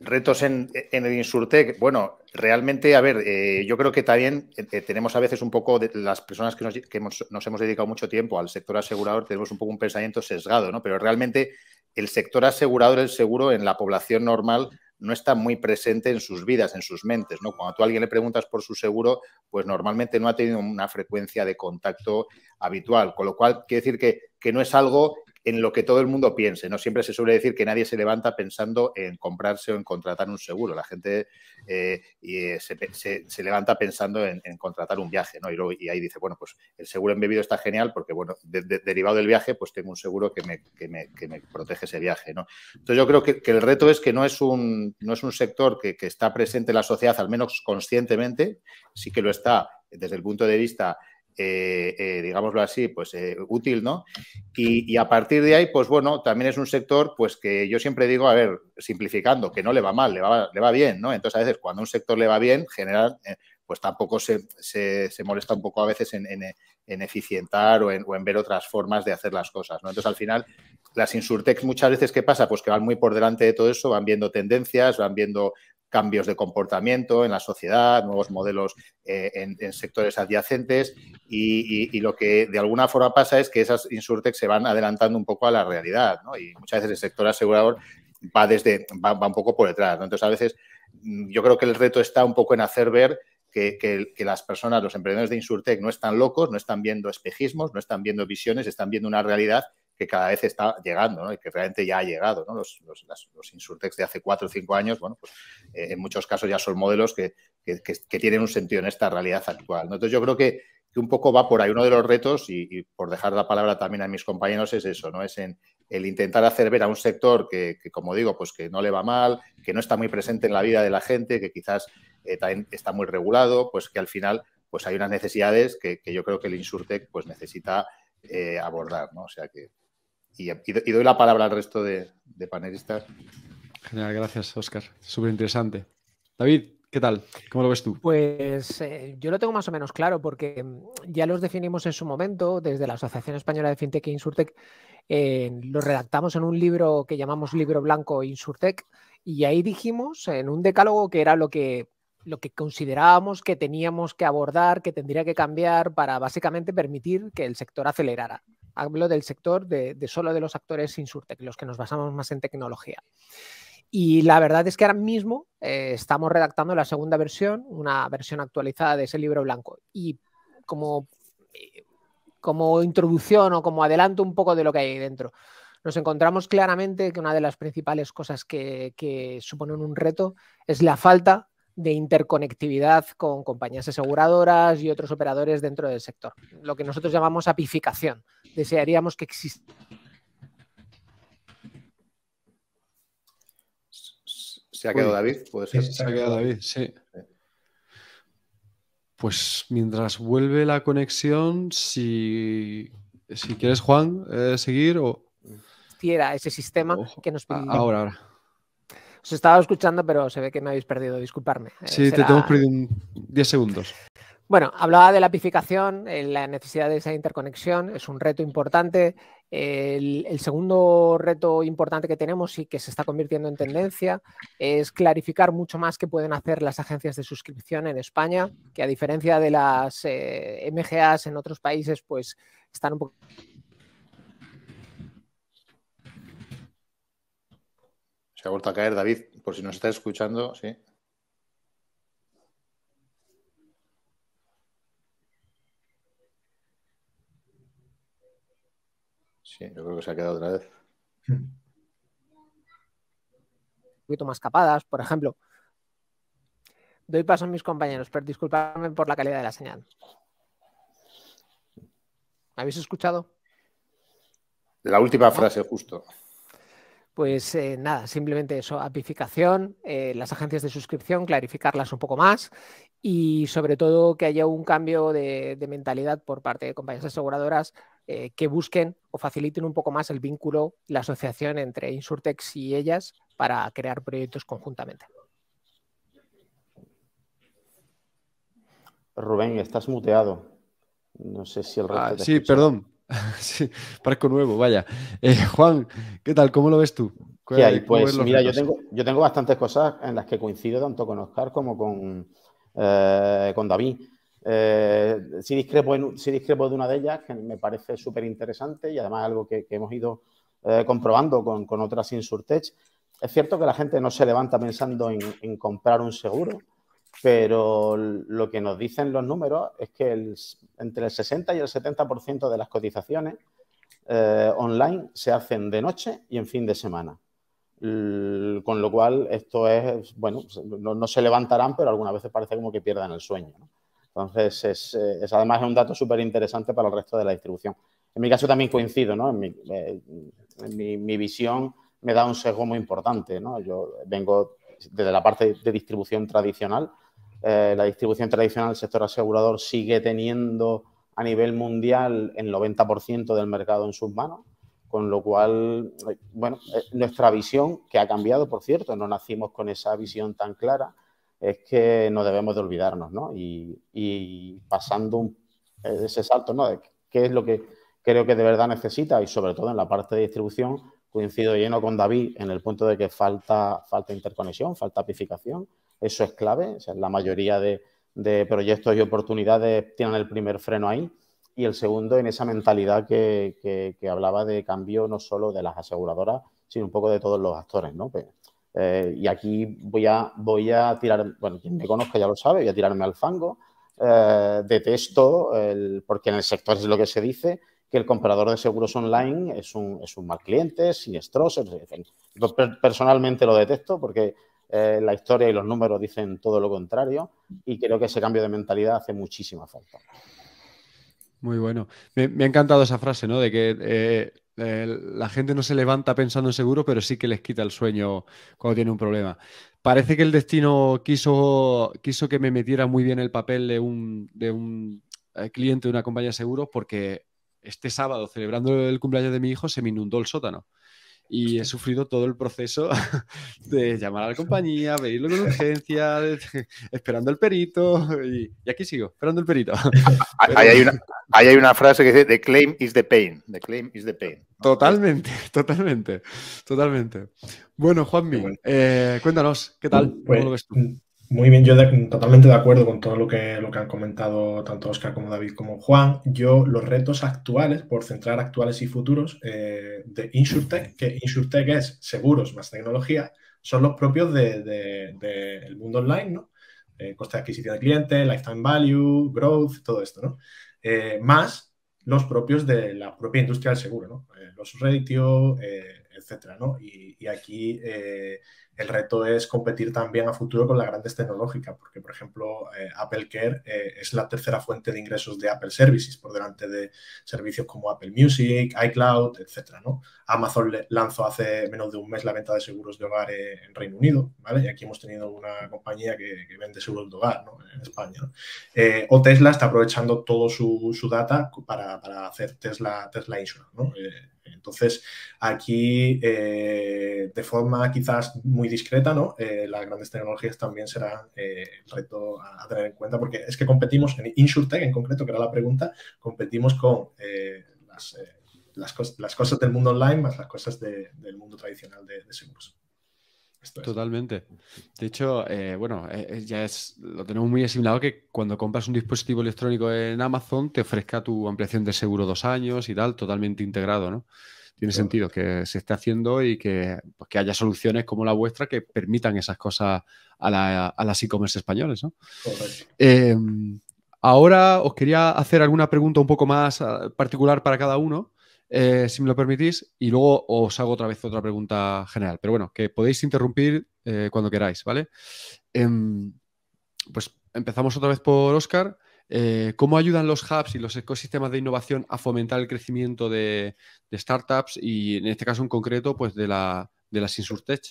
retos en, el Insurtech. Bueno, realmente, a ver, eh, yo creo que también eh, eh, tenemos a veces un poco, las personas que, nos, que hemos, nos, hemos, dedicado mucho tiempo al sector asegurador, tenemos un poco un pensamiento sesgado, ¿no? Pero realmente el sector asegurador, el seguro, en la población normal no está muy presente en sus vidas, en sus mentes, ¿no? Cuando tú a alguien le preguntas por su seguro, pues normalmente no ha tenido una frecuencia de contacto habitual, con lo cual quiere decir que, que no es algo en lo que todo el mundo piense. No siempre se suele decir que nadie se levanta pensando en comprarse o en contratar un seguro. La gente eh, eh, se, levanta pensando en, contratar un viaje, ¿no? Y, ahí dice, bueno, pues el seguro embebido está genial porque, bueno, derivado del viaje, pues tengo un seguro que me, protege ese viaje, ¿no? Entonces yo creo que, el reto es que no es un, sector que, que está presente en la sociedad, al menos conscientemente, sí que lo está desde el punto de vista eh, eh, digámoslo así, pues eh, útil, ¿no? Y, a partir de ahí, pues bueno, también es un sector, pues que yo siempre digo, a ver, simplificando, que no le va mal, le va, le va bien, ¿no? Entonces, a veces cuando un sector le va bien, general, pues tampoco se, molesta un poco a veces en, en, eficientar o en, o en, ver otras formas de hacer las cosas, ¿no? Entonces, al final, las insurtech muchas veces, ¿qué pasa? Pues que van muy por delante de todo eso, van viendo tendencias, van viendo cambios de comportamiento en la sociedad, nuevos modelos eh, en, sectores adyacentes y, lo que de alguna forma pasa es que esas insurtech se van adelantando un poco a la realidad y muchas veces el sector asegurador va desde va, un poco por detrás. Entonces, a veces mm, yo creo que el reto está un poco en hacer ver que, que, las personas, los emprendedores de Insurtech no están locos, no están viendo espejismos, no están viendo visiones, están viendo una realidad que cada vez está llegando y que realmente ya ha llegado. ¿no? Los, los, los, Insurtex de hace cuatro o cinco años, bueno, pues eh, en muchos casos ya son modelos que, tienen un sentido en esta realidad actual. Entonces yo creo que, que, un poco va por ahí. Uno de los retos, y, por dejar la palabra también a mis compañeros, es eso, ¿no? Es en el intentar hacer ver a un sector que, como digo, pues que no le va mal, que no está muy presente en la vida de la gente, que quizás eh, también está muy regulado, pues que al final pues hay unas necesidades que, yo creo que el Insurtech pues necesita eh, abordar, ¿no? O sea que y, doy la palabra al resto de, panelistas. Genial, gracias, Oscar. Súper interesante. David, ¿Qué tal? ¿Cómo lo ves tú? Pues eh, yo lo tengo más o menos claro porque mm, ya los definimos en su momento desde la Asociación Española de FinTech e Insurtech. Eh, los redactamos en un libro que llamamos Libro Blanco e Insurtech y ahí dijimos en un decálogo que era lo que, lo que considerábamos que teníamos que abordar, que tendría que cambiar para básicamente permitir que el sector acelerara hablo del sector de, solo de los actores insurtech, los que nos basamos más en tecnología. Y la verdad es que ahora mismo eh, estamos redactando la segunda versión, una versión actualizada de ese libro blanco. Y como, eh, como introducción o como adelanto un poco de lo que hay ahí dentro, nos encontramos claramente que una de las principales cosas que, que suponen un reto es la falta de interconectividad con compañías aseguradoras y otros operadores dentro del sector, lo que nosotros llamamos apificación desearíamos que existiera. ¿Se ha quedado David? se ha quedado David, sí. Pues mientras vuelve la conexión, si, quieres, Juan, eh, seguir o... quiera ese sistema que nos ah, Ahora, ahora. Os estaba escuchando, pero se ve que me habéis perdido, disculparme. Eh, sí, te tengo perdido 10 segundos. Bueno, hablaba de la apificación, eh, la necesidad de esa interconexión es un reto importante. El, segundo reto importante que tenemos y que se está convirtiendo en tendencia es clarificar mucho más qué pueden hacer las agencias de suscripción en España, que a diferencia de las eh, MGAs en otros países, pues están un poco Se ha vuelto a caer David, por si nos está escuchando, sí. Sí, yo creo que se ha quedado otra vez. Un poquito más capadas, por ejemplo. Doy paso a mis compañeros, pero disculpadme por la calidad de la señal. ¿Me habéis escuchado? La última frase, justo. Pues eh, nada, simplemente eso, amplificación, eh, las agencias de suscripción, clarificarlas un poco más y sobre todo que haya un cambio de, de mentalidad por parte de compañías aseguradoras eh, que busquen o faciliten un poco más el vínculo, la asociación entre Insurtex y ellas para crear proyectos conjuntamente. Rubén, estás muteado. No sé si el resto. Ah, sí, perdón. sí, nuevo, vaya. Eh, Juan, ¿qué tal? ¿Cómo lo ves tú? Pues mira, yo tengo, bastantes cosas en las que coincido tanto con Oscar como con, eh, con David. Eh, si, discrepo si discrepo de una de ellas, que me parece súper interesante y además algo que, hemos ido eh, comprobando con, con, otras Insurtech. Es cierto que la gente no se levanta pensando en, comprar un seguro, pero lo que nos dicen los números es que entre el 60 y el 70% de las cotizaciones eh, online se hacen de noche y en fin de semana. con lo cual, esto es, bueno, no, se levantarán, pero algunas veces parece como que pierdan el sueño. Entonces, es, eh, es además un dato súper interesante para el resto de la distribución. En mi caso también coincido, ¿no? En eh, mi, visión me da un sesgo muy importante, ¿no? Yo vengo desde la parte de distribución tradicional. Eh, la distribución tradicional del sector asegurador sigue teniendo a nivel mundial el 90% del mercado en sus manos, con lo cual, bueno, nuestra visión, que ha cambiado, por cierto, no nacimos con esa visión tan clara, es que no debemos de olvidarnos, ¿no? Y, pasando eh, ese salto, ¿no? De qué es lo que creo que de verdad necesita y sobre todo en la parte de distribución coincido lleno con David en el punto de que falta, falta interconexión, falta apificación, eso es clave, o sea, la mayoría de, proyectos y oportunidades tienen el primer freno ahí y el segundo en esa mentalidad que, que, hablaba de cambio no solo de las aseguradoras, sino un poco de todos los actores, ¿no? Eh, y aquí voy a, voy a tirar, bueno, quien me conozca ya lo sabe, voy a tirarme al fango. Eh, detesto, porque en el sector es lo que se dice, que el comprador de seguros online es un, es un mal cliente, siniestroso. Yo personalmente lo detesto porque eh, la historia y los números dicen todo lo contrario y creo que ese cambio de mentalidad hace muchísima falta. Muy bueno. Me, ha encantado esa frase, ¿no? De que eh, la gente no se levanta pensando en seguro, pero sí que les quita el sueño cuando tiene un problema. Parece que el destino quiso, quiso que me metiera muy bien el papel de un, de un eh, cliente de una compañía de seguros porque este sábado, celebrando el cumpleaños de mi hijo, se me inundó el sótano y he sufrido todo el proceso de llamar a la compañía, pedirlo con urgencia, esperando el perito y, aquí sigo, esperando el perito. Ahí, hay una, frase que dice, the claim is the pain, the claim is the pain. Totalmente, totalmente, totalmente. Bueno, Juanmi, eh, cuéntanos, ¿qué tal? Pues, ¿Cómo lo ves tú? Muy bien, yo totalmente de acuerdo con todo lo que, lo que han comentado tanto Oscar como David como Juan. Yo los retos actuales, por centrar actuales y futuros, eh, de InsurTech, que InsurTech es seguros más tecnología, son los propios del de, de, mundo online, ¿no? Eh, coste de adquisición de clientes, lifetime value, growth, todo esto, ¿no? Eh, más los propios de la propia industria del seguro, ¿no? Eh, los ratio, etcétera, ¿no? Y, aquí eh, el reto es competir también a futuro con las grandes tecnológicas, porque, por ejemplo, eh, Apple Care eh, es la tercera fuente de ingresos de Apple Services, por delante de servicios como Apple Music, iCloud, etcétera, ¿no? Amazon lanzó hace menos de un mes la venta de seguros de hogar en Reino Unido, ¿vale? Y aquí hemos tenido una compañía que, vende seguros de hogar, ¿no? En España, o Tesla está aprovechando todo su, data para, hacer Tesla, Tesla Insurance, ¿no? Entonces, aquí, eh, de forma quizás muy discreta, ¿no? Eh, las grandes tecnologías también serán eh, el reto a, tener en cuenta, porque es que competimos en InsurTech en concreto, que era la pregunta, competimos con las, cosas del mundo online más las cosas del mundo tradicional de seguros. Totalmente. De hecho, eh, bueno, eh, eh, ya es, lo tenemos muy asimilado que cuando compras un dispositivo electrónico en Amazon te ofrezca tu ampliación de seguro dos años y tal, totalmente integrado, ¿no? Tiene sentido que se esté haciendo y pues, que, haya soluciones como la vuestra que permitan esas cosas a, las e-commerce españoles, em, ahora os quería hacer alguna pregunta un poco más ah, particular para cada uno. Eh, si me lo permitís, y luego os hago otra vez otra pregunta general. Pero bueno, que podéis interrumpir eh, cuando queráis, ¿vale? Em, pues empezamos otra vez por Oscar. Eh, ¿Cómo ayudan los hubs y los ecosistemas de innovación a fomentar el crecimiento de, startups y en este caso en concreto, pues de, la, de las insurtech?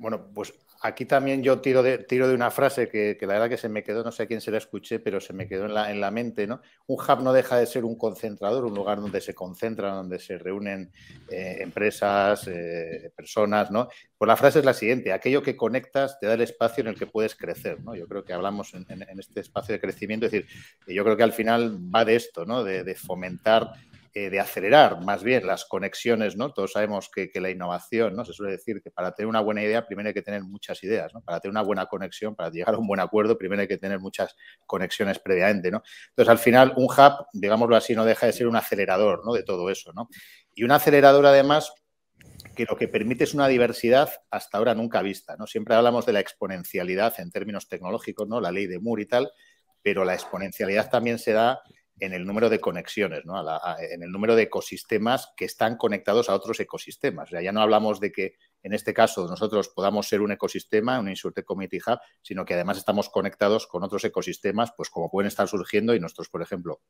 Bueno, pues Aquí también yo tiro de, tiro de una frase que, la verdad que se me quedó, no sé a quién se la escuché, pero se me quedó en la, en la mente, ¿no? Un hub no deja de ser un concentrador, un lugar donde se concentran, donde se reúnen eh, empresas, eh, personas, ¿no? Pues la frase es la siguiente, aquello que conectas te da el espacio en el que puedes crecer, ¿no? Yo creo que hablamos en, este espacio de crecimiento, es decir, yo creo que al final va de esto, ¿no? de fomentar eh, de acelerar más bien las conexiones, ¿no? Todos sabemos que, que, la innovación, ¿no? Se suele decir que para tener una buena idea primero hay que tener muchas ideas, ¿no? Para tener una buena conexión, para llegar a un buen acuerdo, primero hay que tener muchas conexiones previamente, ¿no? Entonces, al final, un hub, digámoslo así, no deja de ser un acelerador, ¿no? De todo eso, ¿no? Y un acelerador, además, que lo que permite es una diversidad hasta ahora nunca vista. ¿no? Siempre hablamos de la exponencialidad en términos tecnológicos, ¿no? la ley de Moore y tal, pero la exponencialidad también se da en el número de conexiones, ¿no? en el número de ecosistemas que están conectados a otros ecosistemas. ya no hablamos de que en este caso nosotros podamos ser un ecosistema, un Insurtech Committee Hub, sino que además estamos conectados con otros ecosistemas, pues como pueden estar surgiendo y nosotros, por ejemplo,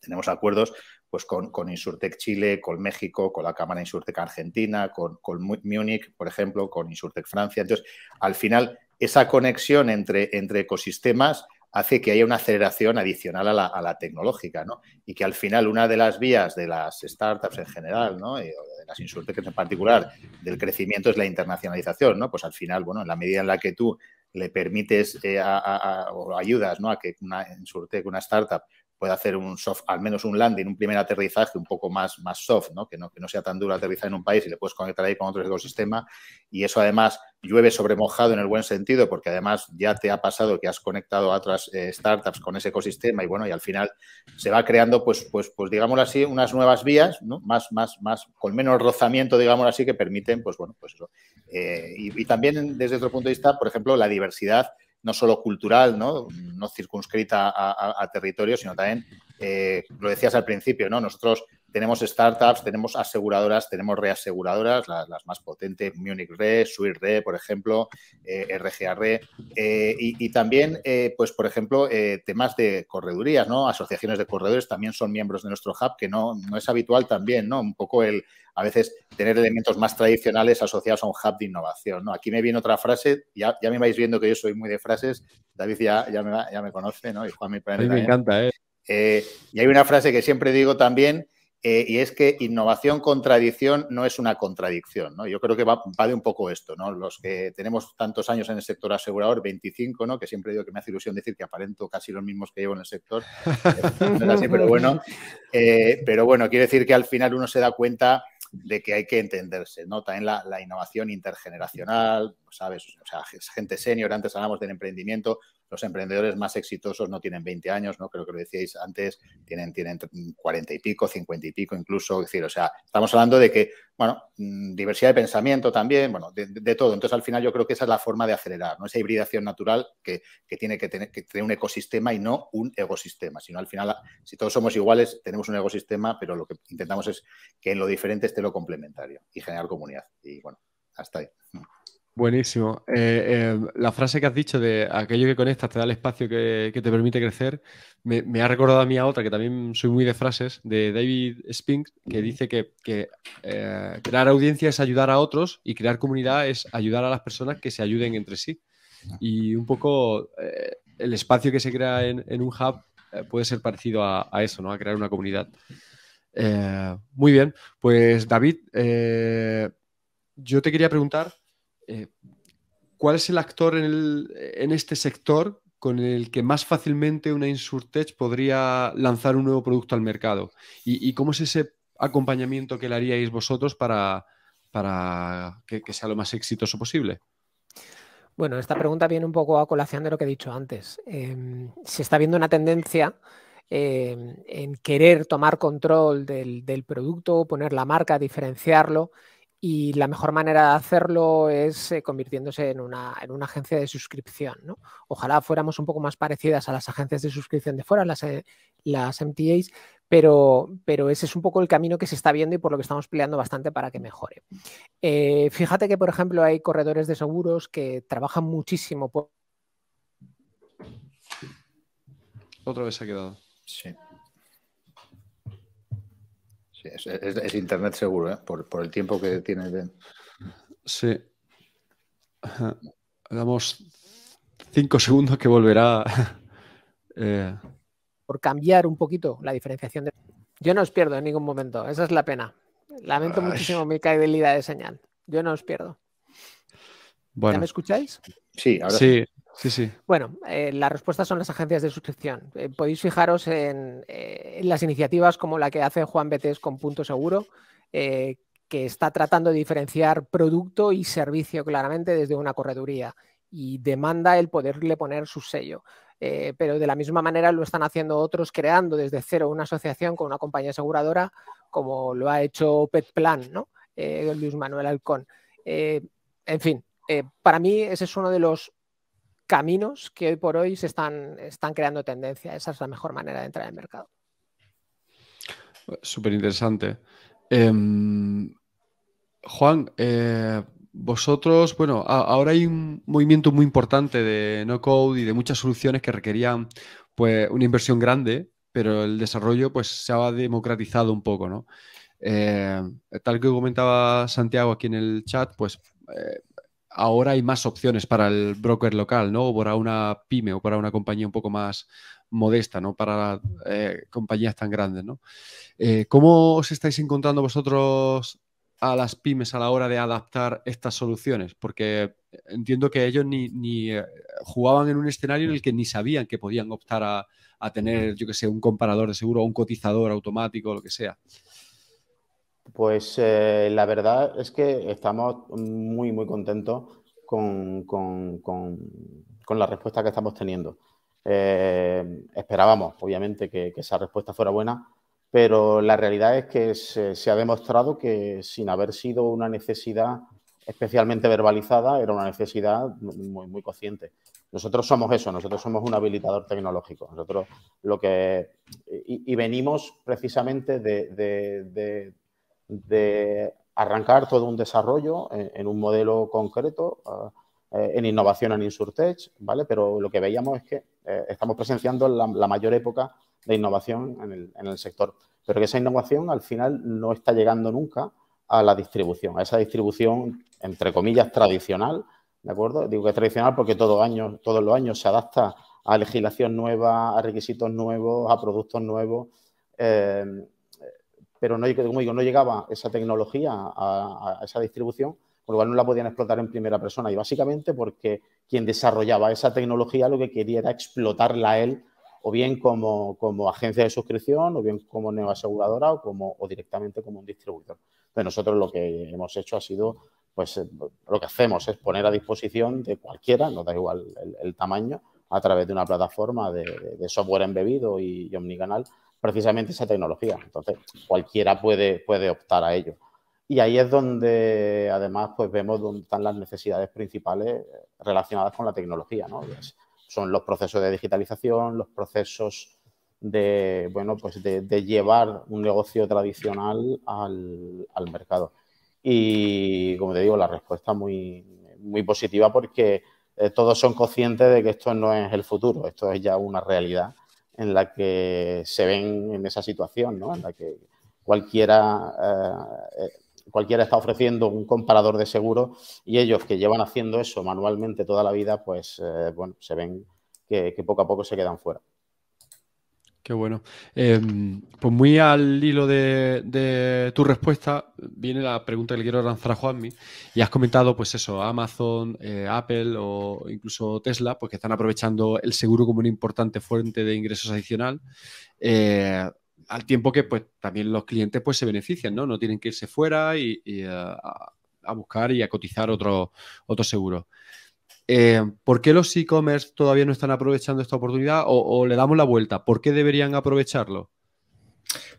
tenemos acuerdos pues con, con, Insurtech Chile, con México, con la Cámara Insurtech Argentina, con, Munich, Múnich, por ejemplo, con Insurtech Francia. Entonces, al final, esa conexión entre, entre ecosistemas hace que haya una aceleración adicional a la, tecnológica, ¿no? Y que al final una de las vías de las startups en general, ¿no? Y eh, de las insurtecas en particular, del crecimiento es la internacionalización, ¿no? Pues al final, bueno, en la medida en la que tú le permites eh, o ayudas, ¿no? A que una insurteca una startup puede hacer un soft, al menos un landing, un primer aterrizaje un poco más, más soft, ¿no? Que, ¿no? que no sea tan duro aterrizar en un país y le puedes conectar ahí con otro ecosistema. Y eso además llueve sobre mojado en el buen sentido, porque además ya te ha pasado que has conectado a otras eh, startups con ese ecosistema y bueno, y al final se va creando, pues, pues, pues digámoslo así, unas nuevas vías, ¿no? Más, más, más, con menos rozamiento, digámoslo así, que permiten, pues bueno, pues eso. Eh, y también desde otro punto de vista, por ejemplo, la diversidad no solo cultural, no, no circunscrita a, territorio, sino también, eh, lo decías al principio, ¿no? nosotros tenemos startups, tenemos aseguradoras, tenemos reaseguradoras, las, más potentes, Munich Re, Swiss Re, por ejemplo, RGR eh, Re, eh, y, también, eh, pues, por ejemplo, temas de corredurías, ¿no? Asociaciones de corredores también son miembros de nuestro hub, que no, no es habitual también, ¿no? Un poco el, a veces, tener elementos más tradicionales asociados a un hub de innovación, ¿no? Aquí me viene otra frase, ya, me vais viendo que yo soy muy de frases, David ya, ya, me, ya me conoce, ¿no? Y Juan, mi A me encanta, Eh, y hay una frase que siempre digo también, eh, y es que innovación contradicción no es una contradicción. ¿no? Yo creo que va, de un poco esto. ¿no? Los que tenemos tantos años en el sector asegurador, 25, ¿no? que siempre digo que me hace ilusión decir que aparento casi los mismos que llevo en el sector, pero bueno, eh, pero bueno, quiere decir que al final uno se da cuenta de que hay que entenderse, ¿no? También la, la, innovación intergeneracional, ¿sabes? O sea, gente senior, antes hablamos del emprendimiento, los emprendedores más exitosos no tienen 20 años, ¿no? Creo que lo decíais antes, tienen, tienen 40 y pico, 50 y pico incluso. decir, o sea, estamos hablando de que, bueno, mm, diversidad de pensamiento también, bueno, de, todo. Entonces, al final yo creo que esa es la forma de acelerar, ¿no? Esa hibridación natural que, tiene que tener, que tener un ecosistema y no un ecosistema, sino al final, si todos somos iguales, tenemos un ecosistema, pero lo que intentamos es que en lo diferente esté lo complementario y generar comunidad. Y bueno, hasta ahí. Buenísimo. Eh, eh, la frase que has dicho de aquello que conectas te da el espacio que, te permite crecer, me, ha recordado a mí a otra, que también soy muy de frases, de David Spinks, que dice que, eh, crear audiencia es ayudar a otros y crear comunidad es ayudar a las personas que se ayuden entre sí. Ah. Y un poco el espacio que se crea en, un hub puede ser parecido a, a, eso, ¿no? A crear una comunidad. muy bien, pues David, yo te quería preguntar eh, ¿cuál es el actor en, este sector con el que más fácilmente una Insurtech podría lanzar un nuevo producto al mercado? ¿Y, cómo es ese acompañamiento que le haríais vosotros para, que, sea lo más exitoso posible? Bueno, esta pregunta viene un poco a colación de lo que he dicho antes. Em, se está viendo una tendencia em, en querer tomar control del producto, poner la marca, diferenciarlo y la mejor manera de hacerlo es eh, convirtiéndose en una, agencia de suscripción. ¿no? Ojalá fuéramos un poco más parecidas a las agencias de suscripción de fuera, las, eh, las MTAs, pero, pero, ese es un poco el camino que se está viendo y por lo que estamos peleando bastante para que mejore. Eh, fíjate que, por ejemplo, hay corredores de seguros que trabajan muchísimo por... Otra vez se ha quedado. Sí. Es, internet seguro, ¿eh? por, el tiempo que tiene. Sí. Damos cinco segundos que volverá. Eh. Por cambiar un poquito la diferenciación. De... Yo no os pierdo en ningún momento. Esa es la pena. Lamento muchísimo mi caída de señal. Yo no os pierdo. me escucháis? Sí, ahora sí. Sí, sí. Bueno, eh, la respuesta son las agencias de suscripción. Eh, podéis fijaros eh, en, las iniciativas como la que hace Juan Betes con Punto Seguro, que está tratando de diferenciar producto y servicio claramente desde una correduría y demanda el poderle poner su sello. pero de la misma manera lo están haciendo otros creando desde cero una asociación con una compañía aseguradora, como lo ha hecho Petplan, ¿no? Luis Manuel Alcón. en fin, para mí ese es uno de los caminos que hoy por hoy se están, creando tendencia. Esa es la mejor manera de entrar en el mercado. Súper interesante. Em, Juan, eh, vosotros, bueno, ahora hay un movimiento muy importante de no code y de muchas soluciones que requerían pues, una inversión grande, pero el desarrollo pues, se ha democratizado un poco, ¿no? Eh, tal que comentaba Santiago aquí en el chat, pues eh, ahora hay más opciones para el broker local, ¿no? O para una pyme o para una compañía un poco más modesta, ¿no? Para eh, compañías tan grandes, ¿no? Eh, ¿Cómo os estáis encontrando vosotros a las pymes a la hora de adaptar estas soluciones? Porque entiendo que ellos ni, eh, jugaban en un escenario en el que ni sabían que podían optar a, tener, yo que sé, un comparador de seguro o un cotizador automático, lo que sea. Pues eh, la verdad es que estamos muy, muy contentos con, la respuesta que estamos teniendo. Eh, esperábamos, obviamente, que, esa respuesta fuera buena, pero la realidad es que se, ha demostrado que sin haber sido una necesidad especialmente verbalizada, era una necesidad muy, muy consciente. Nosotros somos eso, nosotros somos un habilitador tecnológico. Nosotros lo que. Y, venimos precisamente de de arrancar todo un desarrollo en, un modelo concreto, eh, eh, en innovación en Insurtech, ¿vale? Pero lo que veíamos es que eh, estamos presenciando la, mayor época de innovación en el, sector, pero que esa innovación al final no está llegando nunca a la distribución, a esa distribución, entre comillas, tradicional, ¿de acuerdo? Digo que es tradicional porque todos los años se adapta a legislación nueva, a requisitos nuevos, a productos nuevos pero no, como no llegaba esa tecnología a, esa distribución, por lo cual no la podían explotar en primera persona. Y básicamente porque quien desarrollaba esa tecnología lo que quería era explotarla él, o bien como, agencia de suscripción, o bien como neoaseguradora, o, o directamente como un distribuidor. Entonces nosotros lo que hemos hecho ha sido, pues eh, lo que hacemos es poner a disposición de cualquiera, no da igual el, tamaño, a través de una plataforma de, software embebido y omnicanal, precisamente esa tecnología. Entonces, cualquiera puede, puede optar a ello. Y ahí es donde, además, pues vemos dónde están las necesidades principales relacionadas con la tecnología, ¿no? son los procesos de digitalización, los procesos de, bueno, pues de, llevar un negocio tradicional al, mercado. Y, como te digo, la respuesta muy, muy positiva porque eh, todos son conscientes de que esto no es el futuro, esto es ya una realidad en la que se ven en esa situación, ¿no? en la que cualquiera, eh, eh, cualquiera está ofreciendo un comparador de seguro y ellos que llevan haciendo eso manualmente toda la vida, pues eh, bueno, se ven que poco a poco se quedan fuera. Qué bueno. Em, pues muy al hilo de, tu respuesta, viene la pregunta que le quiero lanzar a Juanmi. Y has comentado, pues eso, Amazon, eh, Apple o incluso Tesla, pues que están aprovechando el seguro como una importante fuente de ingresos adicional. Eh, al tiempo que pues también los clientes pues se benefician, ¿no? No tienen que irse fuera y, eh, a, buscar y a cotizar otros otro seguro. Eh, ¿Por qué los e-commerce todavía no están aprovechando esta oportunidad o, le damos la vuelta? ¿Por qué deberían aprovecharlo?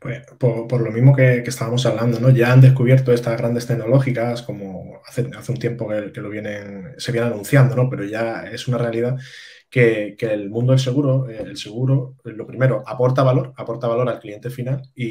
Pues, por, lo mismo que, estábamos hablando, ¿no? Ya han descubierto estas grandes tecnológicas, como hace, un tiempo que, que, lo vienen, se vienen anunciando, ¿no? Pero ya es una realidad que, el mundo del seguro, eh, el seguro, eh, lo primero, aporta valor, aporta valor al cliente final y,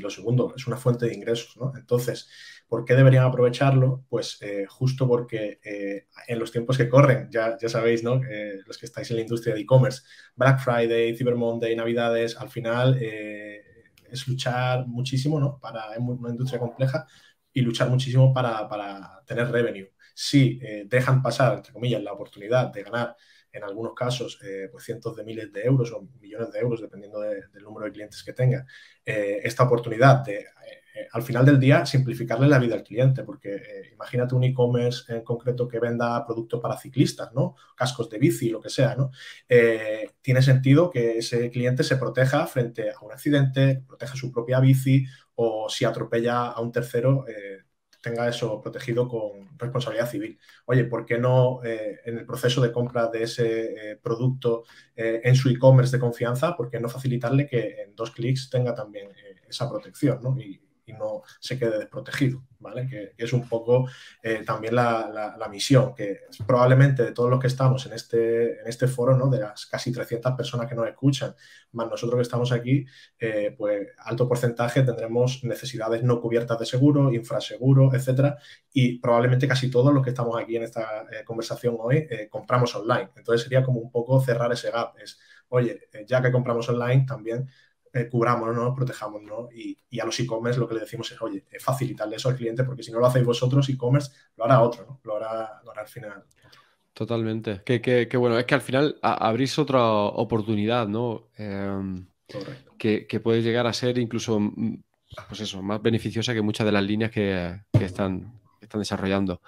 lo segundo, es una fuente de ingresos, ¿no? Entonces, ¿por qué deberían aprovecharlo? Pues eh, justo porque en los tiempos que corren, ya, ya sabéis, ¿no? los que estáis en la industria de e-commerce, Black Friday, Cyber Monday, Navidades, al final es luchar muchísimo, ¿no? Para una industria compleja y luchar muchísimo para, para tener revenue. Si dejan pasar, entre comillas, la oportunidad de ganar en algunos casos eh, pues cientos de miles de euros o millones de euros, dependiendo del número de clientes que tenga, eh, esta oportunidad de, eh, al final del día, simplificarle la vida al cliente, porque imagínate un e-commerce en concreto que venda productos para ciclistas, ¿no? Cascos de bici, lo que sea, ¿no? tiene sentido que ese cliente se proteja frente a un accidente, proteja su propia bici o si atropella a un tercero, tenga eso protegido con responsabilidad civil. Oye, ¿por qué no eh, en el proceso de compra de ese eh, producto eh, en su e-commerce de confianza, por qué no facilitarle que en dos clics tenga también esa protección? ¿no? Y, no se quede desprotegido, ¿vale? Que, es un poco eh, también la, misión, que probablemente de todos los que estamos en este, en este foro, ¿no? De las casi 300 personas que nos escuchan, más nosotros que estamos aquí, eh, pues alto porcentaje tendremos necesidades no cubiertas de seguro, infraseguro, etcétera, y probablemente casi todos los que estamos aquí en esta eh, conversación hoy compramos online. Entonces sería como un poco cerrar ese gap, es, oye, ya que compramos online, también eh, cubramos, ¿no? protejamos. ¿no? Y, a los e-commerce lo que le decimos es, oye, es facilitarle eso al cliente, porque si no lo hacéis vosotros, e-commerce, lo hará otro, ¿no? lo, hará, al final. Totalmente. Qué, que, bueno, es que al final abrís otra oportunidad, ¿no? Em, que, puede llegar a ser incluso, mm, pues eso, más beneficiosa que muchas de las líneas que, están, están desarrollando.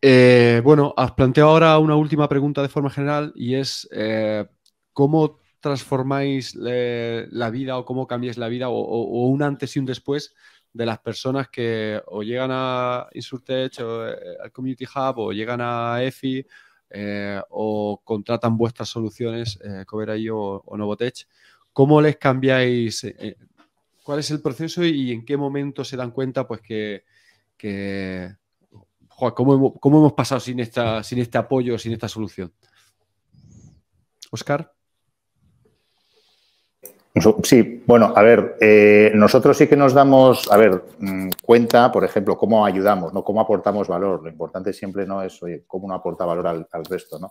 Eh, bueno, os planteo ahora una última pregunta de forma general y es eh, cómo transformáis eh, la vida o cómo cambiáis la vida o, un antes y un después de las personas que o llegan a Insurtech o eh, al Community Hub o llegan a EFI eh, o contratan vuestras soluciones, eh, o, o, Novotech. ¿Cómo les cambiáis? ¿Cuál es el proceso y en qué momento se dan cuenta pues que, que ¿cómo, hemos, pasado sin, esta, sin este apoyo, sin esta solución? Oscar. Sí, bueno, a ver, eh, nosotros sí que nos damos, a ver, mm, cuenta, por ejemplo, cómo ayudamos, ¿no? Cómo aportamos valor. Lo importante siempre no es, cómo uno aporta valor al, resto, ¿no?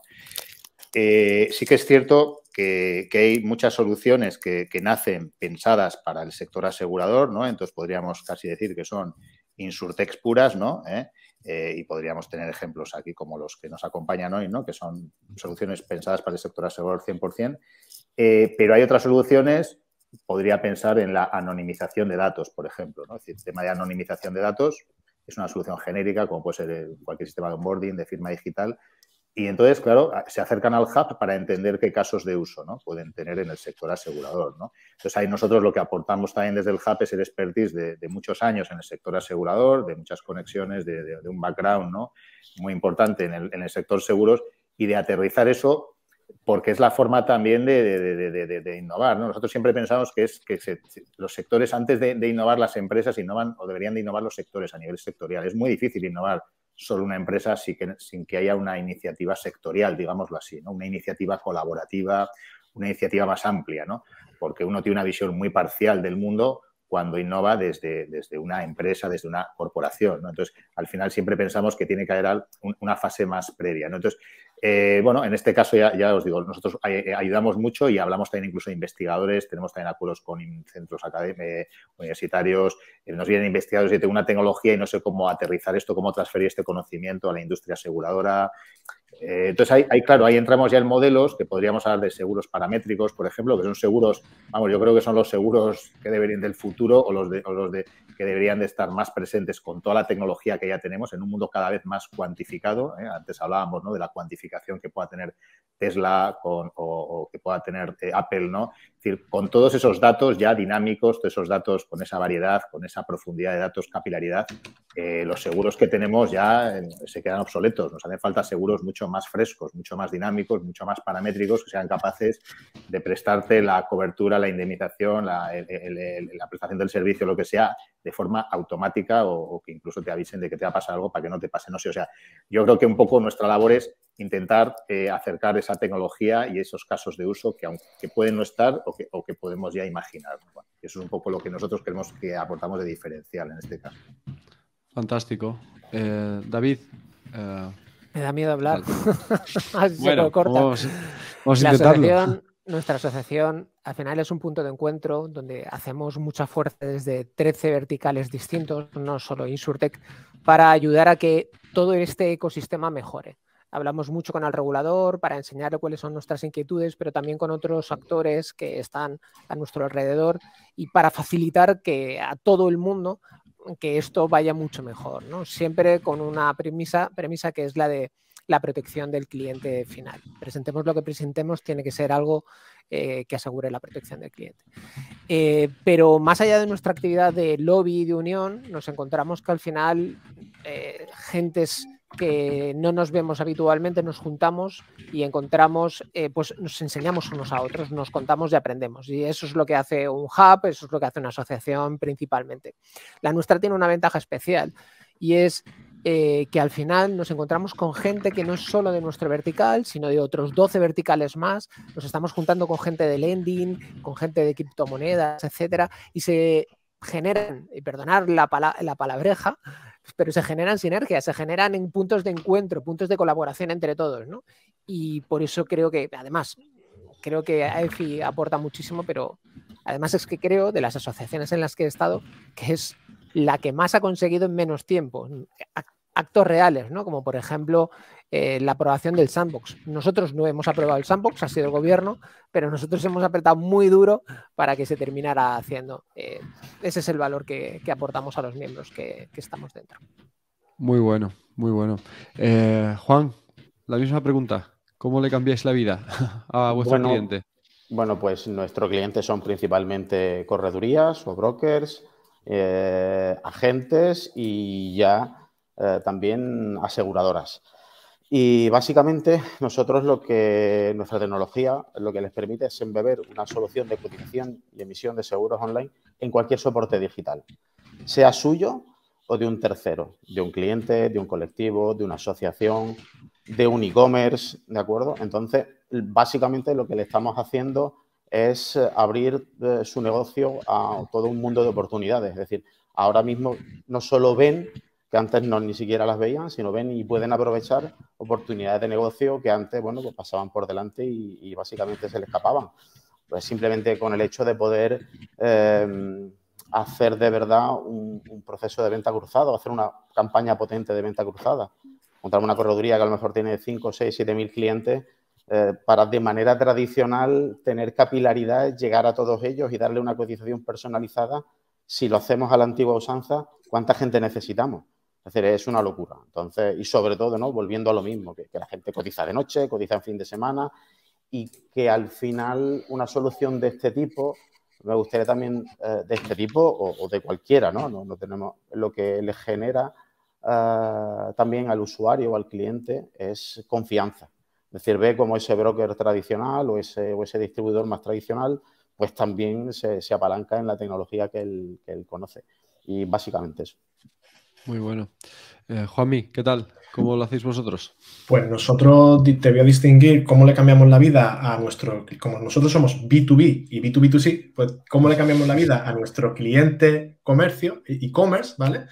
Eh, sí que es cierto que, hay muchas soluciones que, que, nacen pensadas para el sector asegurador, ¿no? Entonces podríamos casi decir que son insurtex puras, ¿no? ¿Eh? Eh, y podríamos tener ejemplos aquí como los que nos acompañan hoy, ¿no? que son soluciones pensadas para el sector asegurador 100%, eh, pero hay otras soluciones, podría pensar en la anonimización de datos, por ejemplo, ¿no? es el tema de anonimización de datos es una solución genérica, como puede ser cualquier sistema de onboarding, de firma digital, y entonces, claro, se acercan al hub para entender qué casos de uso pueden tener en el sector asegurador. Entonces, ahí nosotros lo que aportamos también desde el hub es el expertise de, muchos años en el sector asegurador, de muchas conexiones, de, un background muy importante en el, sector seguros y de aterrizar eso porque es la forma también de, innovar. Nosotros siempre pensamos que, es, que los sectores, antes de innovar las empresas, innovan o deberían de innovar los sectores a nivel sectorial. Es muy difícil innovar solo una empresa sin que, sin que haya una iniciativa sectorial, digámoslo así, ¿no? una iniciativa colaborativa, una iniciativa más amplia, ¿no? porque uno tiene una visión muy parcial del mundo cuando innova desde, desde una empresa, desde una corporación. ¿no? Entonces, al final siempre pensamos que tiene que haber una fase más previa. Entonces, eh, bueno, en este caso ya, os digo, nosotros eh, ayudamos mucho y hablamos también incluso de investigadores, tenemos también acuerdos con centros eh, universitarios, nos vienen investigadores y tengo una tecnología y no sé cómo aterrizar esto, cómo transferir este conocimiento a la industria aseguradora. Eh, entonces, hay claro, ahí entramos ya en modelos que podríamos hablar de seguros paramétricos, por ejemplo, que son seguros, vamos, yo creo que son los seguros que deberían del futuro o los, de, los de, que deberían de estar más presentes con toda la tecnología que ya tenemos en un mundo cada vez más cuantificado. ¿eh? Antes hablábamos de la cuantificación que pueda tener Tesla o, que pueda tener eh, Apple, ¿no? Es decir, con todos esos datos ya dinámicos, todos esos datos con esa variedad, con esa profundidad de datos, capilaridad, los seguros que tenemos ya se quedan obsoletos. Nos hacen falta seguros mucho más frescos, mucho más dinámicos, mucho más paramétricos, que sean capaces de prestarte la cobertura, la indemnización, la, prestación del servicio, lo que sea, de forma automática o, que incluso te avisen de que te va a pasar algo para que no te pase. No sé, o sea, yo creo que un poco nuestra labor es intentar eh, acercar esa tecnología y esos casos de uso que aunque pueden no estar o que, podemos ya imaginar. eso es un poco lo que nosotros queremos que aportamos de diferencial en este caso. Fantástico. Eh, David, eh, me da miedo hablar. Así bueno, corta. nuestra asociación al final es un punto de encuentro donde hacemos mucha fuerza desde 13 verticales distintos, no solo Insurtech, para ayudar a que todo este ecosistema mejore. Hablamos mucho con el regulador para enseñarle cuáles son nuestras inquietudes, pero también con otros actores que están a nuestro alrededor y para facilitar que a todo el mundo que esto vaya mucho mejor, ¿no? Siempre con una premisa, premisa que es la de la protección del cliente final. Presentemos lo que presentemos, tiene que ser algo eh, que asegure la protección del cliente. Eh, pero más allá de nuestra actividad de lobby y de unión, nos encontramos que al final eh, gentes que no nos vemos habitualmente, nos juntamos y encontramos, eh, pues nos enseñamos unos a otros, nos contamos y aprendemos. Y eso es lo que hace un hub, eso es lo que hace una asociación principalmente. La nuestra tiene una ventaja especial y es eh, que al final nos encontramos con gente que no es solo de nuestro vertical, sino de otros 12 verticales más. Nos estamos juntando con gente de lending, con gente de criptomonedas, etcétera, y se generan, y perdonar la, la palabreja, pero se generan sinergias, se generan en puntos de encuentro, puntos de colaboración entre todos, ¿no? Y por eso creo que, además, creo que Afi aporta muchísimo, pero además es que creo, de las asociaciones en las que he estado, que es la que más ha conseguido en menos tiempo. Actos reales, ¿no? Como por ejemplo eh, la aprobación del sandbox. Nosotros no hemos aprobado el sandbox, ha sido el gobierno, pero nosotros hemos apretado muy duro para que se terminara haciendo. Eh, ese es el valor que, aportamos a los miembros que, estamos dentro. Muy bueno, muy bueno. Eh, Juan, la misma pregunta. ¿Cómo le cambiáis la vida a vuestro cliente? Bueno, pues nuestro cliente son principalmente corredurías o brokers, agentes y ya también aseguradoras. Y básicamente nosotros lo que nuestra tecnología lo que les permite es embeber una solución de cotización y emisión de seguros online en cualquier soporte digital, sea suyo o de un tercero, de un cliente, de un colectivo, de una asociación, de un e-commerce, ¿de acuerdo? Entonces, básicamente lo que le estamos haciendo es abrir eh, su negocio a todo un mundo de oportunidades. Es decir, ahora mismo no solo ven que antes no ni siquiera las veían, sino ven y pueden aprovechar oportunidades de negocio que antes, bueno, pues pasaban por delante y, básicamente se les escapaban. Pues simplemente con el hecho de poder em, hacer de verdad un, proceso de venta cruzado, hacer una campaña potente de venta cruzada. contra una correduría que a lo mejor tiene 5, 6, 7 mil clientes eh, para de manera tradicional tener capilaridad, llegar a todos ellos y darle una cotización personalizada. Si lo hacemos a la antigua usanza, ¿cuánta gente necesitamos? Es decir, es una locura. Entonces, y sobre todo, ¿no? Volviendo a lo mismo, que, la gente cotiza de noche, cotiza en fin de semana, y que al final una solución de este tipo, me gustaría también eh, de este tipo o, de cualquiera, ¿no? No, tenemos lo que le genera eh, también al usuario o al cliente es confianza. Es decir, ve como ese broker tradicional o ese, ese distribuidor más tradicional, pues también se, apalanca en la tecnología que él, que él conoce. Y básicamente eso. Muy bueno. Eh, Juanmi, ¿qué tal? ¿Cómo lo hacéis vosotros? Pues nosotros te voy a distinguir cómo le cambiamos la vida a nuestro, como nosotros somos B2B y B2B2C, pues cómo le cambiamos la vida a nuestro cliente comercio, e-commerce, ¿vale?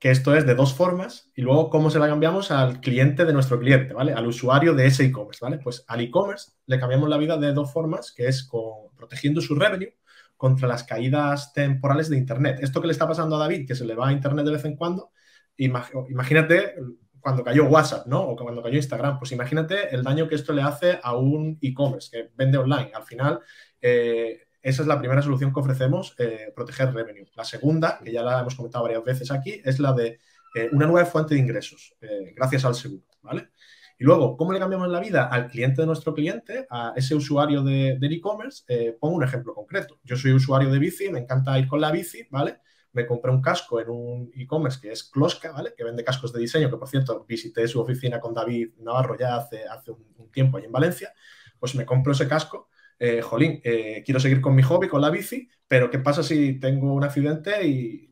Que esto es de dos formas y luego cómo se la cambiamos al cliente de nuestro cliente, ¿vale? Al usuario de ese e-commerce, ¿vale? Pues al e-commerce le cambiamos la vida de dos formas, que es protegiendo su revenue contra las caídas temporales de Internet. Esto que le está pasando a David, que se le va a Internet de vez en cuando, imagínate cuando cayó WhatsApp, ¿no? O cuando cayó Instagram. Pues imagínate el daño que esto le hace a un e-commerce que vende online. Al final, eh, esa es la primera solución que ofrecemos, eh, proteger revenue. La segunda, que ya la hemos comentado varias veces aquí, es la de eh, una nueva fuente de ingresos, gracias al seguro, ¿vale? Y luego, ¿cómo le cambiamos la vida al cliente de nuestro cliente, a ese usuario de e-commerce? Eh, pongo un ejemplo concreto. Yo soy usuario de bici, me encanta ir con la bici, ¿vale? Me compré un casco en un e-commerce que es Closca, ¿vale? Que vende cascos de diseño, que por cierto visité su oficina con David Navarro ya hace, hace un, tiempo ahí en Valencia. Pues me compro ese casco eh, jolín, eh, quiero seguir con mi hobby, con la bici, pero ¿qué pasa si tengo un accidente y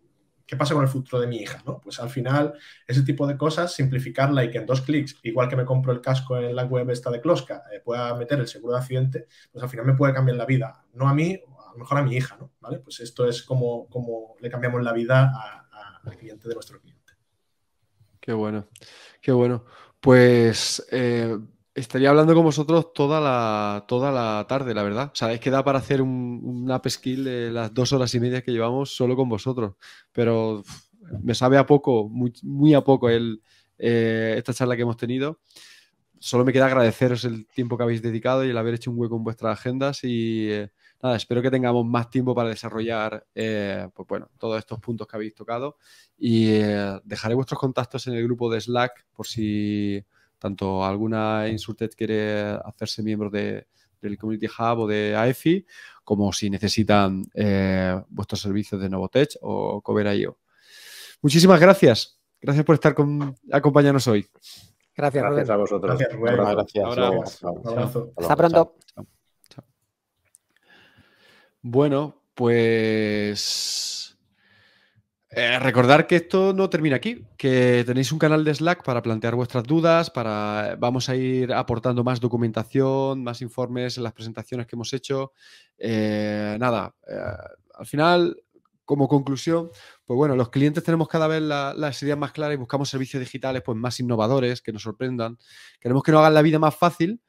¿qué pasa con el futuro de mi hija? ¿no? Pues al final, ese tipo de cosas, simplificarla y que en dos clics, igual que me compro el casco en la web esta de Kloska, eh, pueda meter el seguro de accidente, pues al final me puede cambiar la vida, no a mí, a lo mejor a mi hija, ¿no? ¿Vale? Pues esto es como, como le cambiamos la vida a, al cliente de nuestro cliente. Qué bueno, qué bueno. Pues eh, Estaría hablando con vosotros toda la, toda la tarde, la verdad. sabéis que da para hacer un, un app de las dos horas y media que llevamos solo con vosotros. Pero me sabe a poco, muy, a poco eh, esta charla que hemos tenido. Solo me queda agradeceros el tiempo que habéis dedicado y el haber hecho un hueco en vuestras agendas. Y eh, nada, espero que tengamos más tiempo para desarrollar eh, pues, bueno, todos estos puntos que habéis tocado. Y dejaré vuestros contactos en el grupo de Slack por si tanto alguna Insurtech quiere hacerse miembro del Community Hub o de AEFI, como si necesitan eh, vuestros servicios de Novotech o Cover.io. Muchísimas gracias. Gracias por estar con, acompañarnos hoy. Gracias, gracias a vosotros. Gracias, Hasta pronto. Chao. Bueno, pues eh, recordar que esto no termina aquí, que tenéis un canal de Slack para plantear vuestras dudas, para vamos a ir aportando más documentación, más informes en las presentaciones que hemos hecho. Eh, nada, eh, al final, como conclusión, pues bueno, los clientes tenemos cada vez las ideas más claras y buscamos servicios digitales pues más innovadores, que nos sorprendan. Queremos que nos hagan la vida más fácil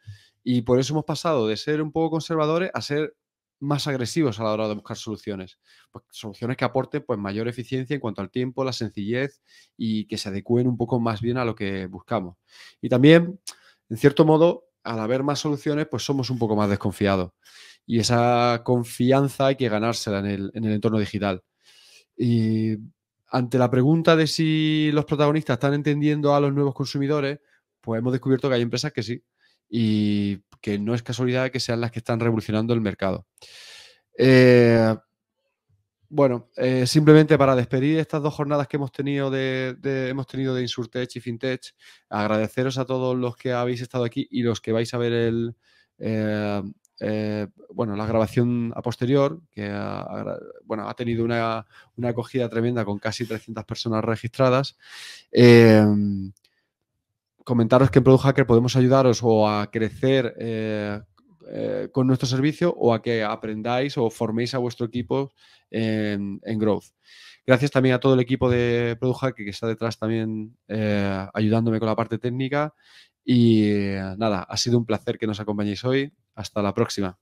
y por eso hemos pasado de ser un poco conservadores a ser más agresivos a la hora de buscar soluciones. Pues, soluciones que aporten pues, mayor eficiencia en cuanto al tiempo, la sencillez y que se adecúen un poco más bien a lo que buscamos. Y también, en cierto modo, al haber más soluciones, pues somos un poco más desconfiados. Y esa confianza hay que ganársela en el, en el entorno digital. Y ante la pregunta de si los protagonistas están entendiendo a los nuevos consumidores, pues hemos descubierto que hay empresas que sí, y que no es casualidad que sean las que están revolucionando el mercado. Eh, bueno, eh, simplemente para despedir estas dos jornadas que hemos tenido de, hemos tenido de Insurtech y Fintech, agradeceros a todos los que habéis estado aquí y los que vais a ver el, eh, bueno, la grabación a posterior, que ha, bueno, ha tenido una, acogida tremenda con casi 300 personas registradas comentaros que en Product Hacker podemos ayudaros o a crecer eh, eh, con nuestro servicio o a que aprendáis o forméis a vuestro equipo en, Growth. Gracias también a todo el equipo de Product Hacker que está detrás también eh, ayudándome con la parte técnica. Y nada, ha sido un placer que nos acompañéis hoy. Hasta la próxima.